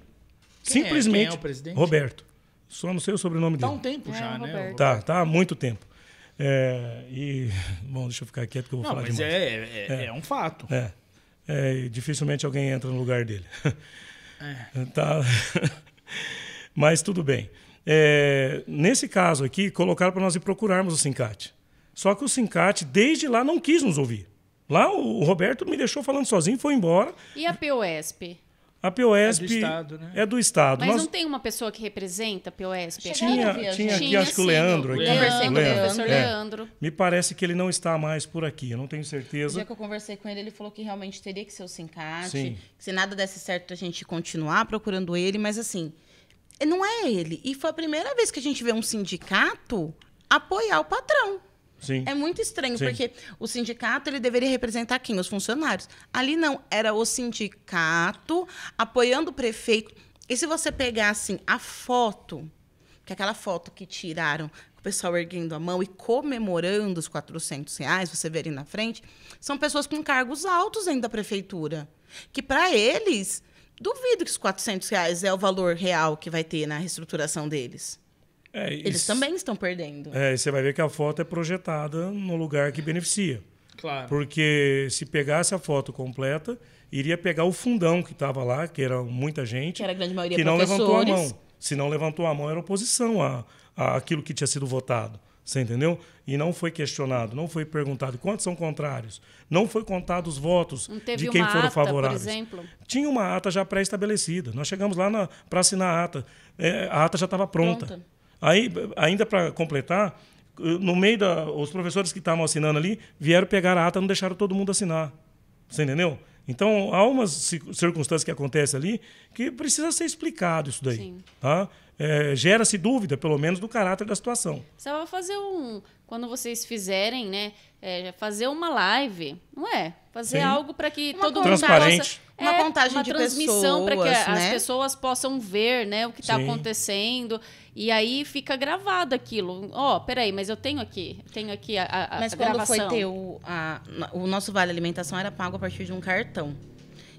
simplesmente... É? Quem é o presidente? Roberto. Só não sei o sobrenome tá dele. Tá um tempo é, já, né, Roberto. né? Tá, tá há muito tempo. É, e, bom, deixa eu ficar quieto que eu vou não, falar mas demais. É, é, é, é. é um fato. É, é. Dificilmente alguém entra no lugar dele. É. Tá. mas tudo bem. É, nesse caso aqui, colocaram para nós ir procurarmos o SINCAT. Só que o SINCAT, desde lá, não quis nos ouvir. Lá o Roberto me deixou falando sozinho, foi embora. E a POSP? A POSP é do Estado. Né? É do estado. Mas Nós... não tem uma pessoa que representa a POSP? Tinha, aqui? tinha né? aqui, acho que o Leandro. Conversei com o professor é. Leandro. É. Me parece que ele não está mais por aqui, eu não tenho certeza. O dia que eu conversei com ele, ele falou que realmente teria que ser o Sincate, que se nada desse certo a gente continuar procurando ele, mas assim, não é ele. E foi a primeira vez que a gente vê um sindicato apoiar o patrão. Sim. É muito estranho, Sim. porque o sindicato ele deveria representar quem? Os funcionários. Ali não, era o sindicato apoiando o prefeito. E se você pegar assim a foto, que é aquela foto que tiraram o pessoal erguendo a mão e comemorando os 400 reais, você vê ali na frente, são pessoas com cargos altos ainda da prefeitura. Que para eles, duvido que os 400 reais é o valor real que vai ter na reestruturação deles. É, Eles também estão perdendo. É, você vai ver que a foto é projetada no lugar que beneficia. Claro. Porque se pegasse a foto completa, iria pegar o fundão que estava lá, que era muita gente. Que era a grande maioria Que não levantou a mão. Se não levantou a mão, era oposição a, a aquilo que tinha sido votado. Você entendeu? E não foi questionado, não foi perguntado quantos são contrários, não foi contados os votos de quem foram ata, favoráveis. Tinha uma ata já pré-estabelecida. Nós chegamos lá para assinar a ata. É, a ata já estava pronta. pronta. Aí, ainda para completar, no meio da. Os professores que estavam assinando ali vieram pegar a ata, não deixaram todo mundo assinar. Você entendeu? Então, há umas circunstâncias que acontecem ali que precisa ser explicado isso daí. Sim. Tá? É, Gera-se dúvida, pelo menos, do caráter da situação. Só vai fazer um. Quando vocês fizerem, né? É, fazer uma live, não é? Fazer Sim. algo para que uma todo mundo possa uma é, contagem uma de transmissão para que né? as pessoas possam ver, né, o que está acontecendo. E aí fica gravado aquilo. Ó, oh, peraí, mas eu tenho aqui, tenho aqui a, a Mas a quando gravação. foi ter o, a, o nosso vale alimentação era pago a partir de um cartão.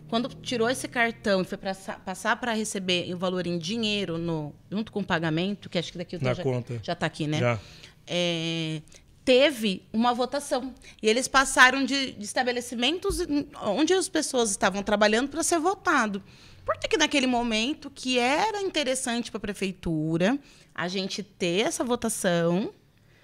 Quando tirou esse cartão e foi pra, passar para receber o valor em dinheiro no, junto com o pagamento, que acho que daqui o tempo já, já tá aqui, né? Já. É, teve uma votação. E eles passaram de, de estabelecimentos onde as pessoas estavam trabalhando para ser votado. por que naquele momento que era interessante para a prefeitura a gente ter essa votação.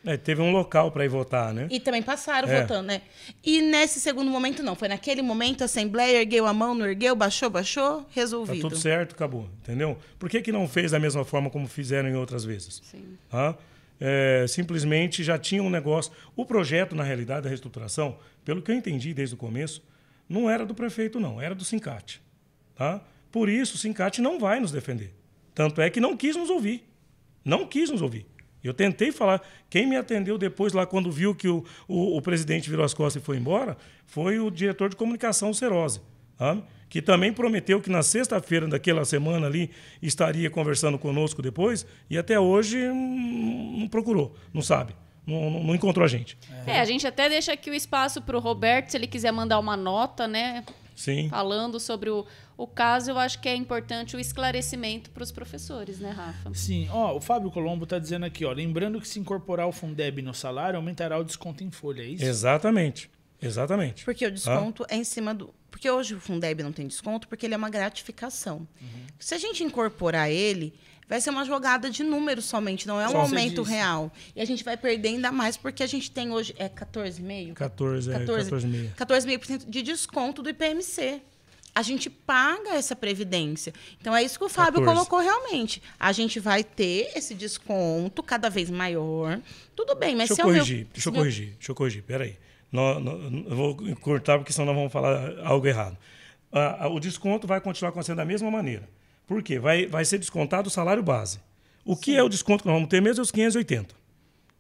É, teve um local para ir votar, né? E também passaram é. votando, né? E nesse segundo momento, não. Foi naquele momento a Assembleia ergueu a mão, não ergueu, baixou, baixou, resolvido. Tá tudo certo, acabou, entendeu? Por que, que não fez da mesma forma como fizeram em outras vezes? Sim. Ah? é, simplesmente já tinha um negócio. O projeto, na realidade, da reestruturação, pelo que eu entendi desde o começo, não era do prefeito, não, era do Sincate. Tá? Por isso, o Sincate não vai nos defender. Tanto é que não quis nos ouvir. Não quis nos ouvir. Eu tentei falar. Quem me atendeu depois, lá quando viu que o, o, o presidente virou as costas e foi embora, foi o diretor de comunicação, o Cerose. Tá? que também prometeu que na sexta-feira daquela semana ali estaria conversando conosco depois, e até hoje hum, não procurou, não sabe. Não, não, encontrou a gente. É, a gente até deixa aqui o espaço para o Roberto, se ele quiser mandar uma nota, né? Sim. Falando sobre o, o caso, eu acho que é importante o esclarecimento para os professores, né, Rafa? Sim. Ó, o Fábio Colombo está dizendo aqui, ó, lembrando que se incorporar o Fundeb no salário, aumentará o desconto em folha, é isso? Exatamente. Exatamente. Porque o desconto ah. é em cima do. Porque hoje o Fundeb não tem desconto porque ele é uma gratificação. Uhum. Se a gente incorporar ele, vai ser uma jogada de números somente, não é um Só aumento real. E a gente vai perder ainda mais porque a gente tem hoje. É 14,5? 14, 14,5. 14, 14,5% de desconto do IPMC. A gente paga essa previdência. Então é isso que o Fábio 14. colocou realmente. A gente vai ter esse desconto cada vez maior. Tudo bem, mas deixa se é eu corrigir, meu... deixa eu corrigir, deixa eu corrigir. Peraí eu vou cortar, porque senão nós vamos falar algo errado. Ah, o desconto vai continuar acontecendo da mesma maneira. Por quê? Vai, vai ser descontado o salário base. O Sim. que é o desconto que nós vamos ter mesmo é os 580.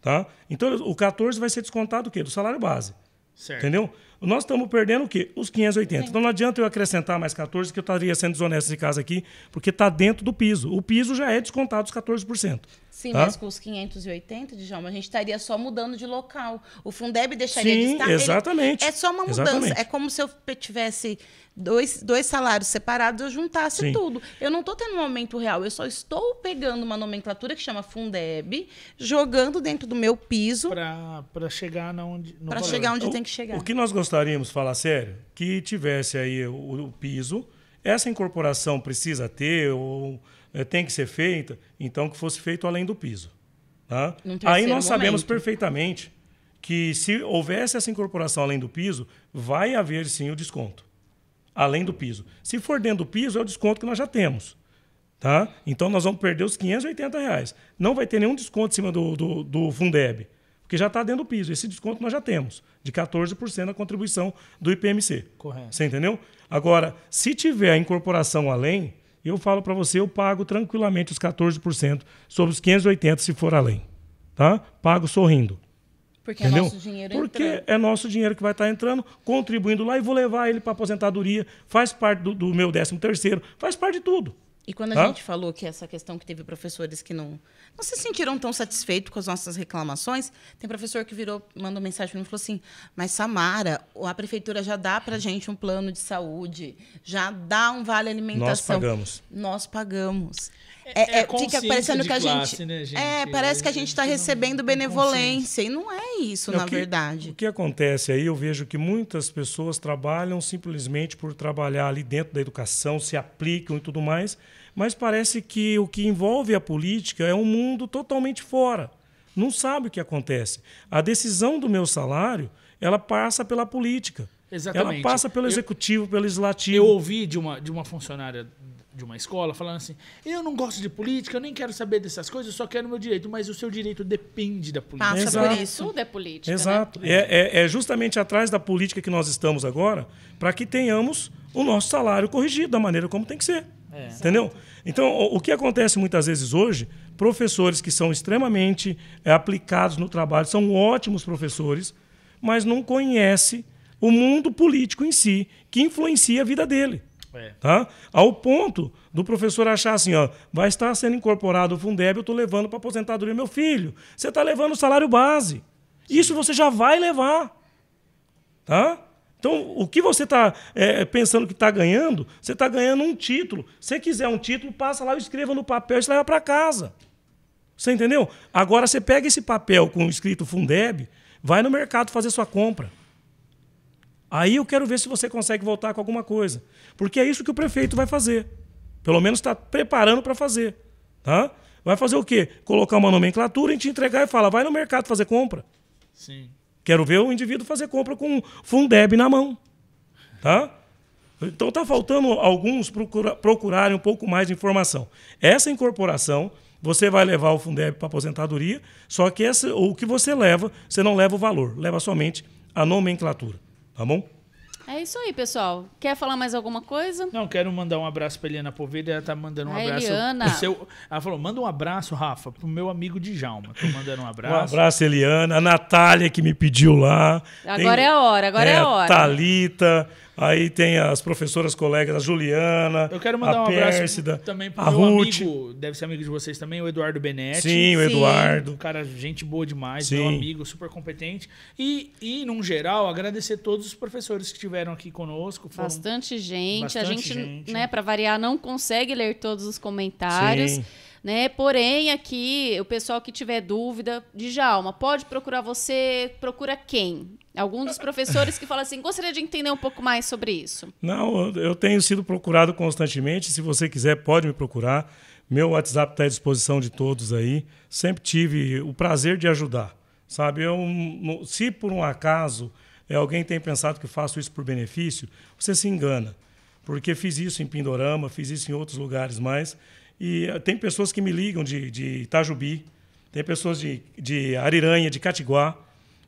Tá? Então, o 14 vai ser descontado o quê? Do salário base. Certo. Entendeu? Nós estamos perdendo o quê? Os 580. Sim. Então não adianta eu acrescentar mais 14, que eu estaria sendo desonesto de casa aqui, porque está dentro do piso. O piso já é descontado os 14%. Sim, tá? mas com os 580, Djalma, a gente estaria só mudando de local. O Fundeb deixaria Sim, de estar. Exatamente. Ele... é só uma mudança. Exatamente. É como se eu tivesse dois, dois salários separados, eu juntasse Sim. tudo. Eu não estou tendo um aumento real, eu só estou pegando uma nomenclatura que chama Fundeb, jogando dentro do meu piso. Para chegar na onde. Para chegar onde o, tem que chegar. O que nós gostaríamos, falar sério, que tivesse aí o, o piso. Essa incorporação precisa ter, ou eh, tem que ser feita, então que fosse feito além do piso. Tá? Aí nós momento. sabemos perfeitamente que se houvesse essa incorporação além do piso, vai haver sim o desconto. Além do piso. Se for dentro do piso, é o desconto que nós já temos. Tá? Então nós vamos perder os 580 reais. Não vai ter nenhum desconto em cima do, do, do Fundeb, porque já está dentro do piso. Esse desconto nós já temos, de 14% na contribuição do IPMC. Correto. Você entendeu? Agora, se tiver a incorporação além, eu falo para você, eu pago tranquilamente os 14% sobre os 580 se for além. Tá? Pago sorrindo. Porque é Entendeu? é nosso dinheiro Porque entrando. é nosso dinheiro que vai estar tá entrando, contribuindo lá e vou levar ele para aposentadoria, faz parte do, do meu 13 terceiro, faz parte de tudo. E quando a Hã? gente falou que essa questão que teve professores que não, não se sentiram tão satisfeitos com as nossas reclamações, tem professor que virou, mandou mensagem para mim e falou assim: Mas Samara, a prefeitura já dá para gente um plano de saúde, já dá um vale alimentação. Nós pagamos. Nós pagamos. É, é, é, é fica parecendo que a classe, gente, né, gente, É, é parece que a gente está recebendo não, benevolência. E não é isso, não, é, na que, verdade. O que acontece aí, eu vejo que muitas pessoas trabalham simplesmente por trabalhar ali dentro da educação, se aplicam e tudo mais mas parece que o que envolve a política é um mundo totalmente fora. Não sabe o que acontece. A decisão do meu salário, ela passa pela política. Exatamente. Ela passa pelo executivo, eu, pelo legislativo. Eu ouvi de uma, de uma funcionária de uma escola falando assim: eu não gosto de política, eu nem quero saber dessas coisas, eu só quero meu direito. Mas o seu direito depende da política. Passa Exato. por isso. Tudo é política. Né? Exato. Né? É, é, é, justamente atrás da política que nós estamos agora para que tenhamos o nosso salário corrigido da maneira como tem que ser. É. Entendeu? Então, o que acontece muitas vezes hoje, professores que são extremamente é, aplicados no trabalho, são ótimos professores, mas não conhece o mundo político em si, que influencia a vida dele. É. Tá? Ao ponto do professor achar assim, ó, vai estar sendo incorporado o Fundeb, eu estou levando para aposentadoria meu filho. Você está levando o salário base. Isso você já vai levar. Tá? Então, o que você está é, pensando que está ganhando, você está ganhando um título. Se quiser um título, passa lá, escreva no papel e leva para casa. Você entendeu? Agora você pega esse papel com escrito Fundeb, vai no mercado fazer sua compra. Aí eu quero ver se você consegue voltar com alguma coisa. Porque é isso que o prefeito vai fazer. Pelo menos está preparando para fazer. Tá? Vai fazer o quê? Colocar uma nomenclatura e te entregar e falar, vai no mercado fazer compra. Sim. Quero ver o indivíduo fazer compra com Fundeb na mão. Tá? Então está faltando alguns procura, procurarem um pouco mais de informação. Essa incorporação, você vai levar o Fundeb para aposentadoria, só que essa, o que você leva, você não leva o valor, leva somente a nomenclatura. Tá bom? É isso aí, pessoal. Quer falar mais alguma coisa? Não, quero mandar um abraço pra Eliana Poveda. Ela tá mandando um a abraço. Eliana. Seu... Ela falou: manda um abraço, Rafa, pro meu amigo Djalma. Tô mandando um abraço. Um abraço, Eliana. A Natália, que me pediu lá. Agora Tem... é a hora, agora é, é a hora. Thalita. Aí tem as professoras colegas, a Juliana, Eu quero mandar a um Pérsida, também pro a meu Ruth. amigo, deve ser amigo de vocês também, o Eduardo Benetti. Sim, o Sim. Eduardo. cara, gente boa demais, Sim. meu amigo, super competente. E, e, num geral, agradecer todos os professores que estiveram aqui conosco. Foram bastante gente. Bastante a gente, gente. né, para variar, não consegue ler todos os comentários. Sim. Né? Porém, aqui, o pessoal que tiver dúvida, Djalma, pode procurar você, procura quem? Algum dos professores que fala assim, gostaria de entender um pouco mais sobre isso. Não, eu tenho sido procurado constantemente. Se você quiser, pode me procurar. Meu WhatsApp está à disposição de todos aí. Sempre tive o prazer de ajudar. Sabe, eu, se por um acaso é, alguém tem pensado que faço isso por benefício, você se engana. Porque fiz isso em Pindorama, fiz isso em outros lugares mais. E eh, tem pessoas que me ligam de, de Itajubi, tem pessoas de, de Ariranha, de Catiguá.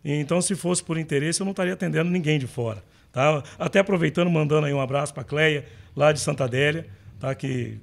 Então, se fosse por interesse, eu não estaria atendendo ninguém de fora. Tá? Até aproveitando, mandando aí um abraço para a Cleia, lá de Santa Adélia, tá? que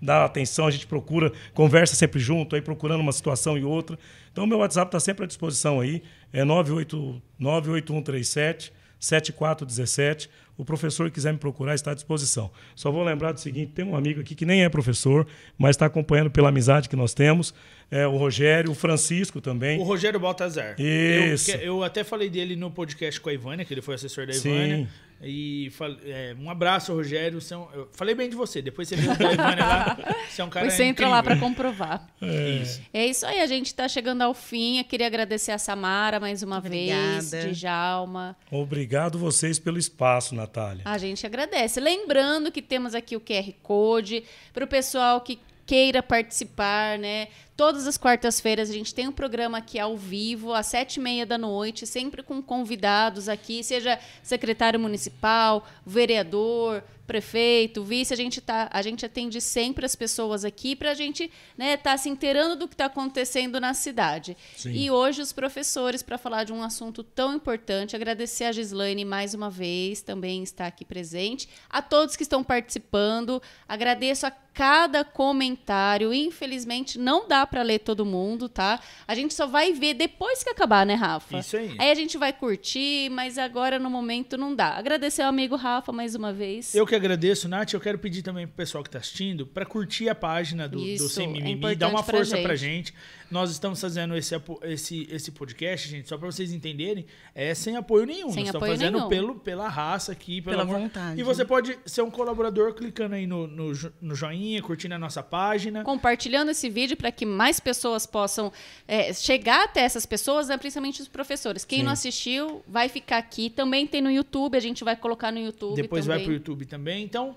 dá atenção, a gente procura, conversa sempre junto, aí procurando uma situação e outra. Então, meu WhatsApp está sempre à disposição aí, é 98137 7417 o professor quiser me procurar, está à disposição. Só vou lembrar do seguinte: tem um amigo aqui que nem é professor, mas está acompanhando pela amizade que nós temos. É, o Rogério, o Francisco também. O Rogério Baltazar. Isso. Eu, eu até falei dele no podcast com a Ivânia, que ele foi assessor da Sim. E é, um abraço, Rogério. Você é um, eu falei bem de você, depois você viu o telefone lá. Você é um cara. Você entra lá para comprovar. É. Isso. é isso aí, a gente está chegando ao fim. Eu queria agradecer a Samara mais uma Obrigada. vez, Djalma. Obrigado vocês pelo espaço, Natália. A gente agradece. Lembrando que temos aqui o QR Code para o pessoal que queira participar, né? Todas as quartas-feiras a gente tem um programa aqui ao vivo, às sete e meia da noite, sempre com convidados aqui, seja secretário municipal, vereador, prefeito, vice, a gente, tá, a gente atende sempre as pessoas aqui para a gente estar né, tá se inteirando do que está acontecendo na cidade. Sim. E hoje os professores, para falar de um assunto tão importante, agradecer a Gislaine mais uma vez, também está aqui presente, a todos que estão participando, agradeço a cada comentário, infelizmente não dá para ler todo mundo, tá? A gente só vai ver depois que acabar, né, Rafa? Isso aí. Aí a gente vai curtir, mas agora no momento não dá. Agradecer ao amigo Rafa mais uma vez. Eu que agradeço, Nath. Eu quero pedir também pro pessoal que tá assistindo para curtir a página do, do Sem Mimimi, é dar uma pra força gente. pra gente. Nós estamos fazendo esse, esse, esse podcast, gente, só para vocês entenderem, é sem apoio nenhum. Sem Nós apoio estamos fazendo Pelo, pela raça aqui, pela, vontade. E você pode ser um colaborador clicando aí no, no, no joinha, curtindo a nossa página. Compartilhando esse vídeo para que mais pessoas possam é, chegar até essas pessoas, né, principalmente os professores. Quem Sim. não assistiu, vai ficar aqui. Também tem no YouTube, a gente vai colocar no YouTube. Depois também. vai para o YouTube também. Então,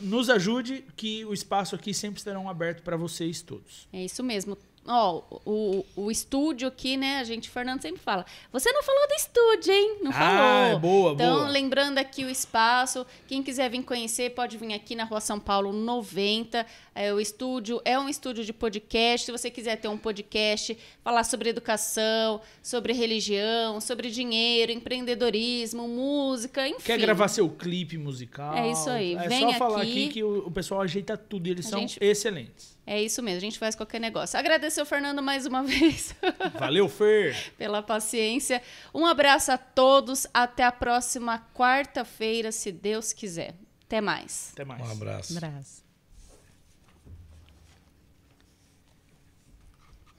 nos ajude que o espaço aqui sempre estará aberto para vocês todos. É isso mesmo. Ó, o, o estúdio aqui, né? A gente, Fernando, sempre fala. Você não falou do estúdio, hein? Não ah, falou. Ah, boa, então, boa. lembrando aqui o espaço. Quem quiser vir conhecer, pode vir aqui na Rua São Paulo 90. É, o estúdio é um estúdio de podcast. Se você quiser ter um podcast, falar sobre educação, sobre religião, sobre dinheiro, empreendedorismo, música, enfim. Quer gravar seu clipe musical? É isso aí. É Vem só aqui. falar aqui que o, o pessoal ajeita tudo e eles a são gente... excelentes. É isso mesmo, a gente faz qualquer negócio. Agradecer o Fernando mais uma vez. Valeu, Fer! Pela paciência. Um abraço a todos. Até a próxima quarta-feira, se Deus quiser. Até mais. Até mais. Um abraço. Um abraço.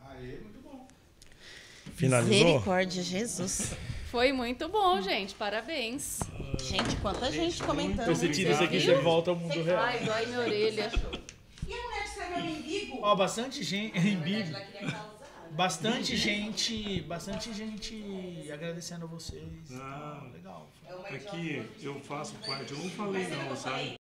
Aê, muito bom. Finalizou? Misericórdia, Jesus. Foi muito bom, gente. Parabéns. Gente, quanta gente, gente comentando. Você tira isso aqui, você volta ao mundo real. Ai, dói minha orelha. E a mulher que escreveu Embigo? Ó, bastante gente. Embigo. Bastante gente, bastante gente agradecendo a vocês. Ah, legal. É Aqui eu faço parte, eu não falei não, sabe?